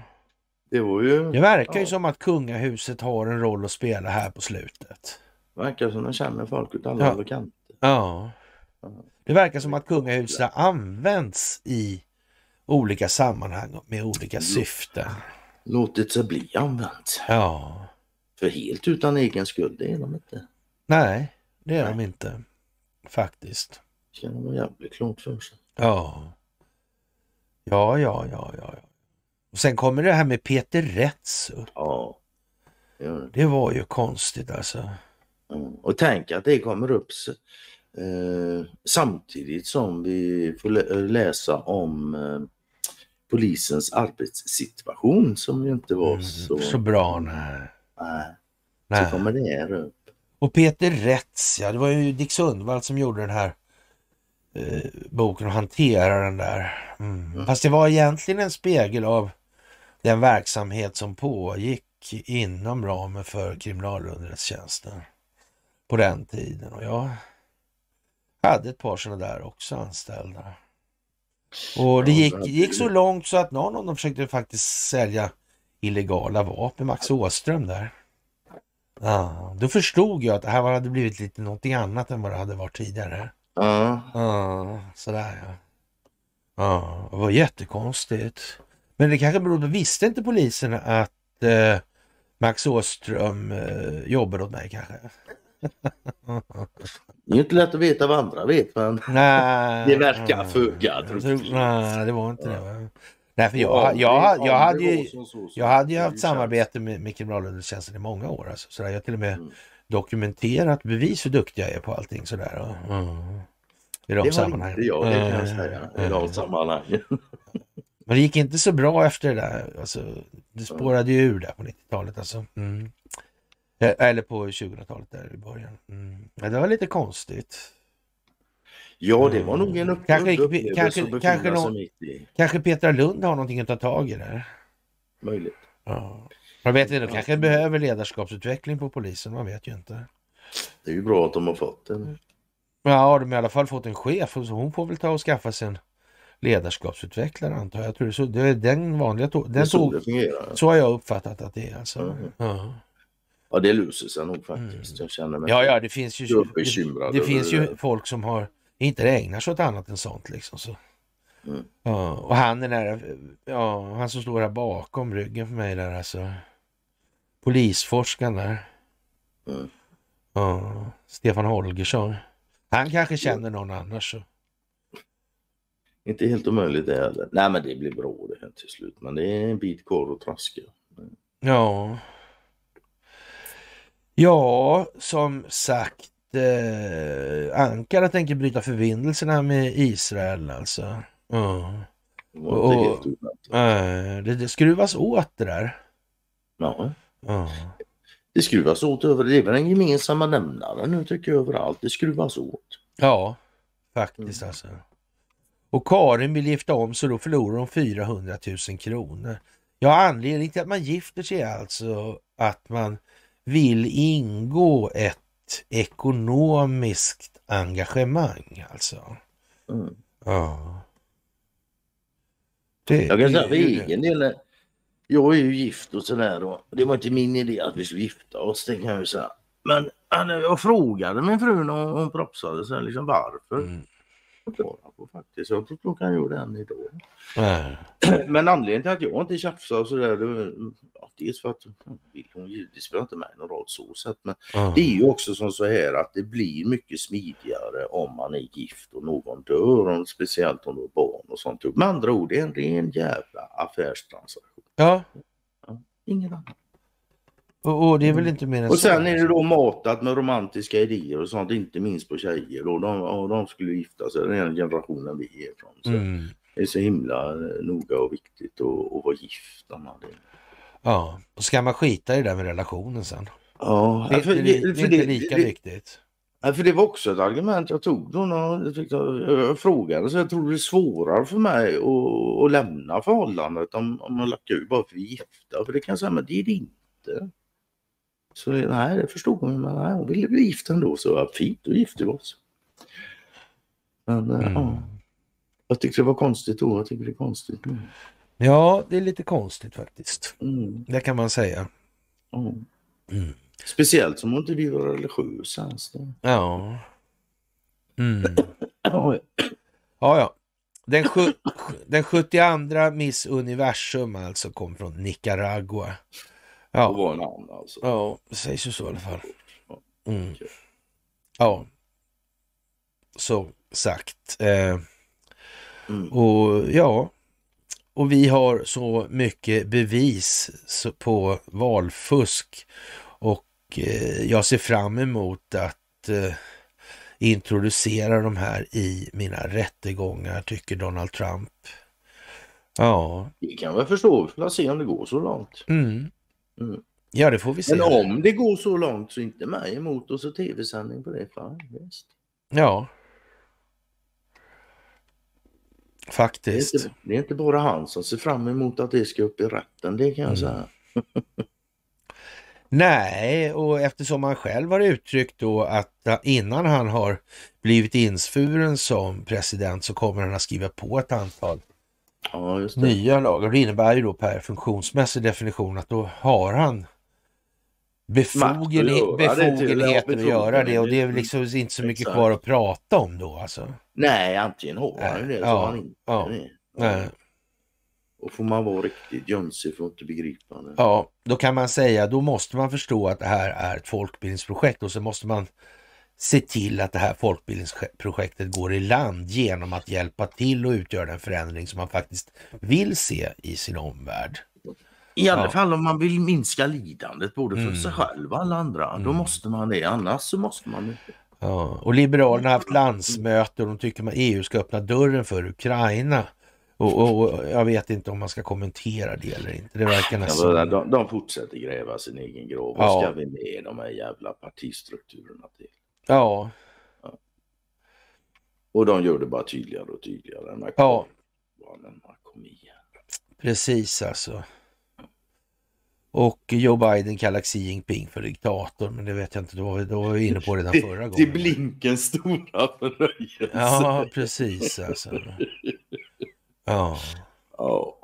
S1: Det var ju... Det verkar ja. ju som att kungahuset har en roll att spela här på slutet. Det verkar som att de känner folk ut alla ja. kanter. Ja. Det verkar som att kungahuset används i olika sammanhang med olika syften.
S2: Låtit sig bli använt. Ja. För helt utan egen skuld, det är de inte.
S1: Nej, det är Nej. de inte. Faktiskt. ska man ha jävligt klart för sig. Ja. Ja, ja, ja, ja. Och sen kommer det här med Peter Rätz upp. Ja. Det, var ju konstigt alltså.
S2: Mm. Och tänk att det kommer upp eh, samtidigt som vi får lä läsa om eh,
S1: polisens arbetssituation som ju inte var mm. så... Så bra, nej. Nej. Så kommer det här upp. Och Peter Rätz, ja det var ju Dick Sundvall som gjorde den här eh, boken och hanterade den där. Mm. Mm. Fast det var egentligen en spegel av den verksamhet som pågick inom ramen för kriminalunderrättelsetjänsten på den tiden. Och jag hade ett par sådana där också anställda. Och det gick, gick så långt så att någon av dem försökte faktiskt sälja illegala vapen, Max Åström där. Ja, då förstod jag att det här hade blivit lite något annat än vad det hade varit tidigare. Ja. ja sådär ja. Ja, det var jättekonstigt. Men det kanske berodde, visste inte polisen att eh, Max Åström eh, jobbade åt mig kanske? <laughs> Det är inte lätt att veta vad andra vet men nej, det verkar föga. Nej, nej, det var inte det. Nej, för jag, jag, jag, hade ju, jag hade ju haft samarbete med, med kriminalunderrättelsetjänsten i många år. Alltså, sådär. Jag har till och med mm. dokumenterat bevis hur duktig jag är på allting sådär. Mm. I de sammanhangen. Det var inte jag, det kan jag eh, säga. I eh, de <laughs> Men det gick inte så bra efter det där. Alltså, det spårade ju ur där på 90-talet alltså. Mm. Eh, eller på 2000-talet där i början. Mm. Ja, det var lite konstigt. Ja, det var nog en upp kanske, upplevelse kanske, att befinna kanske sig mitt i. Kanske Petra Lund har någonting att ta tag i där. Möjligt. Ja. Man vet inte, de kanske behöver ledarskapsutveckling på polisen, man vet ju inte.
S2: Det är ju bra att de har fått den.
S1: Ja, de har i alla fall fått en chef, så hon får väl ta och skaffa sig en ledarskapsutvecklare antar jag. det, så, det är den vanliga den det så, det fungerar. så har jag uppfattat att det är alltså. Mm. Ja.
S2: ja, det löser sig nog mm. faktiskt. Mm. Jag känner mig ja, ja, det finns ju, det, det finns ju
S1: folk som har inte ägnar sig åt annat än sånt. Liksom, så. Mm. Ja, och han är där, ja, han som står där bakom ryggen för mig där alltså. Polisforskaren där. Mm. Ja, Stefan Holgersson. Han kanske känner någon annars. Så.
S2: Inte helt omöjligt det heller. Nej men det blir bra det här till slut. Men det är en bit kvar att traska.
S1: Ja. Ja, som sagt eh, Ankara tänker bryta förbindelserna med Israel alltså. Mm. Och, det, det skruvas åt det där. Ja. Mm. Det
S2: skruvas åt över, det är väl den gemensamma nämnaren nu tycker jag överallt. Det skruvas åt.
S1: Ja, faktiskt mm. alltså. Och Karin vill gifta om så då förlorar hon 400 000 kronor. Ja, anledningen till att man gifter sig är alltså att man vill ingå ett ekonomiskt engagemang alltså. Mm. Ja. Det jag kan säga för egen
S2: del, jag är ju gift och sådär och det var inte min idé att vi skulle gifta oss, det kan jag ju säga. Men jag frågade min fru när hon propsade sen liksom varför. Mm förklara på faktiskt. Jag tror inte han gjorde den idag. Äh. <clears throat> Men anledningen till att jag inte tjafsar och sådär, ja, dels för att vill hon givetvis spelar inte mig någon roll så sätt. Men mm. det är ju också som så här att det blir mycket smidigare om man är gift och någon dör, och speciellt om du har barn och sånt. Med andra ord, det är en ren jävla affärstransaktion.
S1: Ja. ja ingen annan. Och, och, det är väl mm. inte mer än Och sen
S2: så. är det då matat med romantiska idéer och sånt, inte minst på tjejer. Och de, och de skulle gifta sig, den generationen vi är ifrån. Så mm. Det är så himla eh, noga och viktigt
S1: att, vara gift. Ja, och ska man skita i det där med relationen sen?
S2: Ja, det, för, det, det, det, det är inte lika viktigt.
S1: För det var också ett argument jag tog då när
S2: jag, jag eh, frågade. Så jag tror det är svårare för mig att, att lämna förhållandet om, om man lagt ur bara för att vi är gifta. För det kan jag säga, men det är det inte. Så nej, det förstod hon. Men nej, hon ville bli gift ändå. Så ja, fint, då gifte vi oss. Men eh, mm. ja, jag tyckte det var konstigt då. Jag tycker det är konstigt
S1: nu. Ja, det är lite konstigt faktiskt. Mm. Det kan man säga. Mm. Speciellt som hon inte vill vara religiös ens. Ja. Mm. ja, ja. Den, den 72 Miss Universum alltså kom från Nicaragua. Ja. Och vara en annan alltså. Ja, det sägs ju så i alla fall. Mm. Ja, så sagt. Eh. Mm. Och ja, och vi har så mycket bevis på valfusk och eh, jag ser fram emot att eh, introducera de här i mina rättegångar, tycker Donald Trump. Ja. Vi
S2: kan väl förstå, vi får se om det går så långt.
S1: Mm. Mm. Ja, det får vi se. Men om det går
S2: så långt så inte mig emot och så tv-sändning på det. Fine, Ja. Faktiskt. Det är, inte, det är, inte, bara han som ser fram emot att det ska upp i rätten, det kan jag mm. säga.
S1: Nej, och eftersom han själv har uttryckt då att innan han har blivit insvuren som president så kommer han att skriva på ett antal Ja, just det. Nya lagar. Det innebär ju då per funktionsmässig definition att då har han befogenhet, befogenheten att göra det och det är liksom inte så mycket kvar att prata om då alltså.
S2: Nej, antingen har han det eller så har han inte ja,
S1: det. Och får man
S2: vara riktigt jönsig för att inte begripa det.
S1: Ja, då kan man säga, då måste man förstå att det här är ett folkbildningsprojekt och så måste man se till att det här folkbildningsprojektet går i land genom att hjälpa till och utgöra den förändring som man faktiskt vill se i sin omvärld. I alla ja. fall om man vill minska lidandet både för mm. sig själv och alla andra. Mm. Då måste man det, annars så måste man inte. Ja. Och Liberalerna har haft landsmöte och de tycker att EU ska öppna dörren för Ukraina. Och, och, och, jag vet inte om man ska kommentera det eller inte. Det verkar nästan... Ja, de,
S2: de fortsätter gräva sin egen grav. Vad ja. ska vi med de här jävla partistrukturerna till?
S1: Ja. ja. Och de gör det bara tydligare och tydligare. När ja. Valen, kom igen. Precis alltså. Och Joe Biden kallar Xi Jinping för diktator, men det vet jag inte, då, då var vi inne på redan det, förra gången. Det är blinkens
S2: stora förnöjelse.
S1: Ja, precis alltså. Ja. Ja.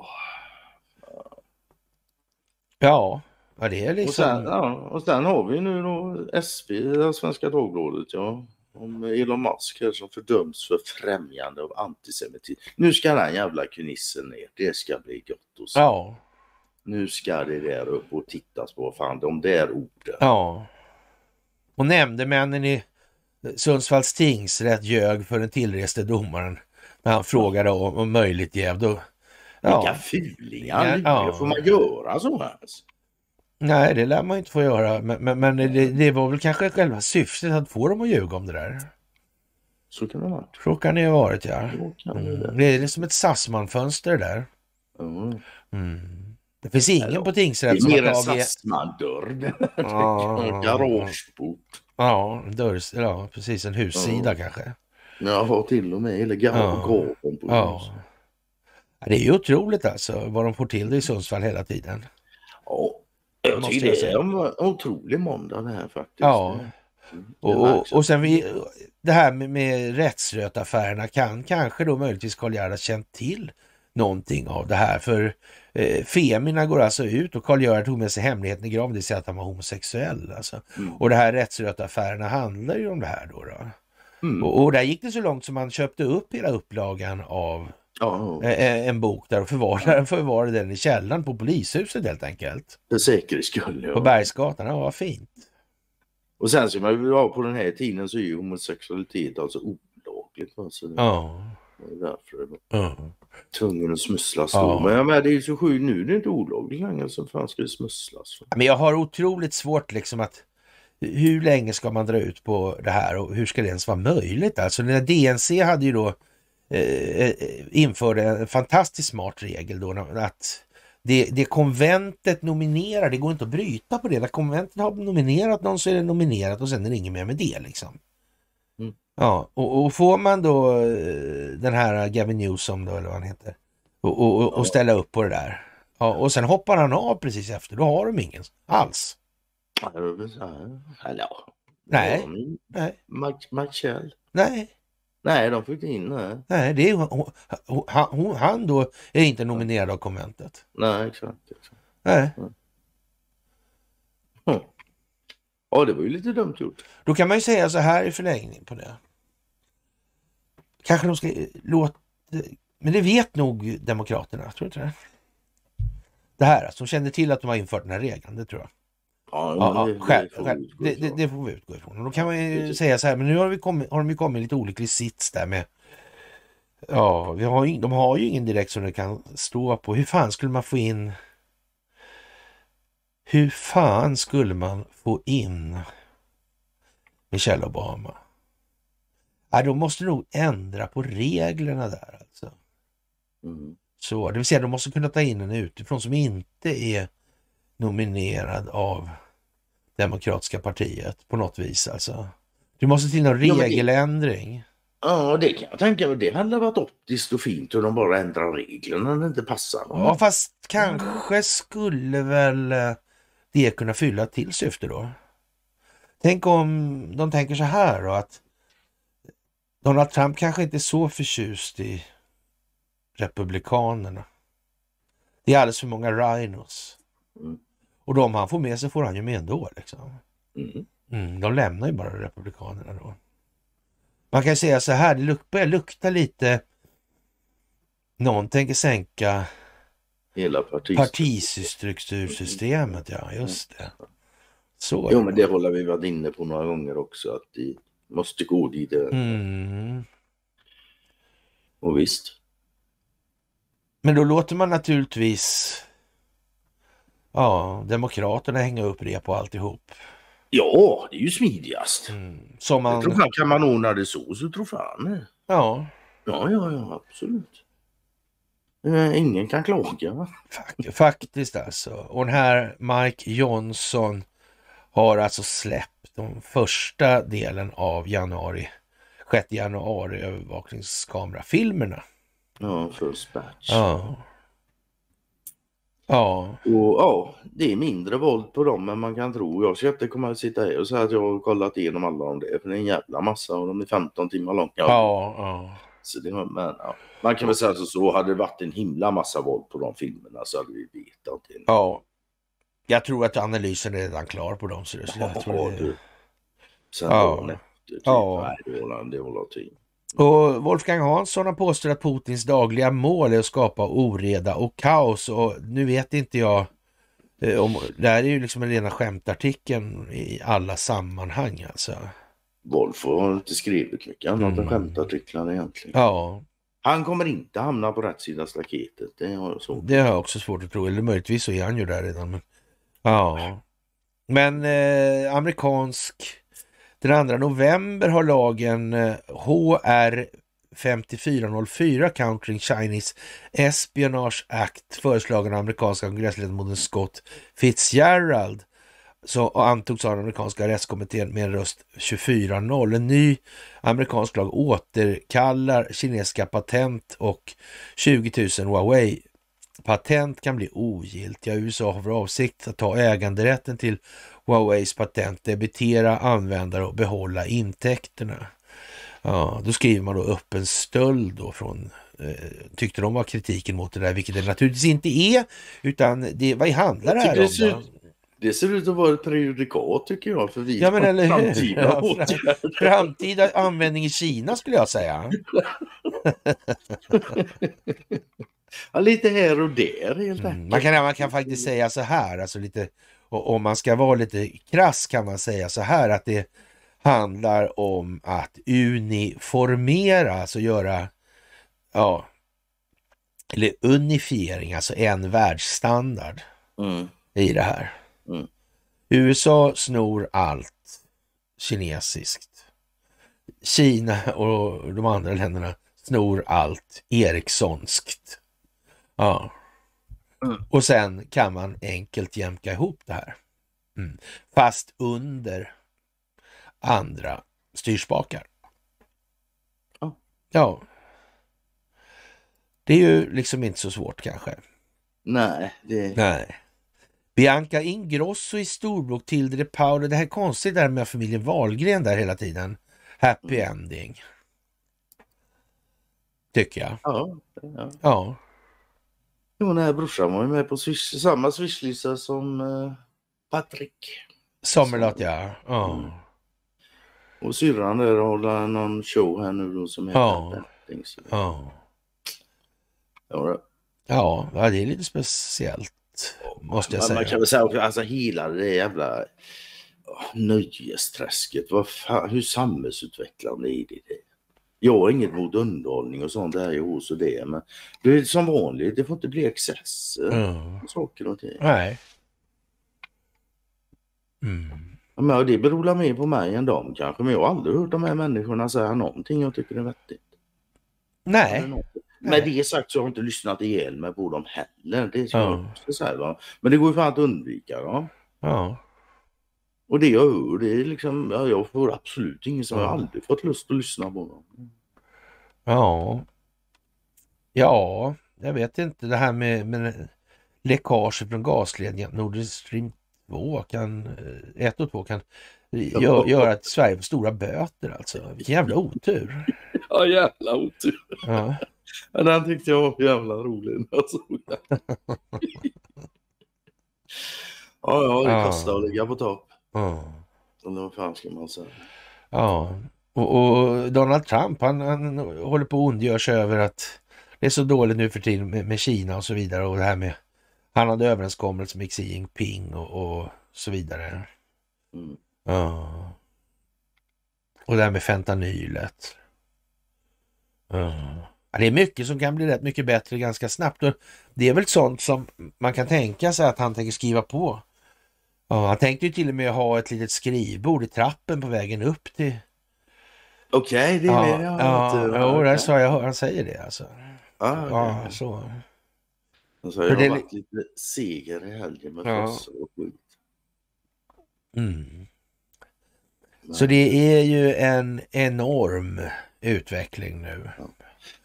S1: Ja. Ja, det är liksom... och, sen, ja, och
S2: sen har vi nu då SP, Svenska Dagbladet, ja. Om Elon Musk här som fördöms för främjande av antisemitism. Nu ska den jävla kunissen ner. Det ska bli gott och så. Ja. Nu ska det där upp och tittas på. Fan, de där orden. Ja.
S1: Och nämndemännen i Sundsvalls tingsrätt ljög för den tillreste domaren när han frågade om, om möjligt jäv. ja. Vilka
S2: fulingar! Ja, ja. Får man göra så här? Alltså?
S1: Nej, det lär man inte få göra. Men, men, men det, det, var väl kanske själva syftet att få dem att ljuga om det där. Så kan det ha varit. Så kan det ha mm. varit, ja. Mm. Det är som ett Sassman-fönster där. Mm. Det finns ingen på tingsrätt som har tagit... Det är mer en
S2: Sassman-dörr. <laughs> Ja. Garageport.
S1: Ja, dörr, ja, precis. En hussida ja. kanske. Ja,
S2: till och med. Eller garagen ja. på ja.
S1: Det är ju otroligt alltså vad de får till det i Sundsvall hela tiden jag måste Det är
S2: en otrolig måndag
S1: det här faktiskt. Ja. Och, och sen vi, det här med, med rättsrötaffärerna kan kanske då möjligtvis Karl Gerhard ha känt till någonting av det här. För eh, Femina går alltså ut och Karl Gerhard tog med sig hemligheten i graven, det vill säga att han var homosexuell. Alltså. Mm. Och det här rättsrötaffärerna handlar ju om det här då. då. Mm. Och, och där gick det så långt som man köpte upp hela upplagan av Oh. En, bok där och förvarade, <laughs> förvarade den i källaren på polishuset helt enkelt.
S2: För säkerhets skull. Ja. På
S1: Bergsgatan, ja vad fint.
S2: Och sen så man ja, på den här tiden så är ju homosexualitet alltså olagligt. Alltså. Ja. Det är därför det
S1: ja. tvungen att smusslas då. Ja. Men,
S2: men det är ju så sjukt nu, det är inte olagligt längre. Så fan ska det smusslas?
S1: Men jag har otroligt svårt liksom att hur länge ska man dra ut på det här och hur ska det ens vara möjligt? Alltså när DNC hade ju då Eh, eh, införde en fantastiskt smart regel då att det, det konventet nominerar, det går inte att bryta på det. När konventet har nominerat någon så är det nominerat och sen är det inget mer med det liksom. Mm. Ja, och, och, får man då eh, den här Gavin Newsom då, eller vad han heter, och, och, och ställa upp på det där. Ja, och sen hoppar han av precis efter, då har de ingen alls. Nej. Nej. Max Nej. Nej,
S2: de fick inte in det.
S1: Nej, det är, hon, han, han då är inte nominerad av konventet.
S2: Nej, exakt. exakt.
S1: Nej. Mm. Ja, det var ju lite dumt gjort. Då kan man ju säga så här i förlängning på det. Kanske de ska eh, låta... Eh, men det vet nog Demokraterna, tror du inte det? Det här alltså, de känner till att de har infört den här regeln, det tror jag. Ja, ja, det, själv, det, får det, det, det, får vi utgå ifrån. då kan man ju säga så här, men nu har, vi kommit, har de ju kommit lite olycklig sits där med Ja, vi har ju, de har ju ingen direkt som de kan stå på. Hur fan skulle man få in... Hur fan skulle man få in Michelle Obama? Nej, de måste nog ändra på reglerna där alltså. Mm. Så, det vill säga de måste kunna ta in en utifrån som inte är nominerad av Demokratiska partiet på något vis alltså. Det måste till någon regeländring. Ja,
S2: det kan jag tänka mig. Det hade varit optiskt och fint om de bara ändrar reglerna när det inte passar. Ja, fast
S1: kanske skulle väl eh, det kunna fylla till syfte då. Tänk om de tänker så här då att Donald Trump kanske inte är så förtjust i Republikanerna. Det är alldeles för många rhinos. Mm. Och de han får med sig får han ju med ändå. Liksom. Mm. Mm, de lämnar ju bara Republikanerna då. Man kan säga så här, det luk börjar lukta lite... Någon tänker sänka Hela partistruktursystemet, ja just det.
S2: Så. Jo men det håller vi varit inne på några gånger också att vi måste gå dit.
S1: Mm. Och visst. Men då låter man naturligtvis Ja, Demokraterna hänga upp det på alltihop. Ja, det är ju smidigast. Mm. Som man... Jag tror fan kan man ordna det så, så tror fan Ja. Ja, ja, ja, absolut. Eh, ingen kan klaga. Fakt, faktiskt alltså. Och den här Mike Johnson har alltså släppt de första delen av januari, 6 januari övervakningskamerafilmerna.
S2: Ja, full spatch. Ja. Ja. Och ja, det är mindre våld på dem än man kan tro. Jag ska inte komma och sitta här och säga att jag har kollat igenom alla de där. För det är en jävla massa och de är 15 timmar långa. Ja, ja. Så det, men, ja. Man kan väl säga så, så hade det varit en himla massa våld på de filmerna så
S1: hade vi vetat det. Ja. Jag tror att analysen är redan klar på dem. Så det, så ja, jag Sen ja. dagen efter. Typ. Ja. Nej, det var, det och Wolfgang Hansson har påstått att Putins dagliga mål är att skapa oreda och kaos och nu vet inte jag eh, om, det här är ju liksom en rena skämtartikeln i alla sammanhang alltså.
S2: Wolf har inte skrivit mycket annat mm. än skämtartiklar
S1: egentligen. Ja.
S2: Han kommer inte hamna på rätt sida staketet, det har jag
S1: Det har jag också svårt att tro, eller möjligtvis så är han ju där redan. Men... Ja. Men eh, amerikansk den 2 november har lagen HR eh, 5404 Countering Chinese Espionage Act föreslagen av amerikanska kongressledamoten Scott Fitzgerald så antogs av den amerikanska rättskommittén med en röst 24-0. En ny amerikansk lag återkallar kinesiska patent och 20 000 Huawei Patent kan bli ogiltiga. USA har för avsikt att ta äganderätten till Huaweis patent, debitera användare och behålla intäkterna. Ja, då skriver man då öppen stöld då från, eh, tyckte de var kritiken mot det där, vilket det naturligtvis inte är, utan det, vad handlar det här om? Ser, då? det ser ut att vara ett prejudikat tycker jag för vi ja, men eller framtida ja, åtgärder. Framtida användning i Kina skulle jag säga. <laughs> ja, lite här och där helt mm, enkelt. Mm, man, kan, man kan faktiskt säga så här, alltså lite och om man ska vara lite krass kan man säga så här att det handlar om att uniformera, alltså göra, ja, eller unifiering, alltså en världsstandard mm. i det här. Mm. USA snor allt kinesiskt. Kina och de andra länderna snor allt Ericssonskt. Ja. Mm. Och sen kan man enkelt jämka ihop det här. Mm. Fast under andra styrspakar. Oh. Ja. Det är ju liksom inte så svårt kanske. Nej. Det... Nej. Bianca Ingrosso i storbok, till de Paolo. Det här är konstigt där med familjen Wahlgren där hela tiden. Happy mm. ending. Tycker jag. Ja. ja. ja. Jo, nej, brorsan var
S2: ju med på swish, samma swishlista som eh, Patrik. Sommerlott, ja. Oh. Mm. Och syrran där håller någon show här nu då som heter oh. Petting,
S1: oh. Ja. Ja, det är lite speciellt måste jag man, säga. Man kan
S2: väl säga också, alltså hela det jävla nöjesträsket, vad fan, hur samhällsutvecklande är det? Jag har inget mot underhållning och sånt där i jo och det, men det är som vanligt, det får inte bli excesser eh, mm. saker och ting. Nej. Mm. Men det beror mer på mig än dem kanske, men jag har aldrig hört de här människorna säga någonting jag tycker är vettigt. Nej. Med det sagt så har jag inte lyssnat ihjäl mig på dem heller. Det ska ja. jag säga, va? Men det går ju fan att undvika. dem. Ja. Och det jag hör, det är liksom, ja, jag får absolut ingen som, jag har aldrig fått lust att lyssna på honom.
S1: Ja. Ja, jag vet inte det här med, med läckage från gasledningen Nord Stream 2 kan, 1 eh, och 2 kan gör, göra att Sverige får stora böter alltså. Vilken jävla otur. <laughs>
S2: Ja, jävla otur. <laughs> Ja. den tyckte jag var jävla rolig. när jag såg den. <laughs> ja, ja, det kostar att ligga på topp. Ja. Undrar vad fan ska man säga?
S1: Ja, och, och Donald Trump han, han, håller på och ondgör sig över att det är så dåligt nu för tiden med, med, Kina och så vidare och det här med han hade överenskommelse med Xi Jinping och, och så vidare. Mm. Ja. Och det här med fentanylet. Ja. Ja, det är mycket som kan bli rätt mycket bättre ganska snabbt. Och det är väl sånt som man kan tänka sig att han tänker skriva på Ja, han tänkte ju till och med ha ett litet skrivbord i trappen på vägen upp till...
S2: Okej, okay, det är ja, det jag ja, Ja,
S1: det jag. Han säger det alltså. Ah, okay. Ja, så. Alltså, jag har det... varit
S2: lite seger i helgen med ja. sjukt.
S1: Mm. Så det är ju en enorm utveckling nu.
S2: Ja.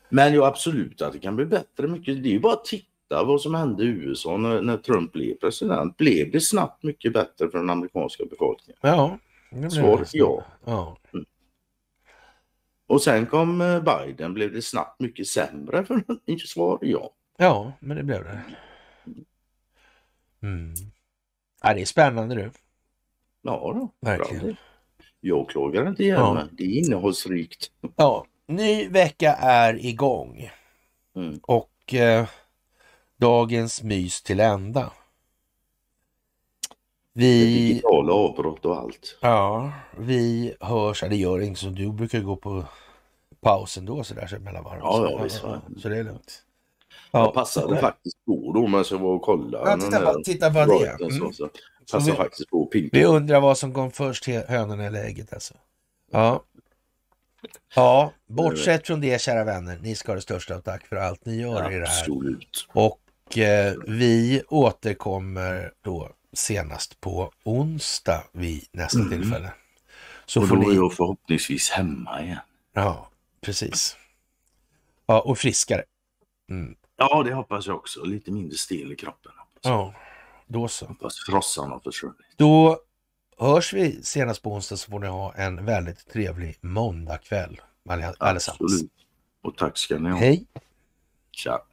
S2: Men jag absolut att det kan bli bättre. mycket. Det är ju bara att titta titta vad som hände i USA när, när Trump blev president. Blev det snabbt mycket bättre för den amerikanska befolkningen?
S3: Ja.
S1: Svaret
S2: ja. ja. Mm. Och sen kom eh, Biden, blev det snabbt mycket sämre för den? <laughs> Svar ja.
S1: Ja, men det blev det. Mm. Ja, det är spännande du. Ja, då. verkligen. Jag klagar inte igen, ja.
S2: det är innehållsrikt.
S1: Ja, ny vecka är igång. Mm. Och eh, dagens mys till ända.
S2: Vi... Digitala avbrott och allt.
S1: Ja, vi hörs, det gör inget så du brukar gå på paus ändå sådär så mellan varven. Ja, ja, visst. Ja, så det är lugnt. Ja. Jag passade
S2: faktiskt på då men jag var och kollade. Ja, titta, här, titta vad det är. Mm. Så, så vi, faktiskt på ping Vi undrar
S1: vad som kom först, hönan eller ägget alltså. Ja. Ja, bortsett från det kära vänner, ni ska ha det största och tack för allt ni gör Absolut. i det här. Och eh, vi återkommer då senast på onsdag vid nästa mm. tillfälle. Så och då ni... är
S2: jag förhoppningsvis hemma igen. Ja, precis.
S1: Ja, och friskare. Mm.
S2: Ja, det hoppas jag också. Lite mindre stel i kroppen. Ja,
S1: då så. Hoppas frossan har försvunnit. Då hörs vi senast på onsdag så får ni ha en väldigt trevlig måndagkväll allesammans. Absolut.
S2: Och tack ska ni ha. Hej. Ciao.